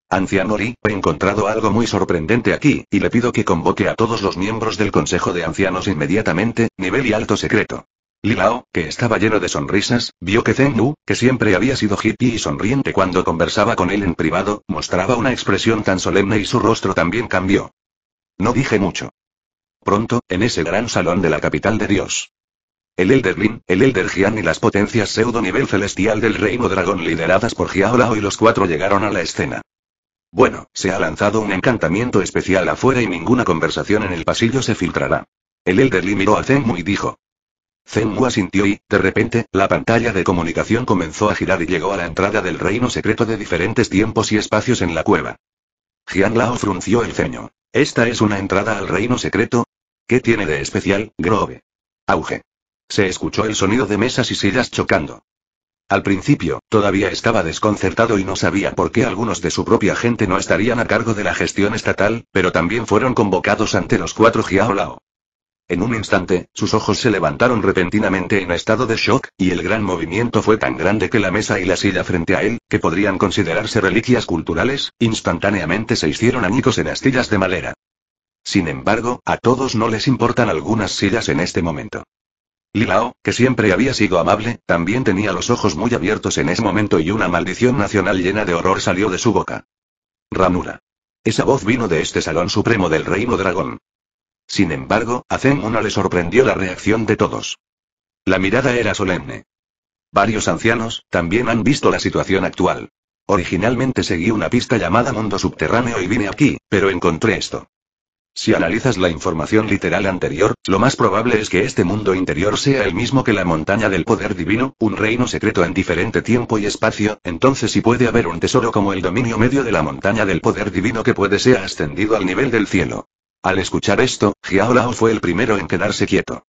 Anciano Li, he encontrado algo muy sorprendente aquí, y le pido que convoque a todos los miembros del Consejo de Ancianos inmediatamente, nivel y alto secreto. Lilao, que estaba lleno de sonrisas, vio que Zeng que siempre había sido hippie y sonriente cuando conversaba con él en privado, mostraba una expresión tan solemne y su rostro también cambió. No dije mucho. Pronto, en ese gran salón de la capital de Dios. El Elder Lin, el Elder Jian y las potencias pseudo nivel celestial del Reino Dragón lideradas por Jiao y los cuatro llegaron a la escena. Bueno, se ha lanzado un encantamiento especial afuera y ninguna conversación en el pasillo se filtrará. El Elder Lin miró a Zeng y dijo. Zengu sintió y, de repente, la pantalla de comunicación comenzó a girar y llegó a la entrada del reino secreto de diferentes tiempos y espacios en la cueva. Jian Lao frunció el ceño. ¿Esta es una entrada al reino secreto? ¿Qué tiene de especial, Grove? Auge. Se escuchó el sonido de mesas y sillas chocando. Al principio, todavía estaba desconcertado y no sabía por qué algunos de su propia gente no estarían a cargo de la gestión estatal, pero también fueron convocados ante los cuatro Jiao Lao. En un instante, sus ojos se levantaron repentinamente en estado de shock, y el gran movimiento fue tan grande que la mesa y la silla frente a él, que podrían considerarse reliquias culturales, instantáneamente se hicieron añicos en astillas de madera. Sin embargo, a todos no les importan algunas sillas en este momento. Lilao, que siempre había sido amable, también tenía los ojos muy abiertos en ese momento y una maldición nacional llena de horror salió de su boca. Ramura. Esa voz vino de este salón supremo del reino dragón. Sin embargo, a uno le sorprendió la reacción de todos. La mirada era solemne. Varios ancianos, también han visto la situación actual. Originalmente seguí una pista llamada mundo subterráneo y vine aquí, pero encontré esto. Si analizas la información literal anterior, lo más probable es que este mundo interior sea el mismo que la montaña del poder divino, un reino secreto en diferente tiempo y espacio, entonces si puede haber un tesoro como el dominio medio de la montaña del poder divino que puede ser ascendido al nivel del cielo. Al escuchar esto, Xiao Lao fue el primero en quedarse quieto.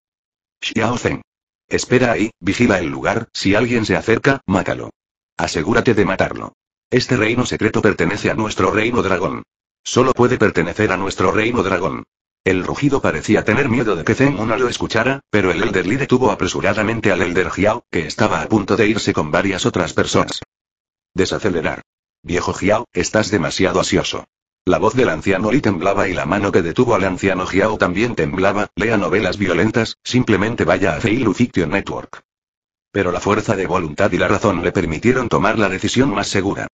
Xiao Zeng. Espera ahí, vigila el lugar, si alguien se acerca, mátalo. Asegúrate de matarlo. Este reino secreto pertenece a nuestro reino dragón. Solo puede pertenecer a nuestro reino dragón. El rugido parecía tener miedo de que uno lo escuchara, pero el Elder Lee detuvo apresuradamente al Elder Xiao, que estaba a punto de irse con varias otras personas. Desacelerar. Viejo Xiao, estás demasiado ansioso. La voz del anciano Li temblaba y la mano que detuvo al anciano Jiao también temblaba. Lea novelas violentas, simplemente vaya a Feilu Fiction Network. Pero la fuerza de voluntad y la razón le permitieron tomar la decisión más segura.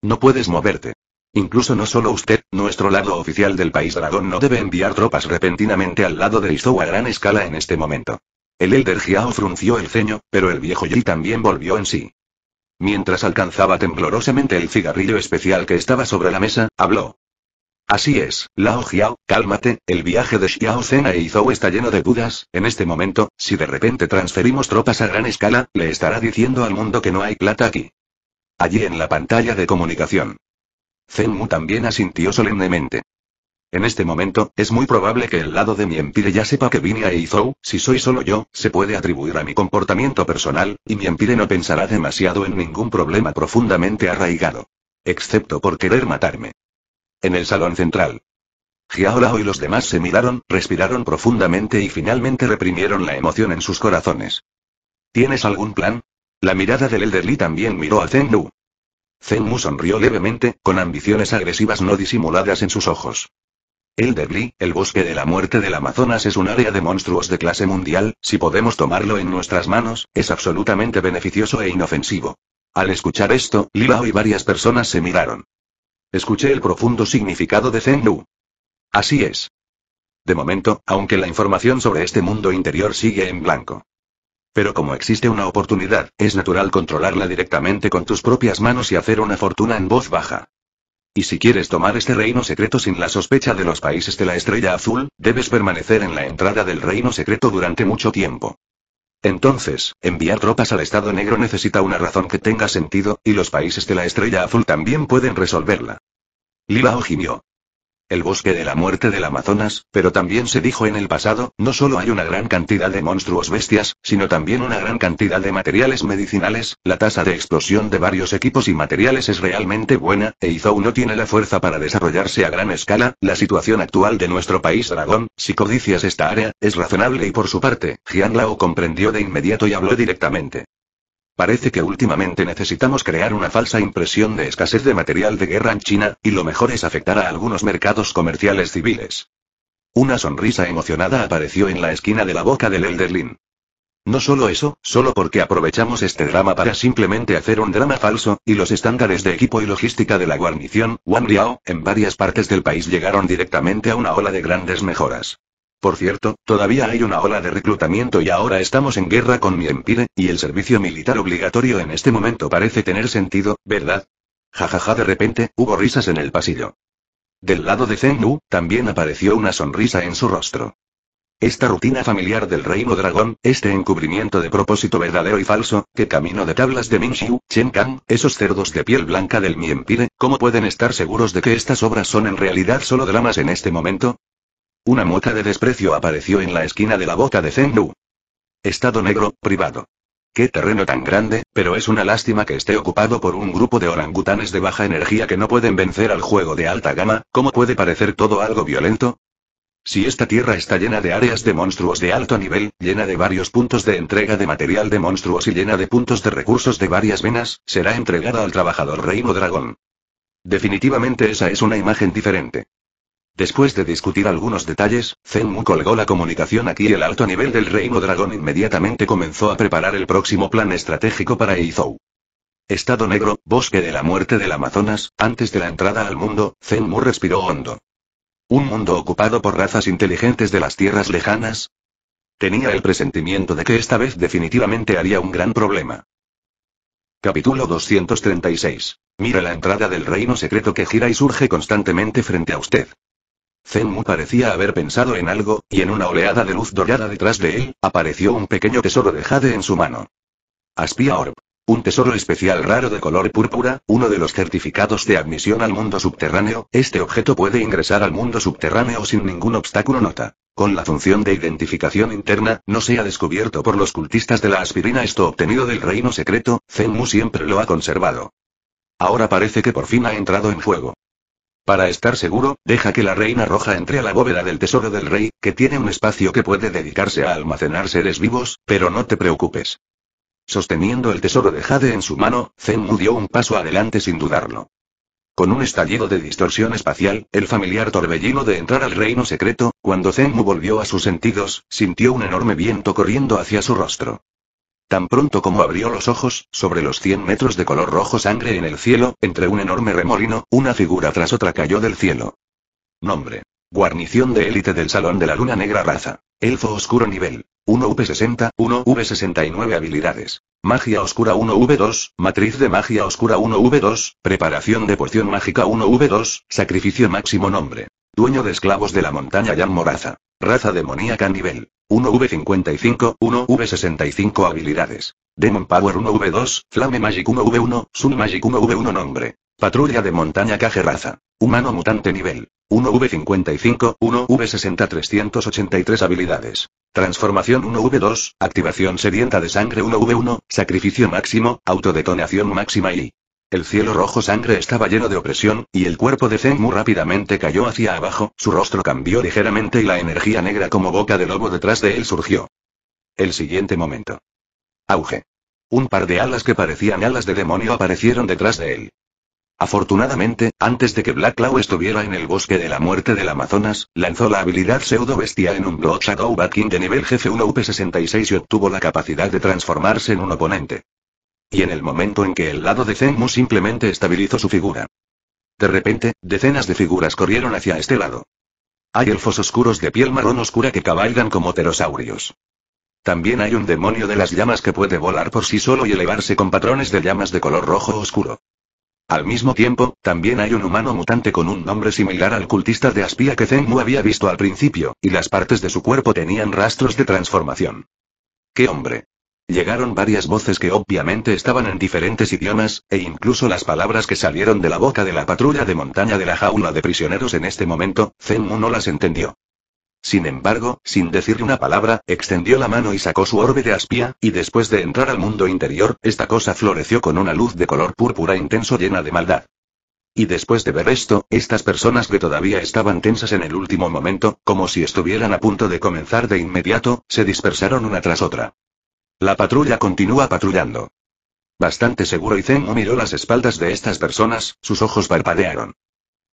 No puedes moverte. Incluso no solo usted, nuestro lado oficial del país dragón no debe enviar tropas repentinamente al lado de Izou a gran escala en este momento. El elder Jiao frunció el ceño, pero el viejo Yi también volvió en sí. Mientras alcanzaba temblorosamente el cigarrillo especial que estaba sobre la mesa, habló. Así es, Lao Xiao, cálmate, el viaje de Xiao Zen e Izou está lleno de dudas, en este momento, si de repente transferimos tropas a gran escala, le estará diciendo al mundo que no hay plata aquí. Allí en la pantalla de comunicación. Zenmu también asintió solemnemente. En este momento, es muy probable que el lado de mi empire ya sepa que vine a Izhou. si soy solo yo, se puede atribuir a mi comportamiento personal, y mi empire no pensará demasiado en ningún problema profundamente arraigado. Excepto por querer matarme. En el salón central. Lao y los demás se miraron, respiraron profundamente y finalmente reprimieron la emoción en sus corazones. ¿Tienes algún plan? La mirada del Elder Lee también miró a Zen Lu. Zen Mu sonrió levemente, con ambiciones agresivas no disimuladas en sus ojos. Elder Lee, el bosque de la muerte del Amazonas es un área de monstruos de clase mundial, si podemos tomarlo en nuestras manos, es absolutamente beneficioso e inofensivo. Al escuchar esto, Lao y varias personas se miraron. Escuché el profundo significado de Zen Así es. De momento, aunque la información sobre este mundo interior sigue en blanco. Pero como existe una oportunidad, es natural controlarla directamente con tus propias manos y hacer una fortuna en voz baja. Y si quieres tomar este reino secreto sin la sospecha de los países de la estrella azul, debes permanecer en la entrada del reino secreto durante mucho tiempo. Entonces, enviar tropas al Estado Negro necesita una razón que tenga sentido, y los países de la Estrella Azul también pueden resolverla. Libao gimió el bosque de la muerte del Amazonas, pero también se dijo en el pasado, no solo hay una gran cantidad de monstruos bestias, sino también una gran cantidad de materiales medicinales, la tasa de explosión de varios equipos y materiales es realmente buena, e Izou no tiene la fuerza para desarrollarse a gran escala, la situación actual de nuestro país dragón, si codicias esta área, es razonable y por su parte, Jian Lao comprendió de inmediato y habló directamente. Parece que últimamente necesitamos crear una falsa impresión de escasez de material de guerra en China, y lo mejor es afectar a algunos mercados comerciales civiles. Una sonrisa emocionada apareció en la esquina de la boca del Elderlin. No solo eso, solo porque aprovechamos este drama para simplemente hacer un drama falso, y los estándares de equipo y logística de la guarnición, Wang Liao, en varias partes del país llegaron directamente a una ola de grandes mejoras. Por cierto, todavía hay una ola de reclutamiento y ahora estamos en guerra con mi empire, y el servicio militar obligatorio en este momento parece tener sentido, ¿verdad? Jajaja, de repente, hubo risas en el pasillo. Del lado de Zen-Wu, también apareció una sonrisa en su rostro. Esta rutina familiar del reino dragón, este encubrimiento de propósito verdadero y falso, que camino de tablas de Minshu, Chen Kang, esos cerdos de piel blanca del Miempire, ¿cómo pueden estar seguros de que estas obras son en realidad solo dramas en este momento? Una mota de desprecio apareció en la esquina de la boca de Lu. Estado negro, privado. Qué terreno tan grande, pero es una lástima que esté ocupado por un grupo de orangutanes de baja energía que no pueden vencer al juego de alta gama, ¿cómo puede parecer todo algo violento? Si esta tierra está llena de áreas de monstruos de alto nivel, llena de varios puntos de entrega de material de monstruos y llena de puntos de recursos de varias venas, será entregada al trabajador reino dragón. Definitivamente esa es una imagen diferente. Después de discutir algunos detalles, Zenmu colgó la comunicación aquí y el alto nivel del reino dragón inmediatamente comenzó a preparar el próximo plan estratégico para Eizou. Estado Negro, Bosque de la Muerte del Amazonas, antes de la entrada al mundo, Zenmu respiró hondo. ¿Un mundo ocupado por razas inteligentes de las tierras lejanas? Tenía el presentimiento de que esta vez definitivamente haría un gran problema. Capítulo 236. Mira la entrada del reino secreto que gira y surge constantemente frente a usted. Zenmu parecía haber pensado en algo, y en una oleada de luz dorada detrás de él, apareció un pequeño tesoro de jade en su mano. Aspia Orb. Un tesoro especial raro de color púrpura, uno de los certificados de admisión al mundo subterráneo, este objeto puede ingresar al mundo subterráneo sin ningún obstáculo nota. Con la función de identificación interna, no sea descubierto por los cultistas de la aspirina esto obtenido del reino secreto, Zenmu siempre lo ha conservado. Ahora parece que por fin ha entrado en juego. Para estar seguro, deja que la reina roja entre a la bóveda del tesoro del rey, que tiene un espacio que puede dedicarse a almacenar seres vivos, pero no te preocupes. Sosteniendo el tesoro de Jade en su mano, Zenmu dio un paso adelante sin dudarlo. Con un estallido de distorsión espacial, el familiar torbellino de entrar al reino secreto, cuando Zenmu volvió a sus sentidos, sintió un enorme viento corriendo hacia su rostro. Tan pronto como abrió los ojos, sobre los 100 metros de color rojo sangre en el cielo, entre un enorme remolino, una figura tras otra cayó del cielo. Nombre. Guarnición de élite del Salón de la Luna Negra Raza. Elfo Oscuro Nivel. 1V60, 1V69 Habilidades. Magia Oscura 1V2, Matriz de Magia Oscura 1V2, Preparación de Poción Mágica 1V2, Sacrificio Máximo Nombre. Dueño de Esclavos de la Montaña Yan Moraza. Raza Demoníaca Nivel. 1V55, 1V65 habilidades. Demon Power 1V2, Flame Magic 1V1, Sun Magic 1V1 nombre. Patrulla de montaña caje raza. Humano mutante nivel. 1V55, 1V60 383 habilidades. Transformación 1V2, activación sedienta de sangre 1V1, sacrificio máximo, autodetonación máxima y el cielo rojo sangre estaba lleno de opresión, y el cuerpo de Zenmu rápidamente cayó hacia abajo, su rostro cambió ligeramente y la energía negra como boca de lobo detrás de él surgió. El siguiente momento. Auge. Un par de alas que parecían alas de demonio aparecieron detrás de él. Afortunadamente, antes de que Black Claw estuviera en el bosque de la muerte del Amazonas, lanzó la habilidad pseudo bestia en un Blood Shadow de nivel jefe 1 UP66 y obtuvo la capacidad de transformarse en un oponente. Y en el momento en que el lado de Zenmu simplemente estabilizó su figura. De repente, decenas de figuras corrieron hacia este lado. Hay elfos oscuros de piel marrón oscura que cabalgan como pterosaurios. También hay un demonio de las llamas que puede volar por sí solo y elevarse con patrones de llamas de color rojo oscuro. Al mismo tiempo, también hay un humano mutante con un nombre similar al cultista de Aspia que Zenmu había visto al principio, y las partes de su cuerpo tenían rastros de transformación. ¡Qué hombre! Llegaron varias voces que obviamente estaban en diferentes idiomas, e incluso las palabras que salieron de la boca de la patrulla de montaña de la jaula de prisioneros en este momento, Zenmu no las entendió. Sin embargo, sin decir una palabra, extendió la mano y sacó su orbe de aspía, y después de entrar al mundo interior, esta cosa floreció con una luz de color púrpura intenso llena de maldad. Y después de ver esto, estas personas que todavía estaban tensas en el último momento, como si estuvieran a punto de comenzar de inmediato, se dispersaron una tras otra. La patrulla continúa patrullando. Bastante seguro y no miró las espaldas de estas personas, sus ojos parpadearon.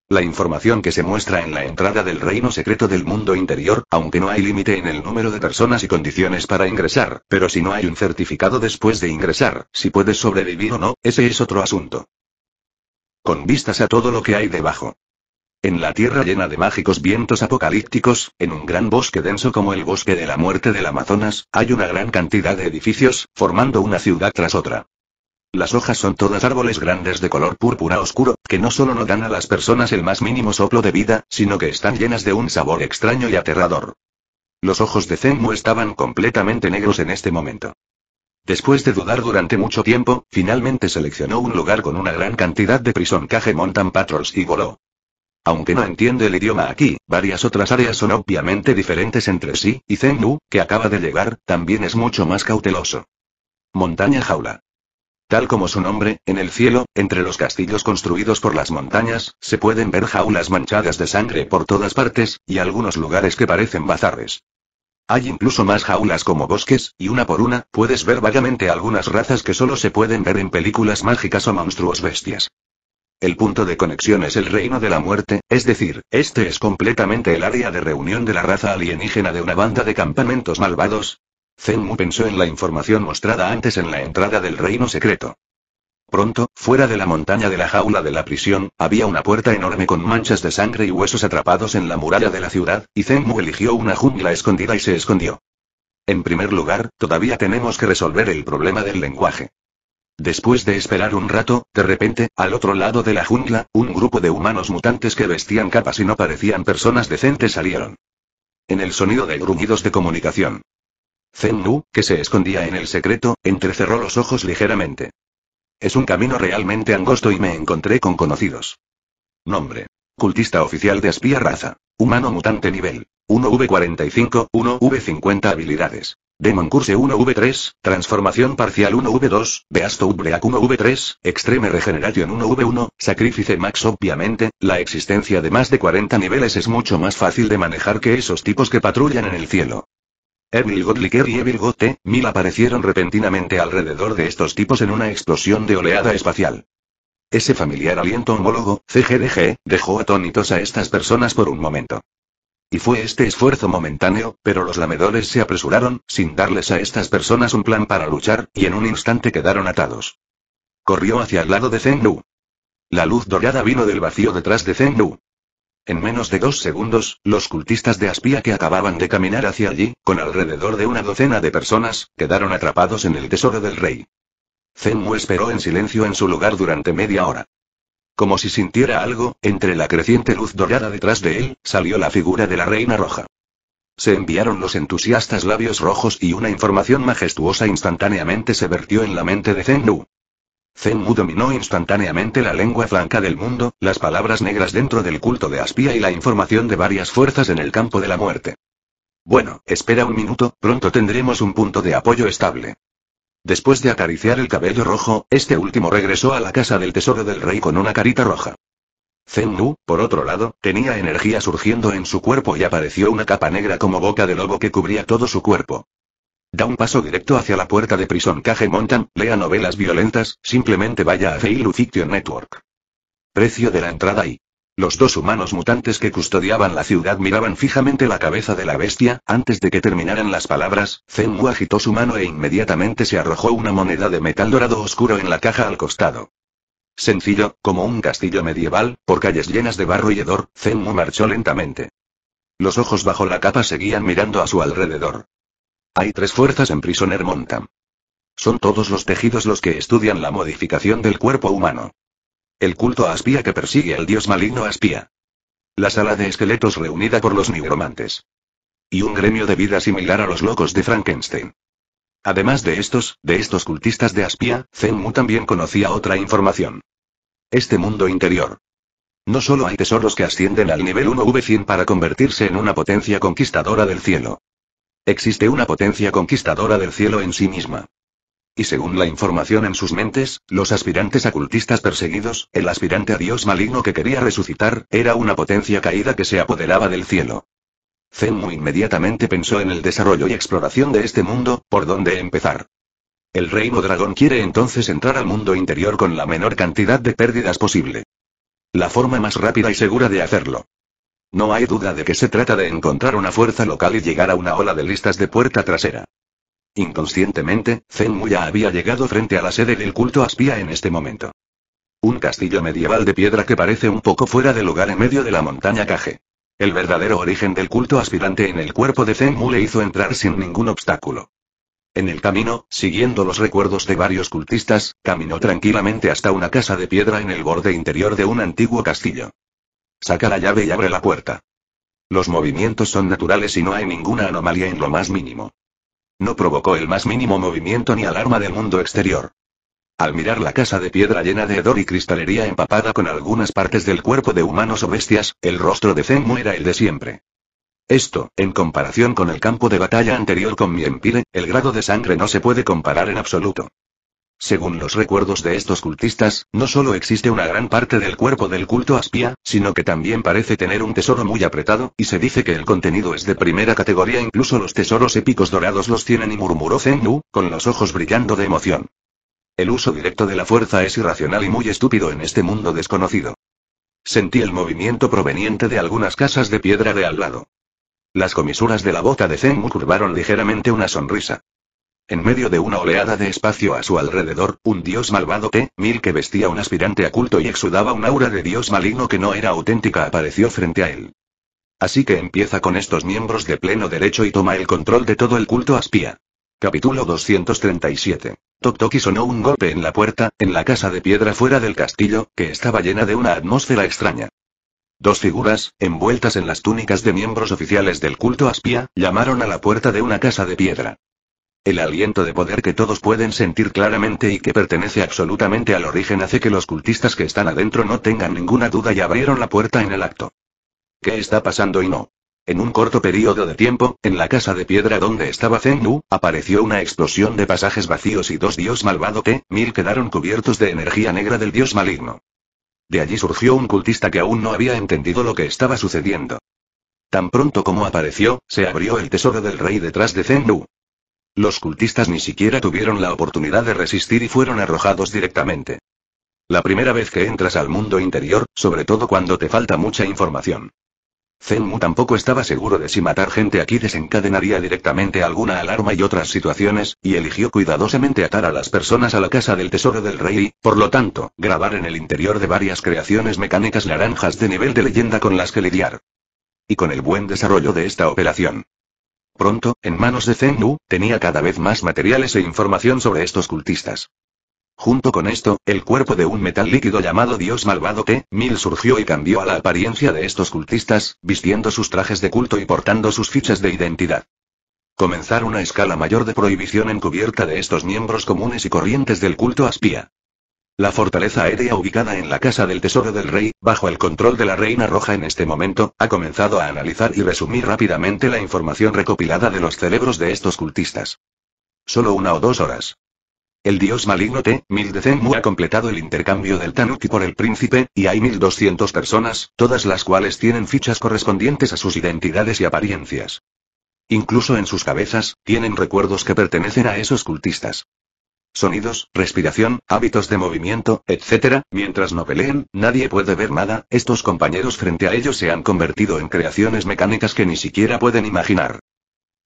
La información que se muestra en la entrada del reino secreto del mundo interior, aunque no hay límite en el número de personas y condiciones para ingresar, pero si no hay un certificado después de ingresar, si puedes sobrevivir o no, ese es otro asunto. Con vistas a todo lo que hay debajo. En la tierra llena de mágicos vientos apocalípticos, en un gran bosque denso como el bosque de la muerte del Amazonas, hay una gran cantidad de edificios, formando una ciudad tras otra. Las hojas son todas árboles grandes de color púrpura oscuro, que no solo no dan a las personas el más mínimo soplo de vida, sino que están llenas de un sabor extraño y aterrador. Los ojos de Zenmu estaban completamente negros en este momento. Después de dudar durante mucho tiempo, finalmente seleccionó un lugar con una gran cantidad de prisoncaje mountain patrols y voló. Aunque no entiende el idioma aquí, varias otras áreas son obviamente diferentes entre sí, y Zeng que acaba de llegar, también es mucho más cauteloso. Montaña Jaula. Tal como su nombre, en el cielo, entre los castillos construidos por las montañas, se pueden ver jaulas manchadas de sangre por todas partes, y algunos lugares que parecen bazares. Hay incluso más jaulas como bosques, y una por una, puedes ver vagamente algunas razas que solo se pueden ver en películas mágicas o monstruos bestias. El punto de conexión es el reino de la muerte, es decir, este es completamente el área de reunión de la raza alienígena de una banda de campamentos malvados. Zenmu pensó en la información mostrada antes en la entrada del reino secreto. Pronto, fuera de la montaña de la jaula de la prisión, había una puerta enorme con manchas de sangre y huesos atrapados en la muralla de la ciudad, y Zenmu eligió una jungla escondida y se escondió. En primer lugar, todavía tenemos que resolver el problema del lenguaje. Después de esperar un rato, de repente, al otro lado de la jungla, un grupo de humanos mutantes que vestían capas y no parecían personas decentes salieron. En el sonido de gruñidos de comunicación. Zen-Nu, que se escondía en el secreto, entrecerró los ojos ligeramente. Es un camino realmente angosto y me encontré con conocidos. Nombre. Cultista oficial de espía raza. Humano mutante nivel. 1V45, 1V50 habilidades. Demon Curse 1V3, Transformación Parcial 1V2, Beasto Break 1V3, Extreme Regeneration 1V1, Sacrifice Max Obviamente, la existencia de más de 40 niveles es mucho más fácil de manejar que esos tipos que patrullan en el cielo. Evil God y Evil God T, Mil aparecieron repentinamente alrededor de estos tipos en una explosión de oleada espacial. Ese familiar aliento homólogo, CGDG, dejó atónitos a estas personas por un momento. Y fue este esfuerzo momentáneo, pero los lamedores se apresuraron, sin darles a estas personas un plan para luchar, y en un instante quedaron atados. Corrió hacia el lado de Zengnu. La luz dorada vino del vacío detrás de Zengnu. En menos de dos segundos, los cultistas de Aspía que acababan de caminar hacia allí, con alrededor de una docena de personas, quedaron atrapados en el tesoro del rey. Nu esperó en silencio en su lugar durante media hora. Como si sintiera algo, entre la creciente luz dorada detrás de él, salió la figura de la reina roja. Se enviaron los entusiastas labios rojos y una información majestuosa instantáneamente se vertió en la mente de Zen-Nu dominó instantáneamente la lengua flanca del mundo, las palabras negras dentro del culto de Aspia y la información de varias fuerzas en el campo de la muerte. Bueno, espera un minuto, pronto tendremos un punto de apoyo estable. Después de acariciar el cabello rojo, este último regresó a la casa del tesoro del rey con una carita roja. Zen-Nu, por otro lado, tenía energía surgiendo en su cuerpo y apareció una capa negra como boca de lobo que cubría todo su cuerpo. Da un paso directo hacia la puerta de prisión Cage Montan, lea novelas violentas, simplemente vaya a Feilu Fiction Network. Precio de la entrada y los dos humanos mutantes que custodiaban la ciudad miraban fijamente la cabeza de la bestia, antes de que terminaran las palabras, Wu agitó su mano e inmediatamente se arrojó una moneda de metal dorado oscuro en la caja al costado. Sencillo, como un castillo medieval, por calles llenas de barro y hedor, Wu marchó lentamente. Los ojos bajo la capa seguían mirando a su alrededor. Hay tres fuerzas en Prisoner Montam. Son todos los tejidos los que estudian la modificación del cuerpo humano. El culto a Aspía que persigue al dios maligno Aspía. La sala de esqueletos reunida por los nigromantes Y un gremio de vida similar a los locos de Frankenstein. Además de estos, de estos cultistas de Aspía, Zenmu también conocía otra información. Este mundo interior. No solo hay tesoros que ascienden al nivel 1V100 para convertirse en una potencia conquistadora del cielo. Existe una potencia conquistadora del cielo en sí misma. Y según la información en sus mentes, los aspirantes a cultistas perseguidos, el aspirante a Dios maligno que quería resucitar, era una potencia caída que se apoderaba del cielo. Zenmu inmediatamente pensó en el desarrollo y exploración de este mundo, por dónde empezar. El reino dragón quiere entonces entrar al mundo interior con la menor cantidad de pérdidas posible. La forma más rápida y segura de hacerlo. No hay duda de que se trata de encontrar una fuerza local y llegar a una ola de listas de puerta trasera. Inconscientemente, Zen ya había llegado frente a la sede del culto Aspía en este momento. Un castillo medieval de piedra que parece un poco fuera de lugar en medio de la montaña Kage. El verdadero origen del culto aspirante en el cuerpo de Zen Mu le hizo entrar sin ningún obstáculo. En el camino, siguiendo los recuerdos de varios cultistas, caminó tranquilamente hasta una casa de piedra en el borde interior de un antiguo castillo. Saca la llave y abre la puerta. Los movimientos son naturales y no hay ninguna anomalía en lo más mínimo. No provocó el más mínimo movimiento ni alarma del mundo exterior. Al mirar la casa de piedra llena de hedor y cristalería empapada con algunas partes del cuerpo de humanos o bestias, el rostro de Zenmu era el de siempre. Esto, en comparación con el campo de batalla anterior con mi empire, el grado de sangre no se puede comparar en absoluto. Según los recuerdos de estos cultistas, no solo existe una gran parte del cuerpo del culto aspía, sino que también parece tener un tesoro muy apretado, y se dice que el contenido es de primera categoría, incluso los tesoros épicos dorados los tienen y murmuró Zenu, con los ojos brillando de emoción. El uso directo de la fuerza es irracional y muy estúpido en este mundo desconocido. Sentí el movimiento proveniente de algunas casas de piedra de al lado. Las comisuras de la bota de Zenmu curvaron ligeramente una sonrisa. En medio de una oleada de espacio a su alrededor, un dios malvado que, mil que vestía un aspirante a culto y exudaba un aura de dios maligno que no era auténtica apareció frente a él. Así que empieza con estos miembros de pleno derecho y toma el control de todo el culto aspía. Capítulo 237. Tok sonó un golpe en la puerta, en la casa de piedra fuera del castillo, que estaba llena de una atmósfera extraña. Dos figuras, envueltas en las túnicas de miembros oficiales del culto aspía, llamaron a la puerta de una casa de piedra. El aliento de poder que todos pueden sentir claramente y que pertenece absolutamente al origen hace que los cultistas que están adentro no tengan ninguna duda y abrieron la puerta en el acto. ¿Qué está pasando y no? En un corto periodo de tiempo, en la casa de piedra donde estaba Zen-Nu, apareció una explosión de pasajes vacíos y dos dios malvado que, mil quedaron cubiertos de energía negra del dios maligno. De allí surgió un cultista que aún no había entendido lo que estaba sucediendo. Tan pronto como apareció, se abrió el tesoro del rey detrás de Zen-Nu. Los cultistas ni siquiera tuvieron la oportunidad de resistir y fueron arrojados directamente. La primera vez que entras al mundo interior, sobre todo cuando te falta mucha información. Zenmu tampoco estaba seguro de si matar gente aquí desencadenaría directamente alguna alarma y otras situaciones, y eligió cuidadosamente atar a las personas a la casa del tesoro del rey y, por lo tanto, grabar en el interior de varias creaciones mecánicas naranjas de nivel de leyenda con las que lidiar. Y con el buen desarrollo de esta operación, Pronto, en manos de zen tenía cada vez más materiales e información sobre estos cultistas. Junto con esto, el cuerpo de un metal líquido llamado Dios Malvado t Mil surgió y cambió a la apariencia de estos cultistas, vistiendo sus trajes de culto y portando sus fichas de identidad. Comenzar una escala mayor de prohibición encubierta de estos miembros comunes y corrientes del culto aspía. La fortaleza aérea ubicada en la Casa del Tesoro del Rey, bajo el control de la Reina Roja en este momento, ha comenzado a analizar y resumir rápidamente la información recopilada de los cerebros de estos cultistas. Solo una o dos horas. El dios maligno T. Mildecemu ha completado el intercambio del Tanuki por el príncipe, y hay 1200 personas, todas las cuales tienen fichas correspondientes a sus identidades y apariencias. Incluso en sus cabezas, tienen recuerdos que pertenecen a esos cultistas sonidos, respiración, hábitos de movimiento, etc. Mientras no peleen, nadie puede ver nada, estos compañeros frente a ellos se han convertido en creaciones mecánicas que ni siquiera pueden imaginar.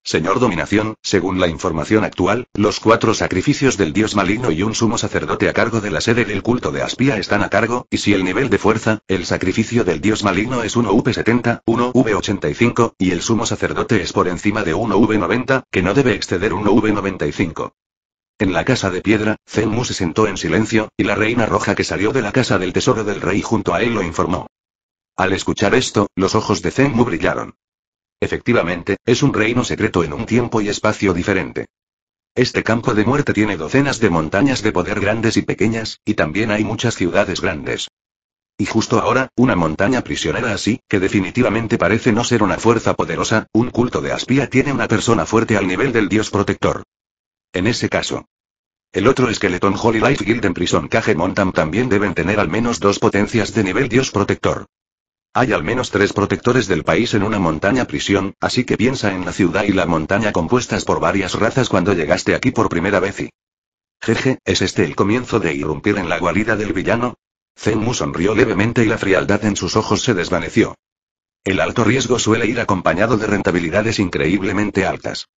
Señor Dominación, según la información actual, los cuatro sacrificios del dios maligno y un sumo sacerdote a cargo de la sede del culto de Aspia están a cargo, y si el nivel de fuerza, el sacrificio del dios maligno es 1V70, 1V85, y el sumo sacerdote es por encima de 1V90, que no debe exceder 1V95. En la casa de piedra, Zenmu se sentó en silencio, y la reina roja que salió de la casa del tesoro del rey junto a él lo informó. Al escuchar esto, los ojos de Zenmu brillaron. Efectivamente, es un reino secreto en un tiempo y espacio diferente. Este campo de muerte tiene docenas de montañas de poder grandes y pequeñas, y también hay muchas ciudades grandes. Y justo ahora, una montaña prisionera así, que definitivamente parece no ser una fuerza poderosa, un culto de Aspia tiene una persona fuerte al nivel del dios protector. En ese caso. El otro esqueleto Holy Life Guild en Prison Cage Montam también deben tener al menos dos potencias de nivel Dios Protector. Hay al menos tres protectores del país en una montaña prisión, así que piensa en la ciudad y la montaña compuestas por varias razas cuando llegaste aquí por primera vez y... Jeje, ¿es este el comienzo de irrumpir en la guarida del villano? Zenmu sonrió levemente y la frialdad en sus ojos se desvaneció. El alto riesgo suele ir acompañado de rentabilidades increíblemente altas.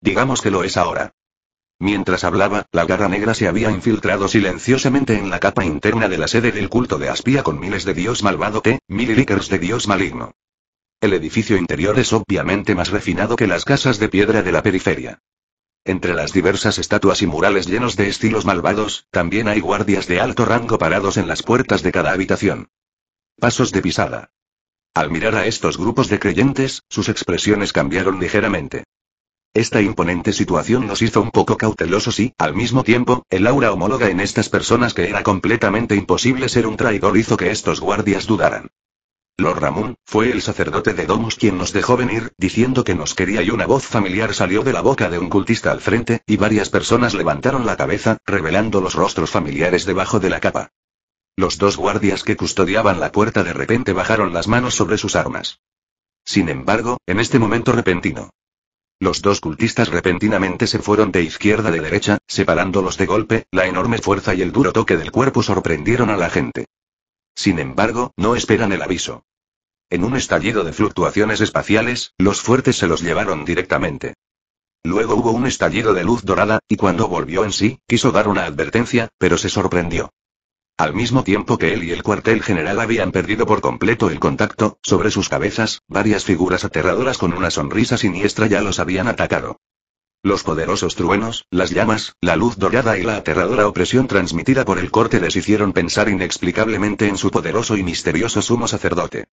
Digamos que lo es ahora. Mientras hablaba, la garra negra se había infiltrado silenciosamente en la capa interna de la sede del culto de Aspía con miles de dios malvado que, mil de dios maligno. El edificio interior es obviamente más refinado que las casas de piedra de la periferia. Entre las diversas estatuas y murales llenos de estilos malvados, también hay guardias de alto rango parados en las puertas de cada habitación. Pasos de pisada. Al mirar a estos grupos de creyentes, sus expresiones cambiaron ligeramente. Esta imponente situación nos hizo un poco cautelosos y, al mismo tiempo, el aura homóloga en estas personas que era completamente imposible ser un traidor hizo que estos guardias dudaran. Lord Ramón, fue el sacerdote de Domus quien nos dejó venir, diciendo que nos quería y una voz familiar salió de la boca de un cultista al frente, y varias personas levantaron la cabeza, revelando los rostros familiares debajo de la capa. Los dos guardias que custodiaban la puerta de repente bajaron las manos sobre sus armas. Sin embargo, en este momento repentino, los dos cultistas repentinamente se fueron de izquierda de derecha, separándolos de golpe, la enorme fuerza y el duro toque del cuerpo sorprendieron a la gente. Sin embargo, no esperan el aviso. En un estallido de fluctuaciones espaciales, los fuertes se los llevaron directamente. Luego hubo un estallido de luz dorada, y cuando volvió en sí, quiso dar una advertencia, pero se sorprendió. Al mismo tiempo que él y el cuartel general habían perdido por completo el contacto, sobre sus cabezas, varias figuras aterradoras con una sonrisa siniestra ya los habían atacado. Los poderosos truenos, las llamas, la luz dorada y la aterradora opresión transmitida por el corte les hicieron pensar inexplicablemente en su poderoso y misterioso sumo sacerdote.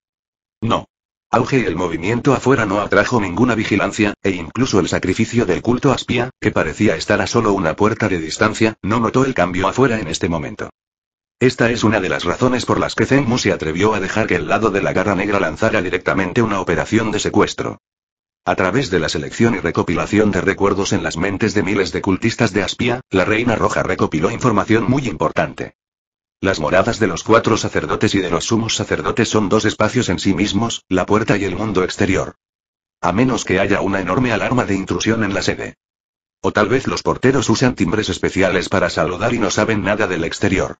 No, auge y el movimiento afuera no atrajo ninguna vigilancia, e incluso el sacrificio del culto espía, que parecía estar a solo una puerta de distancia, no notó el cambio afuera en este momento. Esta es una de las razones por las que Zenmu se atrevió a dejar que el lado de la garra negra lanzara directamente una operación de secuestro. A través de la selección y recopilación de recuerdos en las mentes de miles de cultistas de Aspia, la Reina Roja recopiló información muy importante. Las moradas de los cuatro sacerdotes y de los sumos sacerdotes son dos espacios en sí mismos, la puerta y el mundo exterior. A menos que haya una enorme alarma de intrusión en la sede. O tal vez los porteros usan timbres especiales para saludar y no saben nada del exterior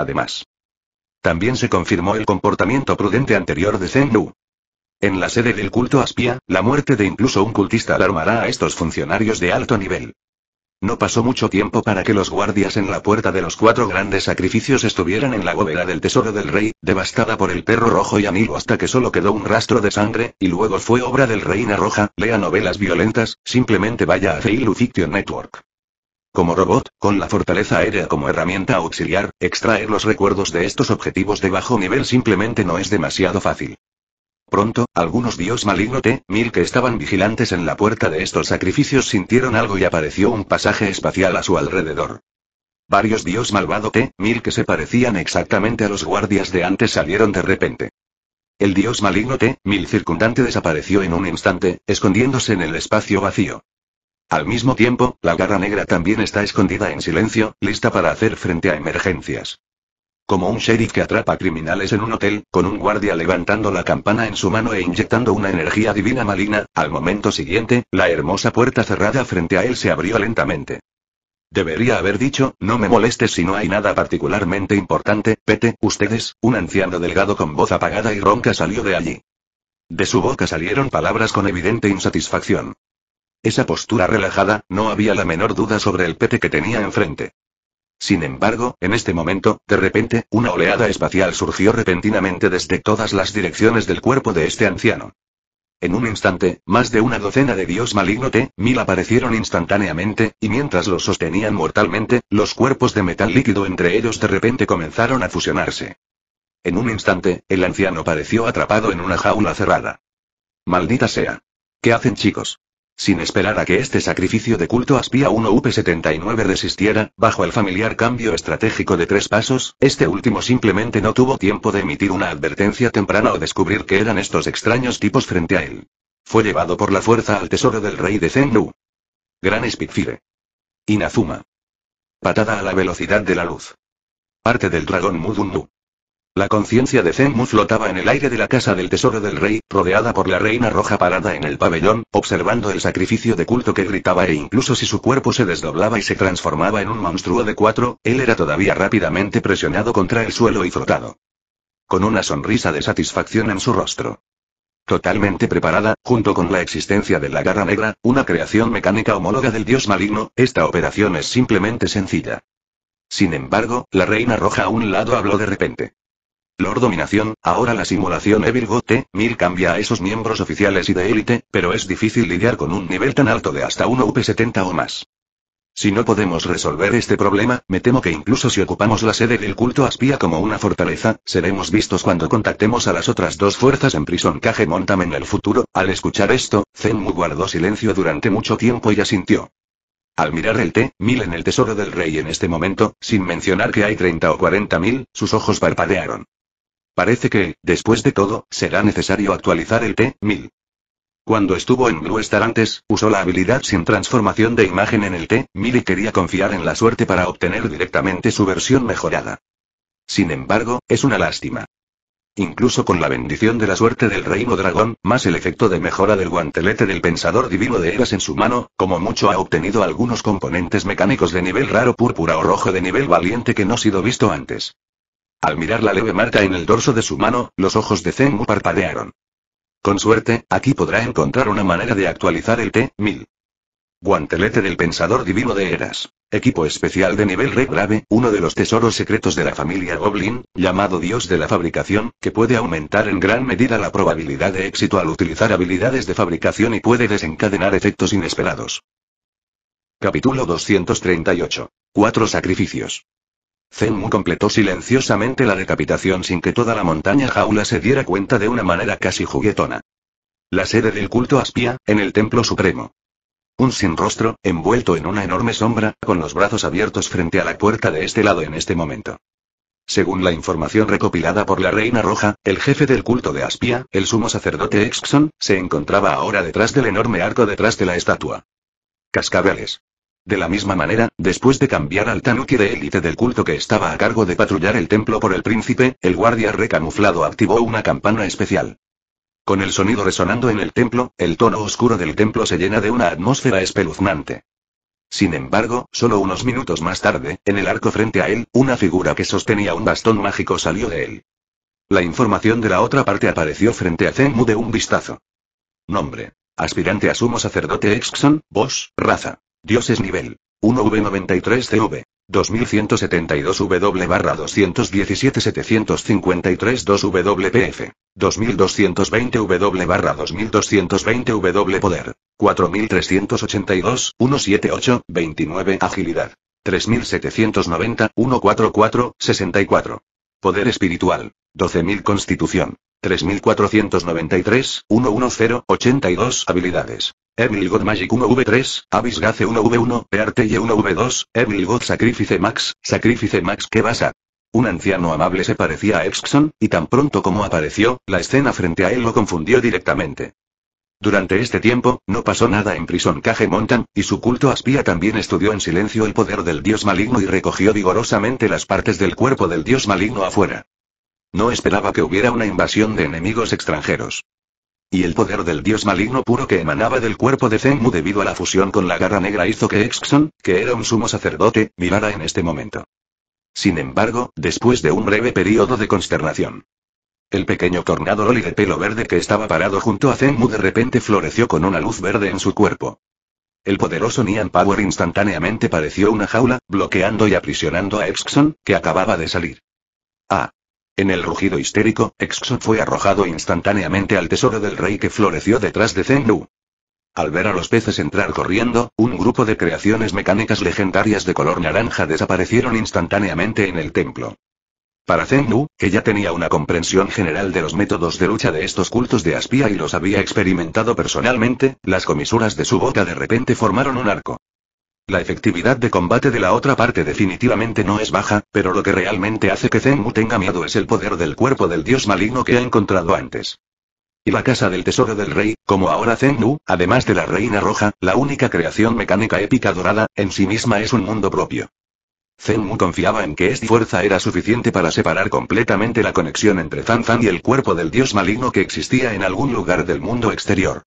además. También se confirmó el comportamiento prudente anterior de Zen Lu. En la sede del culto Aspia, la muerte de incluso un cultista alarmará a estos funcionarios de alto nivel. No pasó mucho tiempo para que los guardias en la puerta de los cuatro grandes sacrificios estuvieran en la bóveda del tesoro del rey, devastada por el perro rojo y anilo hasta que solo quedó un rastro de sangre, y luego fue obra del reina roja, lea novelas violentas, simplemente vaya a Feilu Fiction Network. Como robot, con la fortaleza aérea como herramienta auxiliar, extraer los recuerdos de estos objetivos de bajo nivel simplemente no es demasiado fácil. Pronto, algunos dios maligno T-1000 que estaban vigilantes en la puerta de estos sacrificios sintieron algo y apareció un pasaje espacial a su alrededor. Varios dios malvado T-1000 que se parecían exactamente a los guardias de antes salieron de repente. El dios maligno T-1000 circundante desapareció en un instante, escondiéndose en el espacio vacío. Al mismo tiempo, la garra negra también está escondida en silencio, lista para hacer frente a emergencias. Como un sheriff que atrapa criminales en un hotel, con un guardia levantando la campana en su mano e inyectando una energía divina maligna, al momento siguiente, la hermosa puerta cerrada frente a él se abrió lentamente. Debería haber dicho, no me molestes si no hay nada particularmente importante, Pete, ustedes, un anciano delgado con voz apagada y ronca salió de allí. De su boca salieron palabras con evidente insatisfacción. Esa postura relajada, no había la menor duda sobre el Pepe que tenía enfrente. Sin embargo, en este momento, de repente, una oleada espacial surgió repentinamente desde todas las direcciones del cuerpo de este anciano. En un instante, más de una docena de dios maligno t mil aparecieron instantáneamente, y mientras los sostenían mortalmente, los cuerpos de metal líquido entre ellos de repente comenzaron a fusionarse. En un instante, el anciano pareció atrapado en una jaula cerrada. Maldita sea. ¿Qué hacen chicos? Sin esperar a que este sacrificio de culto Aspia 1UP79 resistiera, bajo el familiar cambio estratégico de tres pasos, este último simplemente no tuvo tiempo de emitir una advertencia temprana o descubrir que eran estos extraños tipos frente a él. Fue llevado por la fuerza al tesoro del rey de Zenru. Gran Spitfire. Inazuma. Patada a la velocidad de la luz. Parte del dragón Mudundu. La conciencia de Zenmu flotaba en el aire de la casa del tesoro del rey, rodeada por la reina roja parada en el pabellón, observando el sacrificio de culto que gritaba e incluso si su cuerpo se desdoblaba y se transformaba en un monstruo de cuatro, él era todavía rápidamente presionado contra el suelo y frotado. Con una sonrisa de satisfacción en su rostro. Totalmente preparada, junto con la existencia de la garra negra, una creación mecánica homóloga del dios maligno, esta operación es simplemente sencilla. Sin embargo, la reina roja a un lado habló de repente. Lord Dominación, ahora la simulación Evil t Mil cambia a esos miembros oficiales y de élite, pero es difícil lidiar con un nivel tan alto de hasta 1 UP70 o más. Si no podemos resolver este problema, me temo que incluso si ocupamos la sede del culto aspia como una fortaleza, seremos vistos cuando contactemos a las otras dos fuerzas en prisión Cage Montam en el futuro. Al escuchar esto, Zenmu guardó silencio durante mucho tiempo y asintió. Al mirar el t mil en el tesoro del rey en este momento, sin mencionar que hay 30 o 40 mil, sus ojos parpadearon. Parece que, después de todo, será necesario actualizar el T-1000. Cuando estuvo en Blue Star antes, usó la habilidad sin transformación de imagen en el T-1000 y quería confiar en la suerte para obtener directamente su versión mejorada. Sin embargo, es una lástima. Incluso con la bendición de la suerte del reino dragón, más el efecto de mejora del guantelete del pensador divino de Eras en su mano, como mucho ha obtenido algunos componentes mecánicos de nivel raro púrpura o rojo de nivel valiente que no ha sido visto antes. Al mirar la leve marca en el dorso de su mano, los ojos de Zengu parpadearon. Con suerte, aquí podrá encontrar una manera de actualizar el T-1000. Guantelete del Pensador Divino de Eras. Equipo especial de nivel re Grave, uno de los tesoros secretos de la familia Goblin, llamado Dios de la Fabricación, que puede aumentar en gran medida la probabilidad de éxito al utilizar habilidades de fabricación y puede desencadenar efectos inesperados. Capítulo 238. Cuatro sacrificios. Zenmu completó silenciosamente la decapitación sin que toda la montaña jaula se diera cuenta de una manera casi juguetona. La sede del culto aspía, en el templo supremo. Un sinrostro, envuelto en una enorme sombra, con los brazos abiertos frente a la puerta de este lado en este momento. Según la información recopilada por la Reina Roja, el jefe del culto de Aspia, el sumo sacerdote Exxon, se encontraba ahora detrás del enorme arco detrás de la estatua. Cascabeles. De la misma manera, después de cambiar al tanuki de élite del culto que estaba a cargo de patrullar el templo por el príncipe, el guardia recamuflado activó una campana especial. Con el sonido resonando en el templo, el tono oscuro del templo se llena de una atmósfera espeluznante. Sin embargo, solo unos minutos más tarde, en el arco frente a él, una figura que sostenía un bastón mágico salió de él. La información de la otra parte apareció frente a Zenmu de un vistazo. Nombre. Aspirante a sumo sacerdote Exxon, Voz: raza. Dioses nivel 1V93CV. 2172W barra 217-753-2WPF. 2220W 2220W poder. 4382, 178, 29 agilidad. 3790, 144, 64. Poder espiritual. 12.000 constitución. 3493, 110, 82 habilidades. Evil God Magic 1v3, Abyss 1v1, Y 1v2, Evil God Sacrifice Max, Sacrifice Max qué pasa. Un anciano amable se parecía a Exxon, y tan pronto como apareció, la escena frente a él lo confundió directamente. Durante este tiempo, no pasó nada en Prison Cage Mountain, y su culto aspía también estudió en silencio el poder del dios maligno y recogió vigorosamente las partes del cuerpo del dios maligno afuera. No esperaba que hubiera una invasión de enemigos extranjeros. Y el poder del dios maligno puro que emanaba del cuerpo de Zenmu debido a la fusión con la garra negra hizo que Exxon, que era un sumo sacerdote, mirara en este momento. Sin embargo, después de un breve periodo de consternación, el pequeño tornado Oli de pelo verde que estaba parado junto a Zenmu de repente floreció con una luz verde en su cuerpo. El poderoso Nian Power instantáneamente pareció una jaula, bloqueando y aprisionando a Exxon, que acababa de salir. Ah, en el rugido histérico, Exxon fue arrojado instantáneamente al tesoro del rey que floreció detrás de Zenglu. Al ver a los peces entrar corriendo, un grupo de creaciones mecánicas legendarias de color naranja desaparecieron instantáneamente en el templo. Para Zenglu, que ya tenía una comprensión general de los métodos de lucha de estos cultos de Aspia y los había experimentado personalmente, las comisuras de su boca de repente formaron un arco. La efectividad de combate de la otra parte definitivamente no es baja, pero lo que realmente hace que Zenmu tenga miedo es el poder del cuerpo del dios maligno que ha encontrado antes. Y la casa del tesoro del rey, como ahora Zenmu, además de la reina roja, la única creación mecánica épica dorada, en sí misma es un mundo propio. Zenmu confiaba en que esta fuerza era suficiente para separar completamente la conexión entre Zan Zan y el cuerpo del dios maligno que existía en algún lugar del mundo exterior.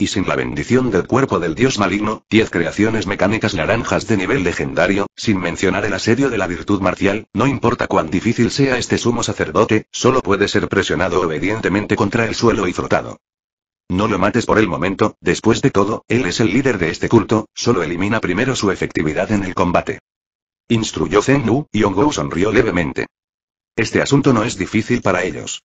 Y sin la bendición del cuerpo del dios maligno, 10 creaciones mecánicas naranjas de nivel legendario, sin mencionar el asedio de la virtud marcial, no importa cuán difícil sea este sumo sacerdote, solo puede ser presionado obedientemente contra el suelo y frotado. No lo mates por el momento, después de todo, él es el líder de este culto, solo elimina primero su efectividad en el combate. Instruyó Zen nu y Ongou sonrió levemente. Este asunto no es difícil para ellos.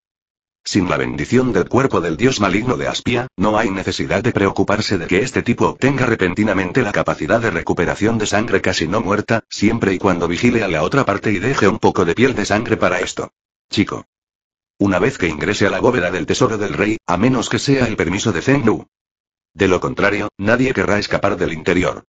Sin la bendición del cuerpo del dios maligno de Aspia, no hay necesidad de preocuparse de que este tipo obtenga repentinamente la capacidad de recuperación de sangre casi no muerta, siempre y cuando vigile a la otra parte y deje un poco de piel de sangre para esto. Chico. Una vez que ingrese a la bóveda del tesoro del rey, a menos que sea el permiso de Zen-Nu. De lo contrario, nadie querrá escapar del interior.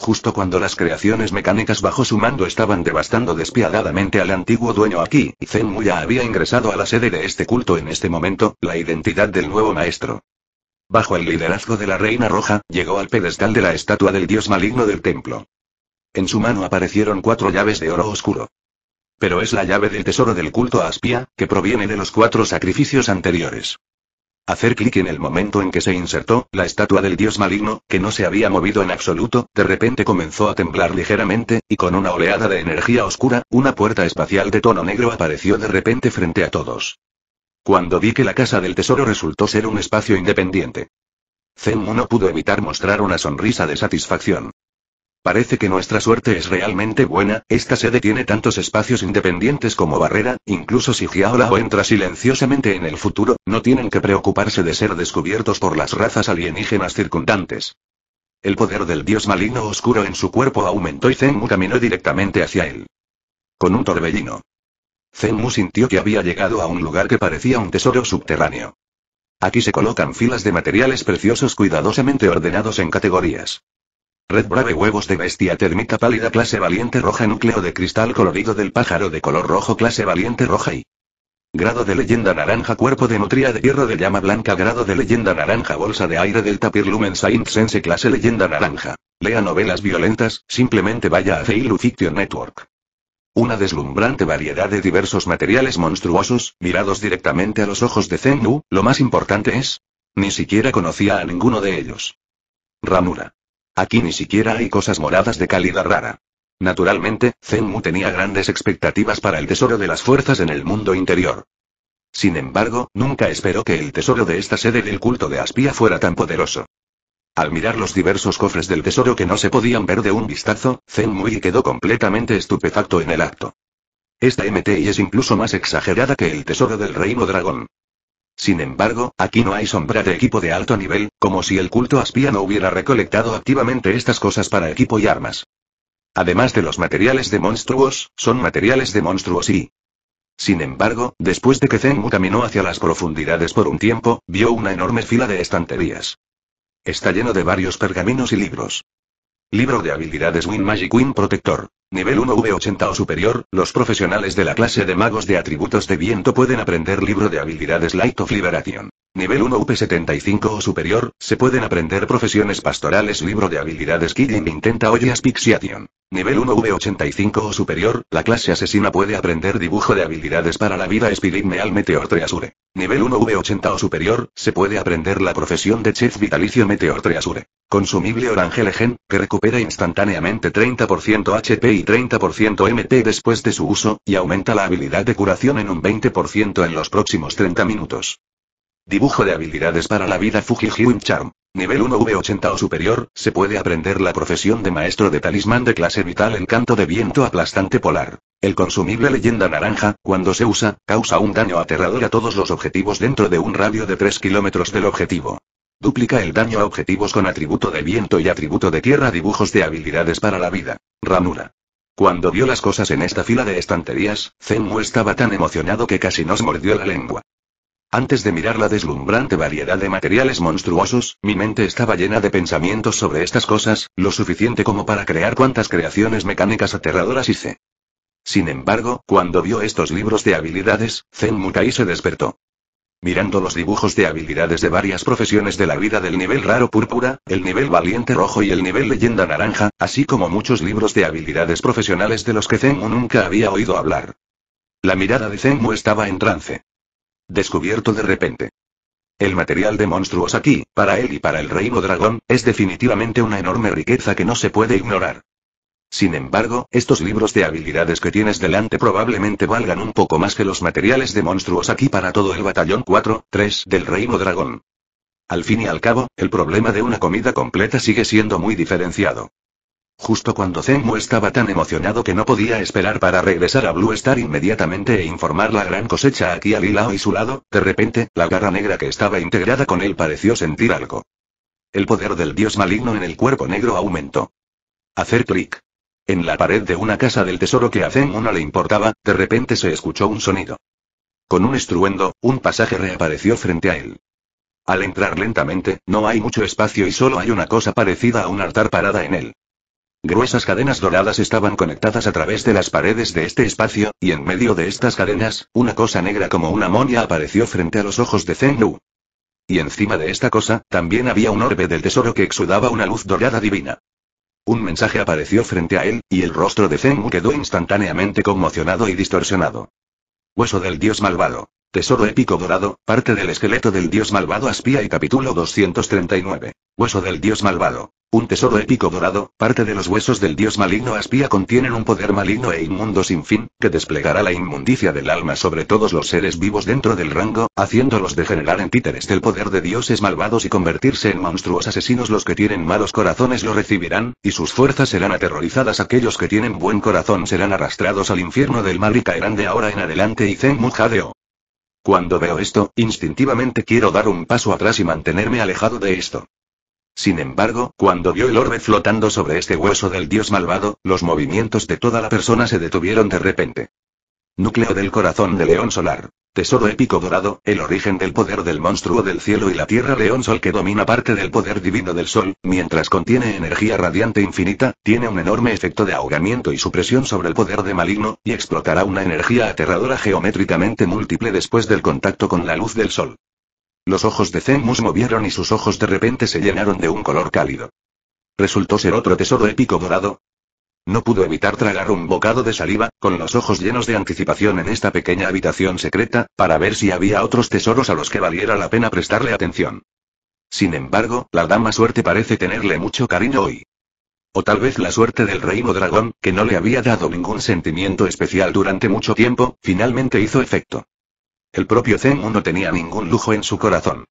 Justo cuando las creaciones mecánicas bajo su mando estaban devastando despiadadamente al antiguo dueño aquí, y Zen había ingresado a la sede de este culto en este momento, la identidad del nuevo maestro. Bajo el liderazgo de la Reina Roja, llegó al pedestal de la estatua del dios maligno del templo. En su mano aparecieron cuatro llaves de oro oscuro. Pero es la llave del tesoro del culto Aspia, que proviene de los cuatro sacrificios anteriores. Hacer clic en el momento en que se insertó, la estatua del dios maligno, que no se había movido en absoluto, de repente comenzó a temblar ligeramente, y con una oleada de energía oscura, una puerta espacial de tono negro apareció de repente frente a todos. Cuando vi que la casa del tesoro resultó ser un espacio independiente. Zenmu no pudo evitar mostrar una sonrisa de satisfacción. Parece que nuestra suerte es realmente buena, esta sede tiene tantos espacios independientes como barrera, incluso si Giaolao entra silenciosamente en el futuro, no tienen que preocuparse de ser descubiertos por las razas alienígenas circundantes. El poder del dios maligno oscuro en su cuerpo aumentó y Zenmu caminó directamente hacia él. Con un torbellino. Zenmu sintió que había llegado a un lugar que parecía un tesoro subterráneo. Aquí se colocan filas de materiales preciosos cuidadosamente ordenados en categorías. Red Brave huevos de bestia termita pálida clase valiente roja núcleo de cristal colorido del pájaro de color rojo clase valiente roja y grado de leyenda naranja cuerpo de nutria de hierro de llama blanca grado de leyenda naranja bolsa de aire del tapir lumen Saint sense clase leyenda naranja. Lea novelas violentas, simplemente vaya a Feilu Fiction Network. Una deslumbrante variedad de diversos materiales monstruosos, mirados directamente a los ojos de Zenyu, lo más importante es, ni siquiera conocía a ninguno de ellos. Ramura Aquí ni siquiera hay cosas moradas de calidad rara. Naturalmente, Zenmu tenía grandes expectativas para el tesoro de las fuerzas en el mundo interior. Sin embargo, nunca esperó que el tesoro de esta sede del culto de Aspia fuera tan poderoso. Al mirar los diversos cofres del tesoro que no se podían ver de un vistazo, y quedó completamente estupefacto en el acto. Esta MTI es incluso más exagerada que el tesoro del reino dragón. Sin embargo, aquí no hay sombra de equipo de alto nivel, como si el culto Aspia no hubiera recolectado activamente estas cosas para equipo y armas. Además de los materiales de monstruos, son materiales de monstruos y... Sin embargo, después de que Zenmu caminó hacia las profundidades por un tiempo, vio una enorme fila de estanterías. Está lleno de varios pergaminos y libros. Libro de habilidades Win Magic Win Protector. Nivel 1 V80 o superior, los profesionales de la clase de magos de atributos de viento pueden aprender libro de habilidades Light of Liberation. Nivel 1 v 75 o superior, se pueden aprender profesiones pastorales libro de habilidades Killing Intenta o Aspixiation. Nivel 1 V85 o superior, la clase asesina puede aprender dibujo de habilidades para la vida espiritual Meteor Treasure. Nivel 1 V80 o superior, se puede aprender la profesión de chef vitalicio Meteor Treasure. Consumible Orange Legend, que recupera instantáneamente 30% HP y 30% MP después de su uso, y aumenta la habilidad de curación en un 20% en los próximos 30 minutos. Dibujo de habilidades para la vida Fujihyun Charm. Nivel 1 V80 o superior, se puede aprender la profesión de maestro de talismán de clase vital El canto de viento aplastante polar. El consumible leyenda naranja, cuando se usa, causa un daño aterrador a todos los objetivos dentro de un radio de 3 kilómetros del objetivo. Duplica el daño a objetivos con atributo de viento y atributo de tierra Dibujos de habilidades para la vida. ramura Cuando vio las cosas en esta fila de estanterías, Zenmu estaba tan emocionado que casi nos mordió la lengua. Antes de mirar la deslumbrante variedad de materiales monstruosos, mi mente estaba llena de pensamientos sobre estas cosas, lo suficiente como para crear cuantas creaciones mecánicas aterradoras hice. Sin embargo, cuando vio estos libros de habilidades, Zenmu Kai se despertó. Mirando los dibujos de habilidades de varias profesiones de la vida del nivel raro púrpura, el nivel valiente rojo y el nivel leyenda naranja, así como muchos libros de habilidades profesionales de los que Zenmu nunca había oído hablar. La mirada de Zenmu estaba en trance descubierto de repente. El material de monstruos aquí, para él y para el reino dragón, es definitivamente una enorme riqueza que no se puede ignorar. Sin embargo, estos libros de habilidades que tienes delante probablemente valgan un poco más que los materiales de monstruos aquí para todo el batallón 4-3 del reino dragón. Al fin y al cabo, el problema de una comida completa sigue siendo muy diferenciado. Justo cuando Zenmu estaba tan emocionado que no podía esperar para regresar a Blue Star inmediatamente e informar la gran cosecha aquí a Lilao y su lado, de repente, la garra negra que estaba integrada con él pareció sentir algo. El poder del dios maligno en el cuerpo negro aumentó. Hacer clic. En la pared de una casa del tesoro que a Zenmu no le importaba, de repente se escuchó un sonido. Con un estruendo, un pasaje reapareció frente a él. Al entrar lentamente, no hay mucho espacio y solo hay una cosa parecida a un altar parada en él. Gruesas cadenas doradas estaban conectadas a través de las paredes de este espacio, y en medio de estas cadenas, una cosa negra como una monia apareció frente a los ojos de Lu. Y encima de esta cosa, también había un orbe del tesoro que exudaba una luz dorada divina. Un mensaje apareció frente a él, y el rostro de Lu quedó instantáneamente conmocionado y distorsionado. Hueso del dios malvado. Tesoro épico dorado, parte del esqueleto del dios malvado Aspía y capítulo 239. Hueso del dios malvado. Un tesoro épico dorado, parte de los huesos del dios maligno Aspía contienen un poder maligno e inmundo sin fin, que desplegará la inmundicia del alma sobre todos los seres vivos dentro del rango, haciéndolos degenerar en títeres del poder de dioses malvados y convertirse en monstruos asesinos. Los que tienen malos corazones lo recibirán, y sus fuerzas serán aterrorizadas. Aquellos que tienen buen corazón serán arrastrados al infierno del mal y caerán de ahora en adelante. Y Zen jadeo. Cuando veo esto, instintivamente quiero dar un paso atrás y mantenerme alejado de esto. Sin embargo, cuando vio el orbe flotando sobre este hueso del dios malvado, los movimientos de toda la persona se detuvieron de repente. Núcleo del corazón de León Solar. Tesoro épico dorado, el origen del poder del monstruo del cielo y la tierra León Sol que domina parte del poder divino del Sol, mientras contiene energía radiante infinita, tiene un enorme efecto de ahogamiento y supresión sobre el poder de maligno, y explotará una energía aterradora geométricamente múltiple después del contacto con la luz del Sol. Los ojos de Zemus movieron y sus ojos de repente se llenaron de un color cálido. Resultó ser otro tesoro épico dorado, no pudo evitar tragar un bocado de saliva, con los ojos llenos de anticipación en esta pequeña habitación secreta, para ver si había otros tesoros a los que valiera la pena prestarle atención. Sin embargo, la dama suerte parece tenerle mucho cariño hoy. O tal vez la suerte del reino dragón, que no le había dado ningún sentimiento especial durante mucho tiempo, finalmente hizo efecto. El propio Zenmu no tenía ningún lujo en su corazón.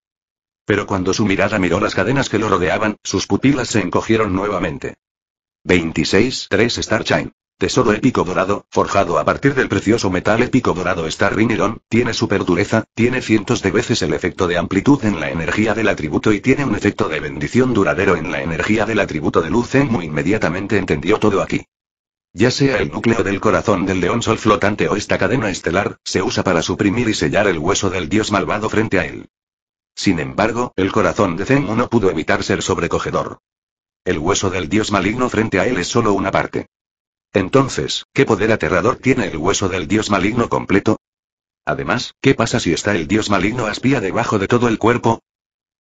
Pero cuando su mirada miró las cadenas que lo rodeaban, sus pupilas se encogieron nuevamente. 26.3 Star Tesoro épico dorado, forjado a partir del precioso metal épico dorado Star Rineron, tiene super dureza, tiene cientos de veces el efecto de amplitud en la energía del atributo y tiene un efecto de bendición duradero en la energía del atributo de luz. Zenmu inmediatamente entendió todo aquí. Ya sea el núcleo del corazón del león sol flotante o esta cadena estelar, se usa para suprimir y sellar el hueso del dios malvado frente a él. Sin embargo, el corazón de Zenmu no pudo evitar ser sobrecogedor. El hueso del dios maligno frente a él es solo una parte. Entonces, ¿qué poder aterrador tiene el hueso del dios maligno completo? Además, ¿qué pasa si está el dios maligno aspía debajo de todo el cuerpo?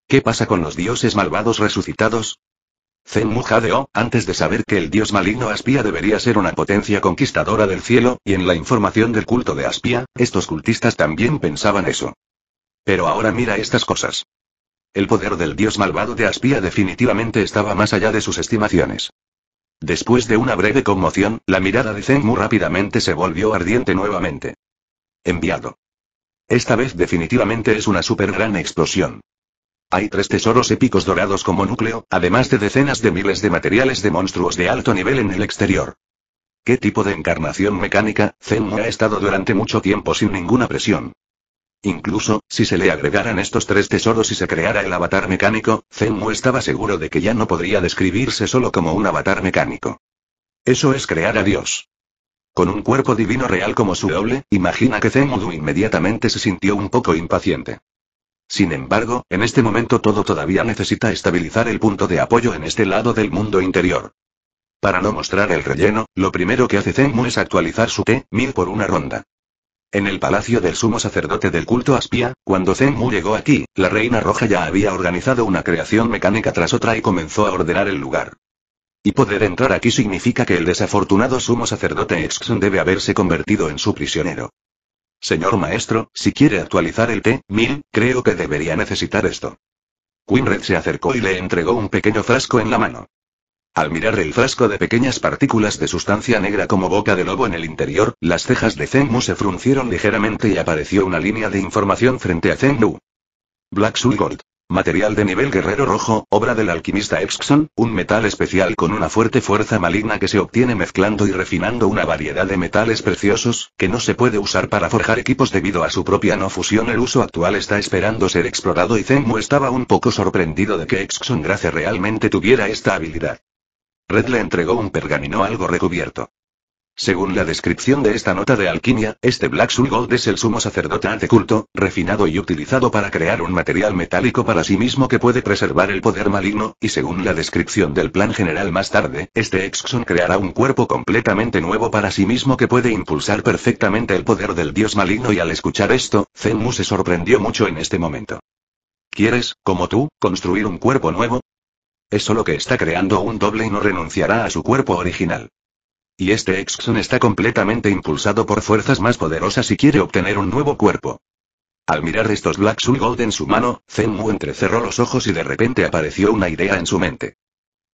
¿Qué pasa con los dioses malvados resucitados? Zen Mu antes de saber que el dios maligno Aspía debería ser una potencia conquistadora del cielo, y en la información del culto de Aspía, estos cultistas también pensaban eso. Pero ahora mira estas cosas. El poder del dios malvado de Aspia definitivamente estaba más allá de sus estimaciones. Después de una breve conmoción, la mirada de Zenmu rápidamente se volvió ardiente nuevamente. Enviado. Esta vez definitivamente es una super gran explosión. Hay tres tesoros épicos dorados como núcleo, además de decenas de miles de materiales de monstruos de alto nivel en el exterior. ¿Qué tipo de encarnación mecánica? Zenmu ha estado durante mucho tiempo sin ninguna presión. Incluso, si se le agregaran estos tres tesoros y se creara el avatar mecánico, Zenmu estaba seguro de que ya no podría describirse solo como un avatar mecánico. Eso es crear a Dios. Con un cuerpo divino real como su doble, imagina que Zenmu inmediatamente se sintió un poco impaciente. Sin embargo, en este momento todo todavía necesita estabilizar el punto de apoyo en este lado del mundo interior. Para no mostrar el relleno, lo primero que hace Zenmu es actualizar su T-1000 por una ronda. En el palacio del sumo sacerdote del culto Aspía, cuando Zenmu llegó aquí, la reina roja ya había organizado una creación mecánica tras otra y comenzó a ordenar el lugar. Y poder entrar aquí significa que el desafortunado sumo sacerdote Exxon debe haberse convertido en su prisionero. Señor maestro, si quiere actualizar el t mil, creo que debería necesitar esto. Quinred se acercó y le entregó un pequeño frasco en la mano. Al mirar el frasco de pequeñas partículas de sustancia negra como boca de lobo en el interior, las cejas de Zenmu se fruncieron ligeramente y apareció una línea de información frente a Zenmu. Black Soul Gold. Material de nivel guerrero rojo, obra del alquimista Exxon, un metal especial con una fuerte fuerza maligna que se obtiene mezclando y refinando una variedad de metales preciosos, que no se puede usar para forjar equipos debido a su propia no fusión. El uso actual está esperando ser explorado y Zenmu estaba un poco sorprendido de que Exxon Grace realmente tuviera esta habilidad. Red le entregó un pergamino algo recubierto. Según la descripción de esta nota de alquimia, este Black Soul Gold es el sumo sacerdote de culto, refinado y utilizado para crear un material metálico para sí mismo que puede preservar el poder maligno, y según la descripción del plan general más tarde, este Exxon creará un cuerpo completamente nuevo para sí mismo que puede impulsar perfectamente el poder del dios maligno y al escuchar esto, Zenmu se sorprendió mucho en este momento. ¿Quieres, como tú, construir un cuerpo nuevo? Es solo que está creando un doble y no renunciará a su cuerpo original. Y este Exxon está completamente impulsado por fuerzas más poderosas y quiere obtener un nuevo cuerpo. Al mirar estos Black Sun Gold en su mano, Zenmu entrecerró los ojos y de repente apareció una idea en su mente.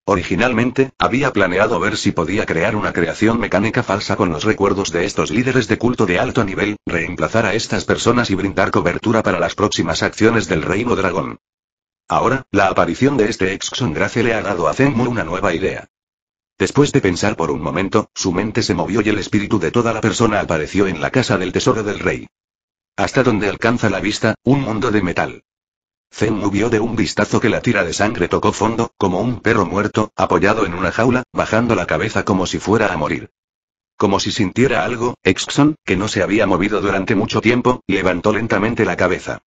Originalmente, había planeado ver si podía crear una creación mecánica falsa con los recuerdos de estos líderes de culto de alto nivel, reemplazar a estas personas y brindar cobertura para las próximas acciones del Reino Dragón. Ahora, la aparición de este Exxon Grace le ha dado a Zenmu una nueva idea. Después de pensar por un momento, su mente se movió y el espíritu de toda la persona apareció en la casa del tesoro del rey. Hasta donde alcanza la vista, un mundo de metal. Zenmu vio de un vistazo que la tira de sangre tocó fondo, como un perro muerto, apoyado en una jaula, bajando la cabeza como si fuera a morir. Como si sintiera algo, Exxon, que no se había movido durante mucho tiempo, levantó lentamente la cabeza.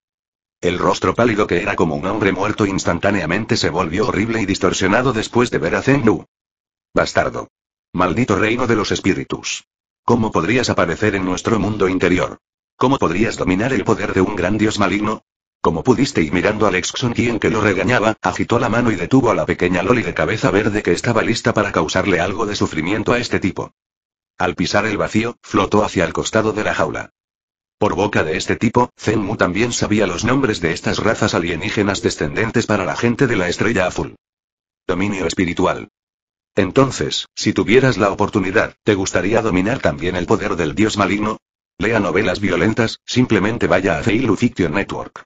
El rostro pálido que era como un hombre muerto instantáneamente se volvió horrible y distorsionado después de ver a Zen-Nu. Bastardo. Maldito reino de los espíritus. ¿Cómo podrías aparecer en nuestro mundo interior? ¿Cómo podrías dominar el poder de un gran dios maligno? Como pudiste y mirando al ex quien que lo regañaba, agitó la mano y detuvo a la pequeña Loli de cabeza verde que estaba lista para causarle algo de sufrimiento a este tipo. Al pisar el vacío, flotó hacia el costado de la jaula. Por boca de este tipo, Zenmu también sabía los nombres de estas razas alienígenas descendentes para la gente de la estrella azul. Dominio espiritual. Entonces, si tuvieras la oportunidad, ¿te gustaría dominar también el poder del dios maligno? Lea novelas violentas, simplemente vaya a Feilu Fiction Network.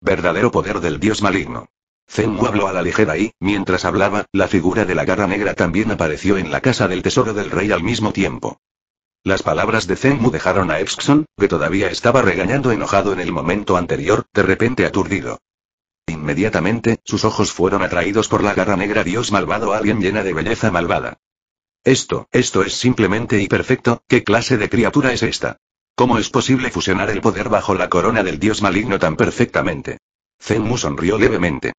Verdadero poder del dios maligno. Zenmu habló a la ligera y, mientras hablaba, la figura de la garra negra también apareció en la casa del tesoro del rey al mismo tiempo. Las palabras de Zenmu dejaron a Epson, que todavía estaba regañando enojado en el momento anterior, de repente aturdido. Inmediatamente, sus ojos fueron atraídos por la garra negra dios malvado alguien llena de belleza malvada. Esto, esto es simplemente y perfecto, ¿qué clase de criatura es esta? ¿Cómo es posible fusionar el poder bajo la corona del dios maligno tan perfectamente? Zenmu sonrió levemente.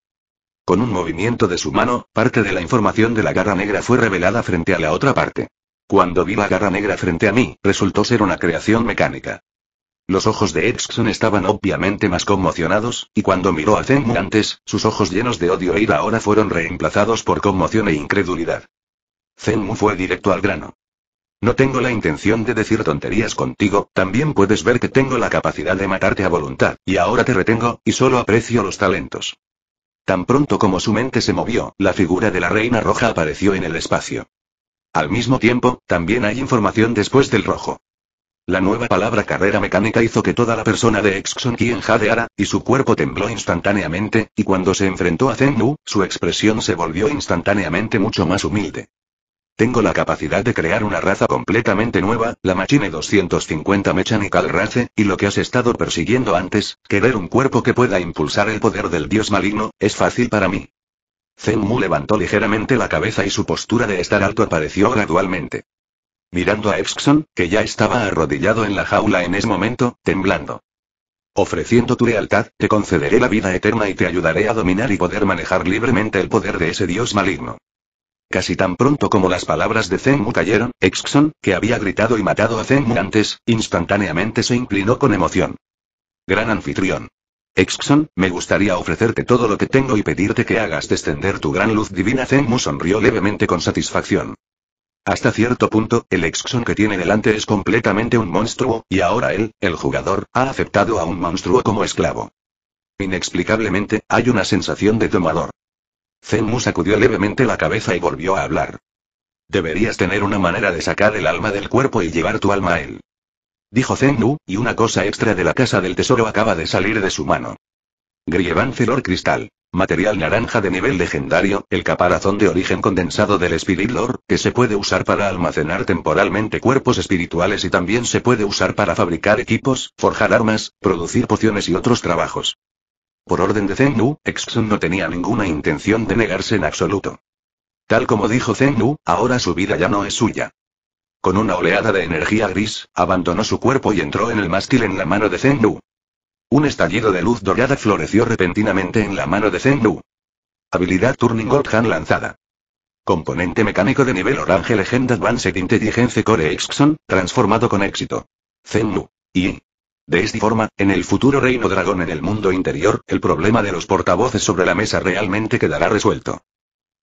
Con un movimiento de su mano, parte de la información de la garra negra fue revelada frente a la otra parte. Cuando vi la garra negra frente a mí, resultó ser una creación mecánica. Los ojos de Exxon estaban obviamente más conmocionados, y cuando miró a Zenmu antes, sus ojos llenos de odio e ira ahora fueron reemplazados por conmoción e incredulidad. Zenmu fue directo al grano. No tengo la intención de decir tonterías contigo, también puedes ver que tengo la capacidad de matarte a voluntad, y ahora te retengo, y solo aprecio los talentos. Tan pronto como su mente se movió, la figura de la reina roja apareció en el espacio. Al mismo tiempo, también hay información después del rojo. La nueva palabra carrera mecánica hizo que toda la persona de Exxon quien jadeara, y su cuerpo tembló instantáneamente, y cuando se enfrentó a Zen su expresión se volvió instantáneamente mucho más humilde. Tengo la capacidad de crear una raza completamente nueva, la Machine 250 Mechanical Race, y lo que has estado persiguiendo antes, querer un cuerpo que pueda impulsar el poder del dios maligno, es fácil para mí. Zenmu levantó ligeramente la cabeza y su postura de estar alto apareció gradualmente. Mirando a Exxon, que ya estaba arrodillado en la jaula en ese momento, temblando. Ofreciendo tu lealtad, te concederé la vida eterna y te ayudaré a dominar y poder manejar libremente el poder de ese dios maligno. Casi tan pronto como las palabras de Zenmu cayeron, Exxon, que había gritado y matado a Zenmu antes, instantáneamente se inclinó con emoción. Gran anfitrión. Exxon, me gustaría ofrecerte todo lo que tengo y pedirte que hagas descender tu gran luz divina. Zenmu sonrió levemente con satisfacción. Hasta cierto punto, el Exxon que tiene delante es completamente un monstruo, y ahora él, el jugador, ha aceptado a un monstruo como esclavo. Inexplicablemente, hay una sensación de tomador. Zenmu sacudió levemente la cabeza y volvió a hablar. Deberías tener una manera de sacar el alma del cuerpo y llevar tu alma a él dijo Zen-Nu, y una cosa extra de la casa del tesoro acaba de salir de su mano. Grievan Cristal. Material naranja de nivel legendario, el caparazón de origen condensado del Spirit Lord, que se puede usar para almacenar temporalmente cuerpos espirituales y también se puede usar para fabricar equipos, forjar armas, producir pociones y otros trabajos. Por orden de Zen-Nu, Exxon no tenía ninguna intención de negarse en absoluto. Tal como dijo Zen-Nu, ahora su vida ya no es suya. Con una oleada de energía gris, abandonó su cuerpo y entró en el mástil en la mano de Zengnu. Un estallido de luz dorada floreció repentinamente en la mano de Zengnu. Habilidad Turning Gold Han lanzada. Componente mecánico de nivel orange Legend Advanced Intelligence Core Exxon, transformado con éxito. Zengnu. Y. De esta forma, en el futuro reino dragón en el mundo interior, el problema de los portavoces sobre la mesa realmente quedará resuelto.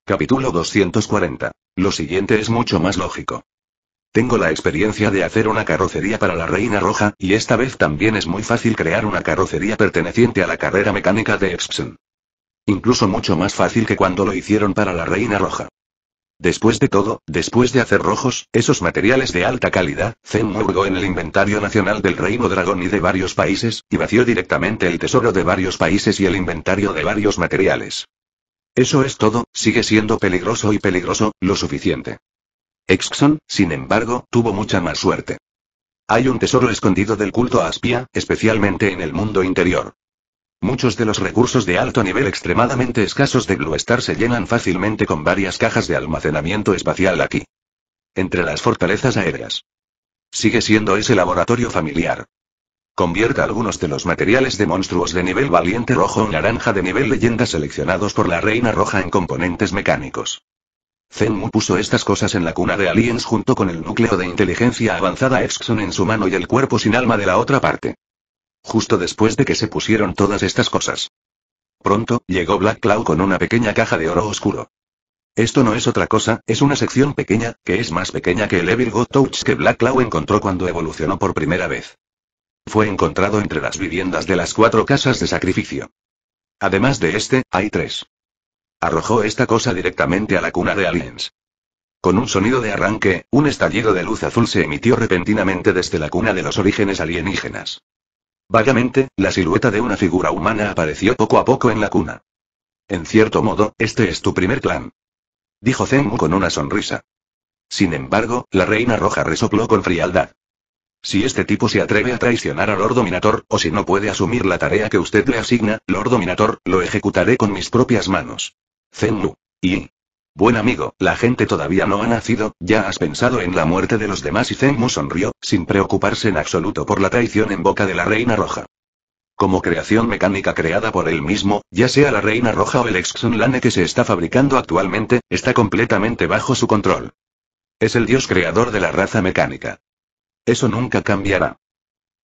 Capítulo 240. Lo siguiente es mucho más lógico. Tengo la experiencia de hacer una carrocería para la Reina Roja, y esta vez también es muy fácil crear una carrocería perteneciente a la carrera mecánica de Exxon. Incluso mucho más fácil que cuando lo hicieron para la Reina Roja. Después de todo, después de hacer rojos, esos materiales de alta calidad, Zen murió en el inventario nacional del Reino Dragón y de varios países, y vació directamente el tesoro de varios países y el inventario de varios materiales. Eso es todo, sigue siendo peligroso y peligroso, lo suficiente. Exxon, sin embargo, tuvo mucha más suerte. Hay un tesoro escondido del culto a Aspia, especialmente en el mundo interior. Muchos de los recursos de alto nivel extremadamente escasos de Blue Star se llenan fácilmente con varias cajas de almacenamiento espacial aquí. Entre las fortalezas aéreas. Sigue siendo ese laboratorio familiar. Convierta algunos de los materiales de monstruos de nivel valiente rojo o naranja de nivel leyenda seleccionados por la Reina Roja en componentes mecánicos. Zenmu puso estas cosas en la cuna de aliens junto con el núcleo de inteligencia avanzada Exxon en su mano y el cuerpo sin alma de la otra parte. Justo después de que se pusieron todas estas cosas. Pronto, llegó Black Claw con una pequeña caja de oro oscuro. Esto no es otra cosa, es una sección pequeña, que es más pequeña que el Evil God Touch que Black Claw encontró cuando evolucionó por primera vez. Fue encontrado entre las viviendas de las cuatro casas de sacrificio. Además de este, hay tres. Arrojó esta cosa directamente a la cuna de aliens. Con un sonido de arranque, un estallido de luz azul se emitió repentinamente desde la cuna de los orígenes alienígenas. Vagamente, la silueta de una figura humana apareció poco a poco en la cuna. En cierto modo, este es tu primer clan. Dijo Zengu con una sonrisa. Sin embargo, la reina roja resopló con frialdad. Si este tipo se atreve a traicionar al Lord Dominator, o si no puede asumir la tarea que usted le asigna, Lord Dominator, lo ejecutaré con mis propias manos. Zenmu. Y. Buen amigo, la gente todavía no ha nacido, ya has pensado en la muerte de los demás y Zenmu sonrió, sin preocuparse en absoluto por la traición en boca de la Reina Roja. Como creación mecánica creada por él mismo, ya sea la Reina Roja o el Lane que se está fabricando actualmente, está completamente bajo su control. Es el dios creador de la raza mecánica. Eso nunca cambiará.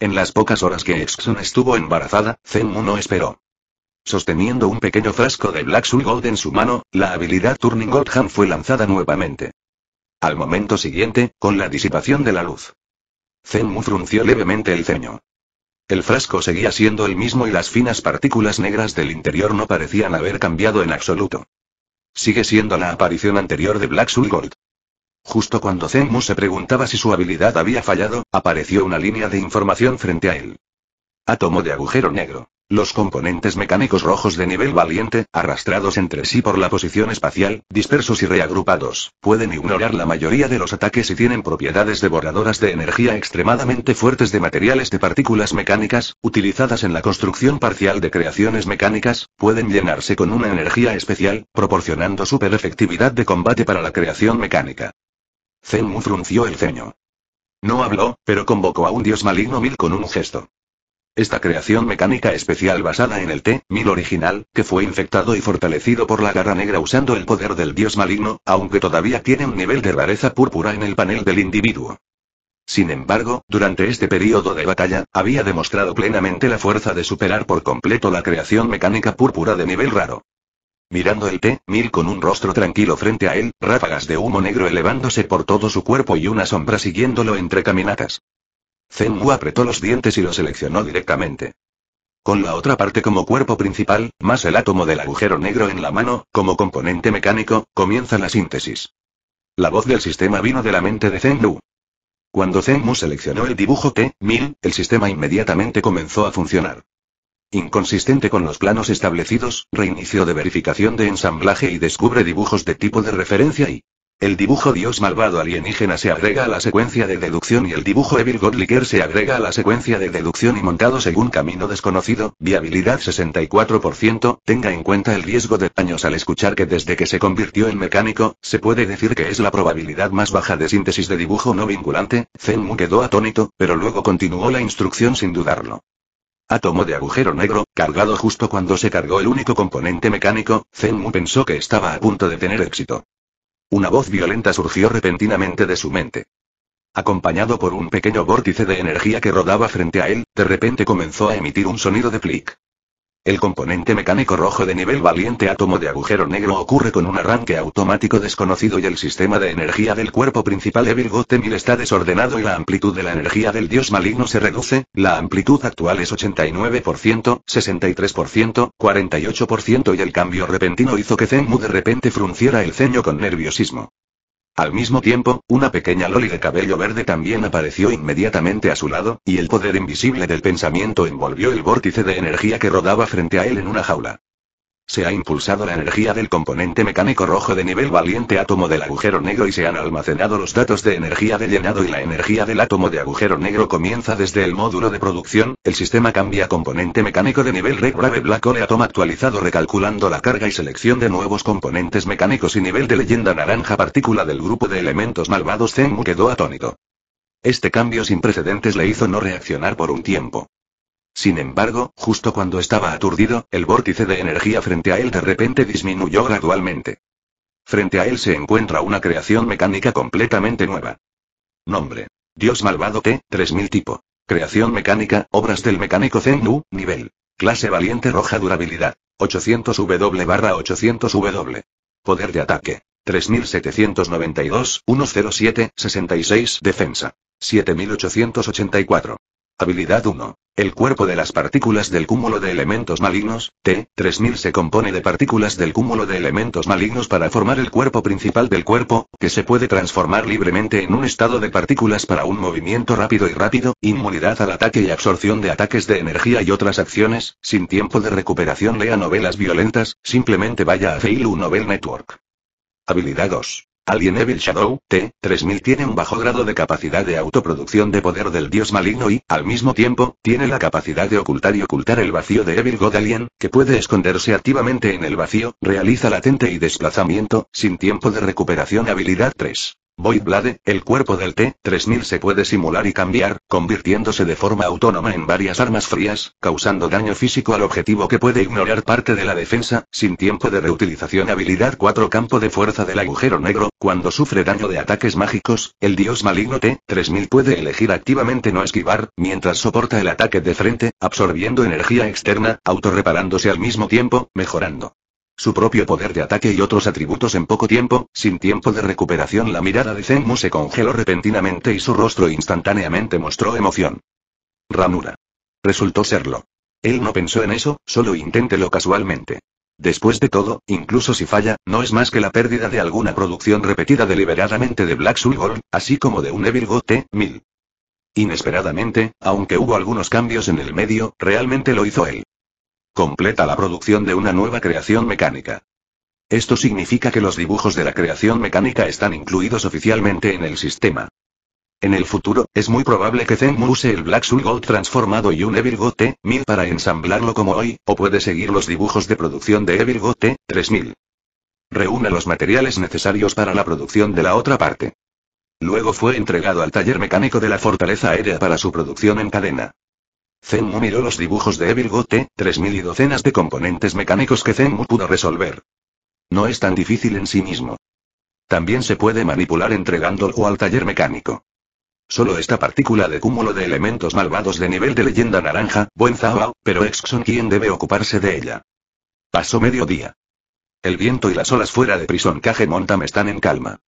En las pocas horas que Exxon estuvo embarazada, Zenmu no esperó. Sosteniendo un pequeño frasco de Black Soul Gold en su mano, la habilidad Turning Hand fue lanzada nuevamente. Al momento siguiente, con la disipación de la luz. Zenmu frunció levemente el ceño. El frasco seguía siendo el mismo y las finas partículas negras del interior no parecían haber cambiado en absoluto. Sigue siendo la aparición anterior de Black Soul Gold. Justo cuando Zenmu se preguntaba si su habilidad había fallado, apareció una línea de información frente a él. Átomo de agujero negro. Los componentes mecánicos rojos de nivel valiente, arrastrados entre sí por la posición espacial, dispersos y reagrupados, pueden ignorar la mayoría de los ataques y tienen propiedades devoradoras de energía extremadamente fuertes de materiales de partículas mecánicas, utilizadas en la construcción parcial de creaciones mecánicas, pueden llenarse con una energía especial, proporcionando super efectividad de combate para la creación mecánica. Zenmu frunció el ceño. No habló, pero convocó a un dios maligno mil con un gesto. Esta creación mecánica especial basada en el T-1000 original, que fue infectado y fortalecido por la garra negra usando el poder del dios maligno, aunque todavía tiene un nivel de rareza púrpura en el panel del individuo. Sin embargo, durante este periodo de batalla, había demostrado plenamente la fuerza de superar por completo la creación mecánica púrpura de nivel raro. Mirando el T-1000 con un rostro tranquilo frente a él, ráfagas de humo negro elevándose por todo su cuerpo y una sombra siguiéndolo entre caminatas. Zen apretó los dientes y lo seleccionó directamente. Con la otra parte como cuerpo principal, más el átomo del agujero negro en la mano, como componente mecánico, comienza la síntesis. La voz del sistema vino de la mente de Zengu. Cuando Zenmu seleccionó el dibujo T-1000, el sistema inmediatamente comenzó a funcionar. Inconsistente con los planos establecidos, reinicio de verificación de ensamblaje y descubre dibujos de tipo de referencia y el dibujo Dios malvado alienígena se agrega a la secuencia de deducción y el dibujo Evil Godlicker se agrega a la secuencia de deducción y montado según camino desconocido, viabilidad 64%, tenga en cuenta el riesgo de daños al escuchar que desde que se convirtió en mecánico, se puede decir que es la probabilidad más baja de síntesis de dibujo no vinculante, Zenmu quedó atónito, pero luego continuó la instrucción sin dudarlo. Átomo de agujero negro, cargado justo cuando se cargó el único componente mecánico, Zenmu pensó que estaba a punto de tener éxito. Una voz violenta surgió repentinamente de su mente. Acompañado por un pequeño vórtice de energía que rodaba frente a él, de repente comenzó a emitir un sonido de clic. El componente mecánico rojo de nivel valiente átomo de agujero negro ocurre con un arranque automático desconocido y el sistema de energía del cuerpo principal Evil Gotemil está desordenado y la amplitud de la energía del dios maligno se reduce, la amplitud actual es 89%, 63%, 48% y el cambio repentino hizo que Zenmu de repente frunciera el ceño con nerviosismo. Al mismo tiempo, una pequeña loli de cabello verde también apareció inmediatamente a su lado, y el poder invisible del pensamiento envolvió el vórtice de energía que rodaba frente a él en una jaula. Se ha impulsado la energía del componente mecánico rojo de nivel valiente átomo del agujero negro y se han almacenado los datos de energía de llenado y la energía del átomo de agujero negro comienza desde el módulo de producción, el sistema cambia componente mecánico de nivel Red grave Black Hole átomo actualizado recalculando la carga y selección de nuevos componentes mecánicos y nivel de leyenda naranja partícula del grupo de elementos malvados Zenmu quedó atónito. Este cambio sin precedentes le hizo no reaccionar por un tiempo. Sin embargo, justo cuando estaba aturdido, el vórtice de energía frente a él de repente disminuyó gradualmente. Frente a él se encuentra una creación mecánica completamente nueva. Nombre. Dios malvado T-3000 tipo. Creación mecánica, obras del mecánico Zen nivel. Clase valiente roja durabilidad. 800 W barra 800 W. Poder de ataque. 3792, 107, 66 defensa. 7884. Habilidad 1. El cuerpo de las partículas del cúmulo de elementos malignos, T3000 se compone de partículas del cúmulo de elementos malignos para formar el cuerpo principal del cuerpo, que se puede transformar libremente en un estado de partículas para un movimiento rápido y rápido, inmunidad al ataque y absorción de ataques de energía y otras acciones, sin tiempo de recuperación lea novelas violentas, simplemente vaya a Fail Novel Network. Habilidad 2. Alien Evil Shadow, T-3000 tiene un bajo grado de capacidad de autoproducción de poder del dios maligno y, al mismo tiempo, tiene la capacidad de ocultar y ocultar el vacío de Evil God Alien, que puede esconderse activamente en el vacío, realiza latente y desplazamiento, sin tiempo de recuperación habilidad 3. Void Blade, el cuerpo del T-3000 se puede simular y cambiar, convirtiéndose de forma autónoma en varias armas frías, causando daño físico al objetivo que puede ignorar parte de la defensa, sin tiempo de reutilización. Habilidad 4 Campo de fuerza del agujero negro, cuando sufre daño de ataques mágicos, el dios maligno T-3000 puede elegir activamente no esquivar, mientras soporta el ataque de frente, absorbiendo energía externa, autorreparándose al mismo tiempo, mejorando su propio poder de ataque y otros atributos en poco tiempo, sin tiempo de recuperación. La mirada de Zenmu se congeló repentinamente y su rostro instantáneamente mostró emoción. Ramura Resultó serlo. Él no pensó en eso, solo inténtelo casualmente. Después de todo, incluso si falla, no es más que la pérdida de alguna producción repetida deliberadamente de Black Soul Gold, así como de un Evil Gote T-1000. Inesperadamente, aunque hubo algunos cambios en el medio, realmente lo hizo él. Completa la producción de una nueva creación mecánica. Esto significa que los dibujos de la creación mecánica están incluidos oficialmente en el sistema. En el futuro, es muy probable que Zenmu use el Black Soul Gold transformado y un Evil Gote 1000 para ensamblarlo como hoy, o puede seguir los dibujos de producción de Evil Gote 3000. Reúne los materiales necesarios para la producción de la otra parte. Luego fue entregado al taller mecánico de la Fortaleza Aérea para su producción en cadena. Zenmu miró los dibujos de Evil Gote, 3000 y docenas de componentes mecánicos que Zenmu pudo resolver. No es tan difícil en sí mismo. También se puede manipular entregándolo al taller mecánico. Solo esta partícula de cúmulo de elementos malvados de nivel de leyenda naranja, buen Zabao, pero Exxon quien debe ocuparse de ella. Pasó mediodía. El viento y las olas fuera de Prison Cage Montam están en calma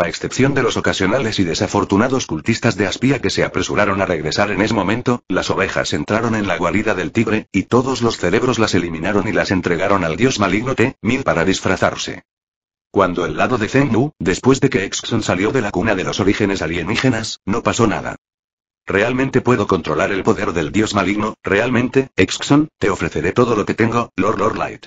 a excepción de los ocasionales y desafortunados cultistas de Aspía que se apresuraron a regresar en ese momento, las ovejas entraron en la guarida del tigre, y todos los cerebros las eliminaron y las entregaron al dios maligno t para disfrazarse. Cuando el lado de Zengu, después de que Exxon salió de la cuna de los orígenes alienígenas, no pasó nada. Realmente puedo controlar el poder del dios maligno, realmente, Exxon, te ofreceré todo lo que tengo, Lord Lord Light.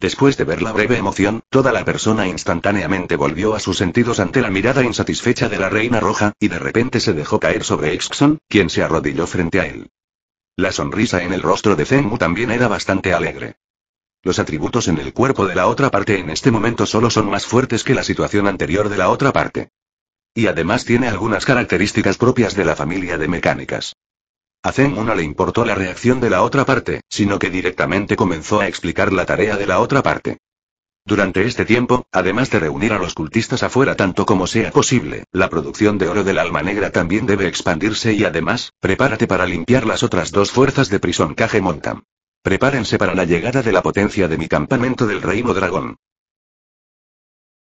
Después de ver la breve emoción, toda la persona instantáneamente volvió a sus sentidos ante la mirada insatisfecha de la reina roja, y de repente se dejó caer sobre Exxon, quien se arrodilló frente a él. La sonrisa en el rostro de Zenmu también era bastante alegre. Los atributos en el cuerpo de la otra parte en este momento solo son más fuertes que la situación anterior de la otra parte. Y además tiene algunas características propias de la familia de mecánicas. A Zen le importó la reacción de la otra parte, sino que directamente comenzó a explicar la tarea de la otra parte. Durante este tiempo, además de reunir a los cultistas afuera tanto como sea posible, la producción de oro del alma negra también debe expandirse y además, prepárate para limpiar las otras dos fuerzas de prisión Caje Montam. Prepárense para la llegada de la potencia de mi campamento del reino dragón.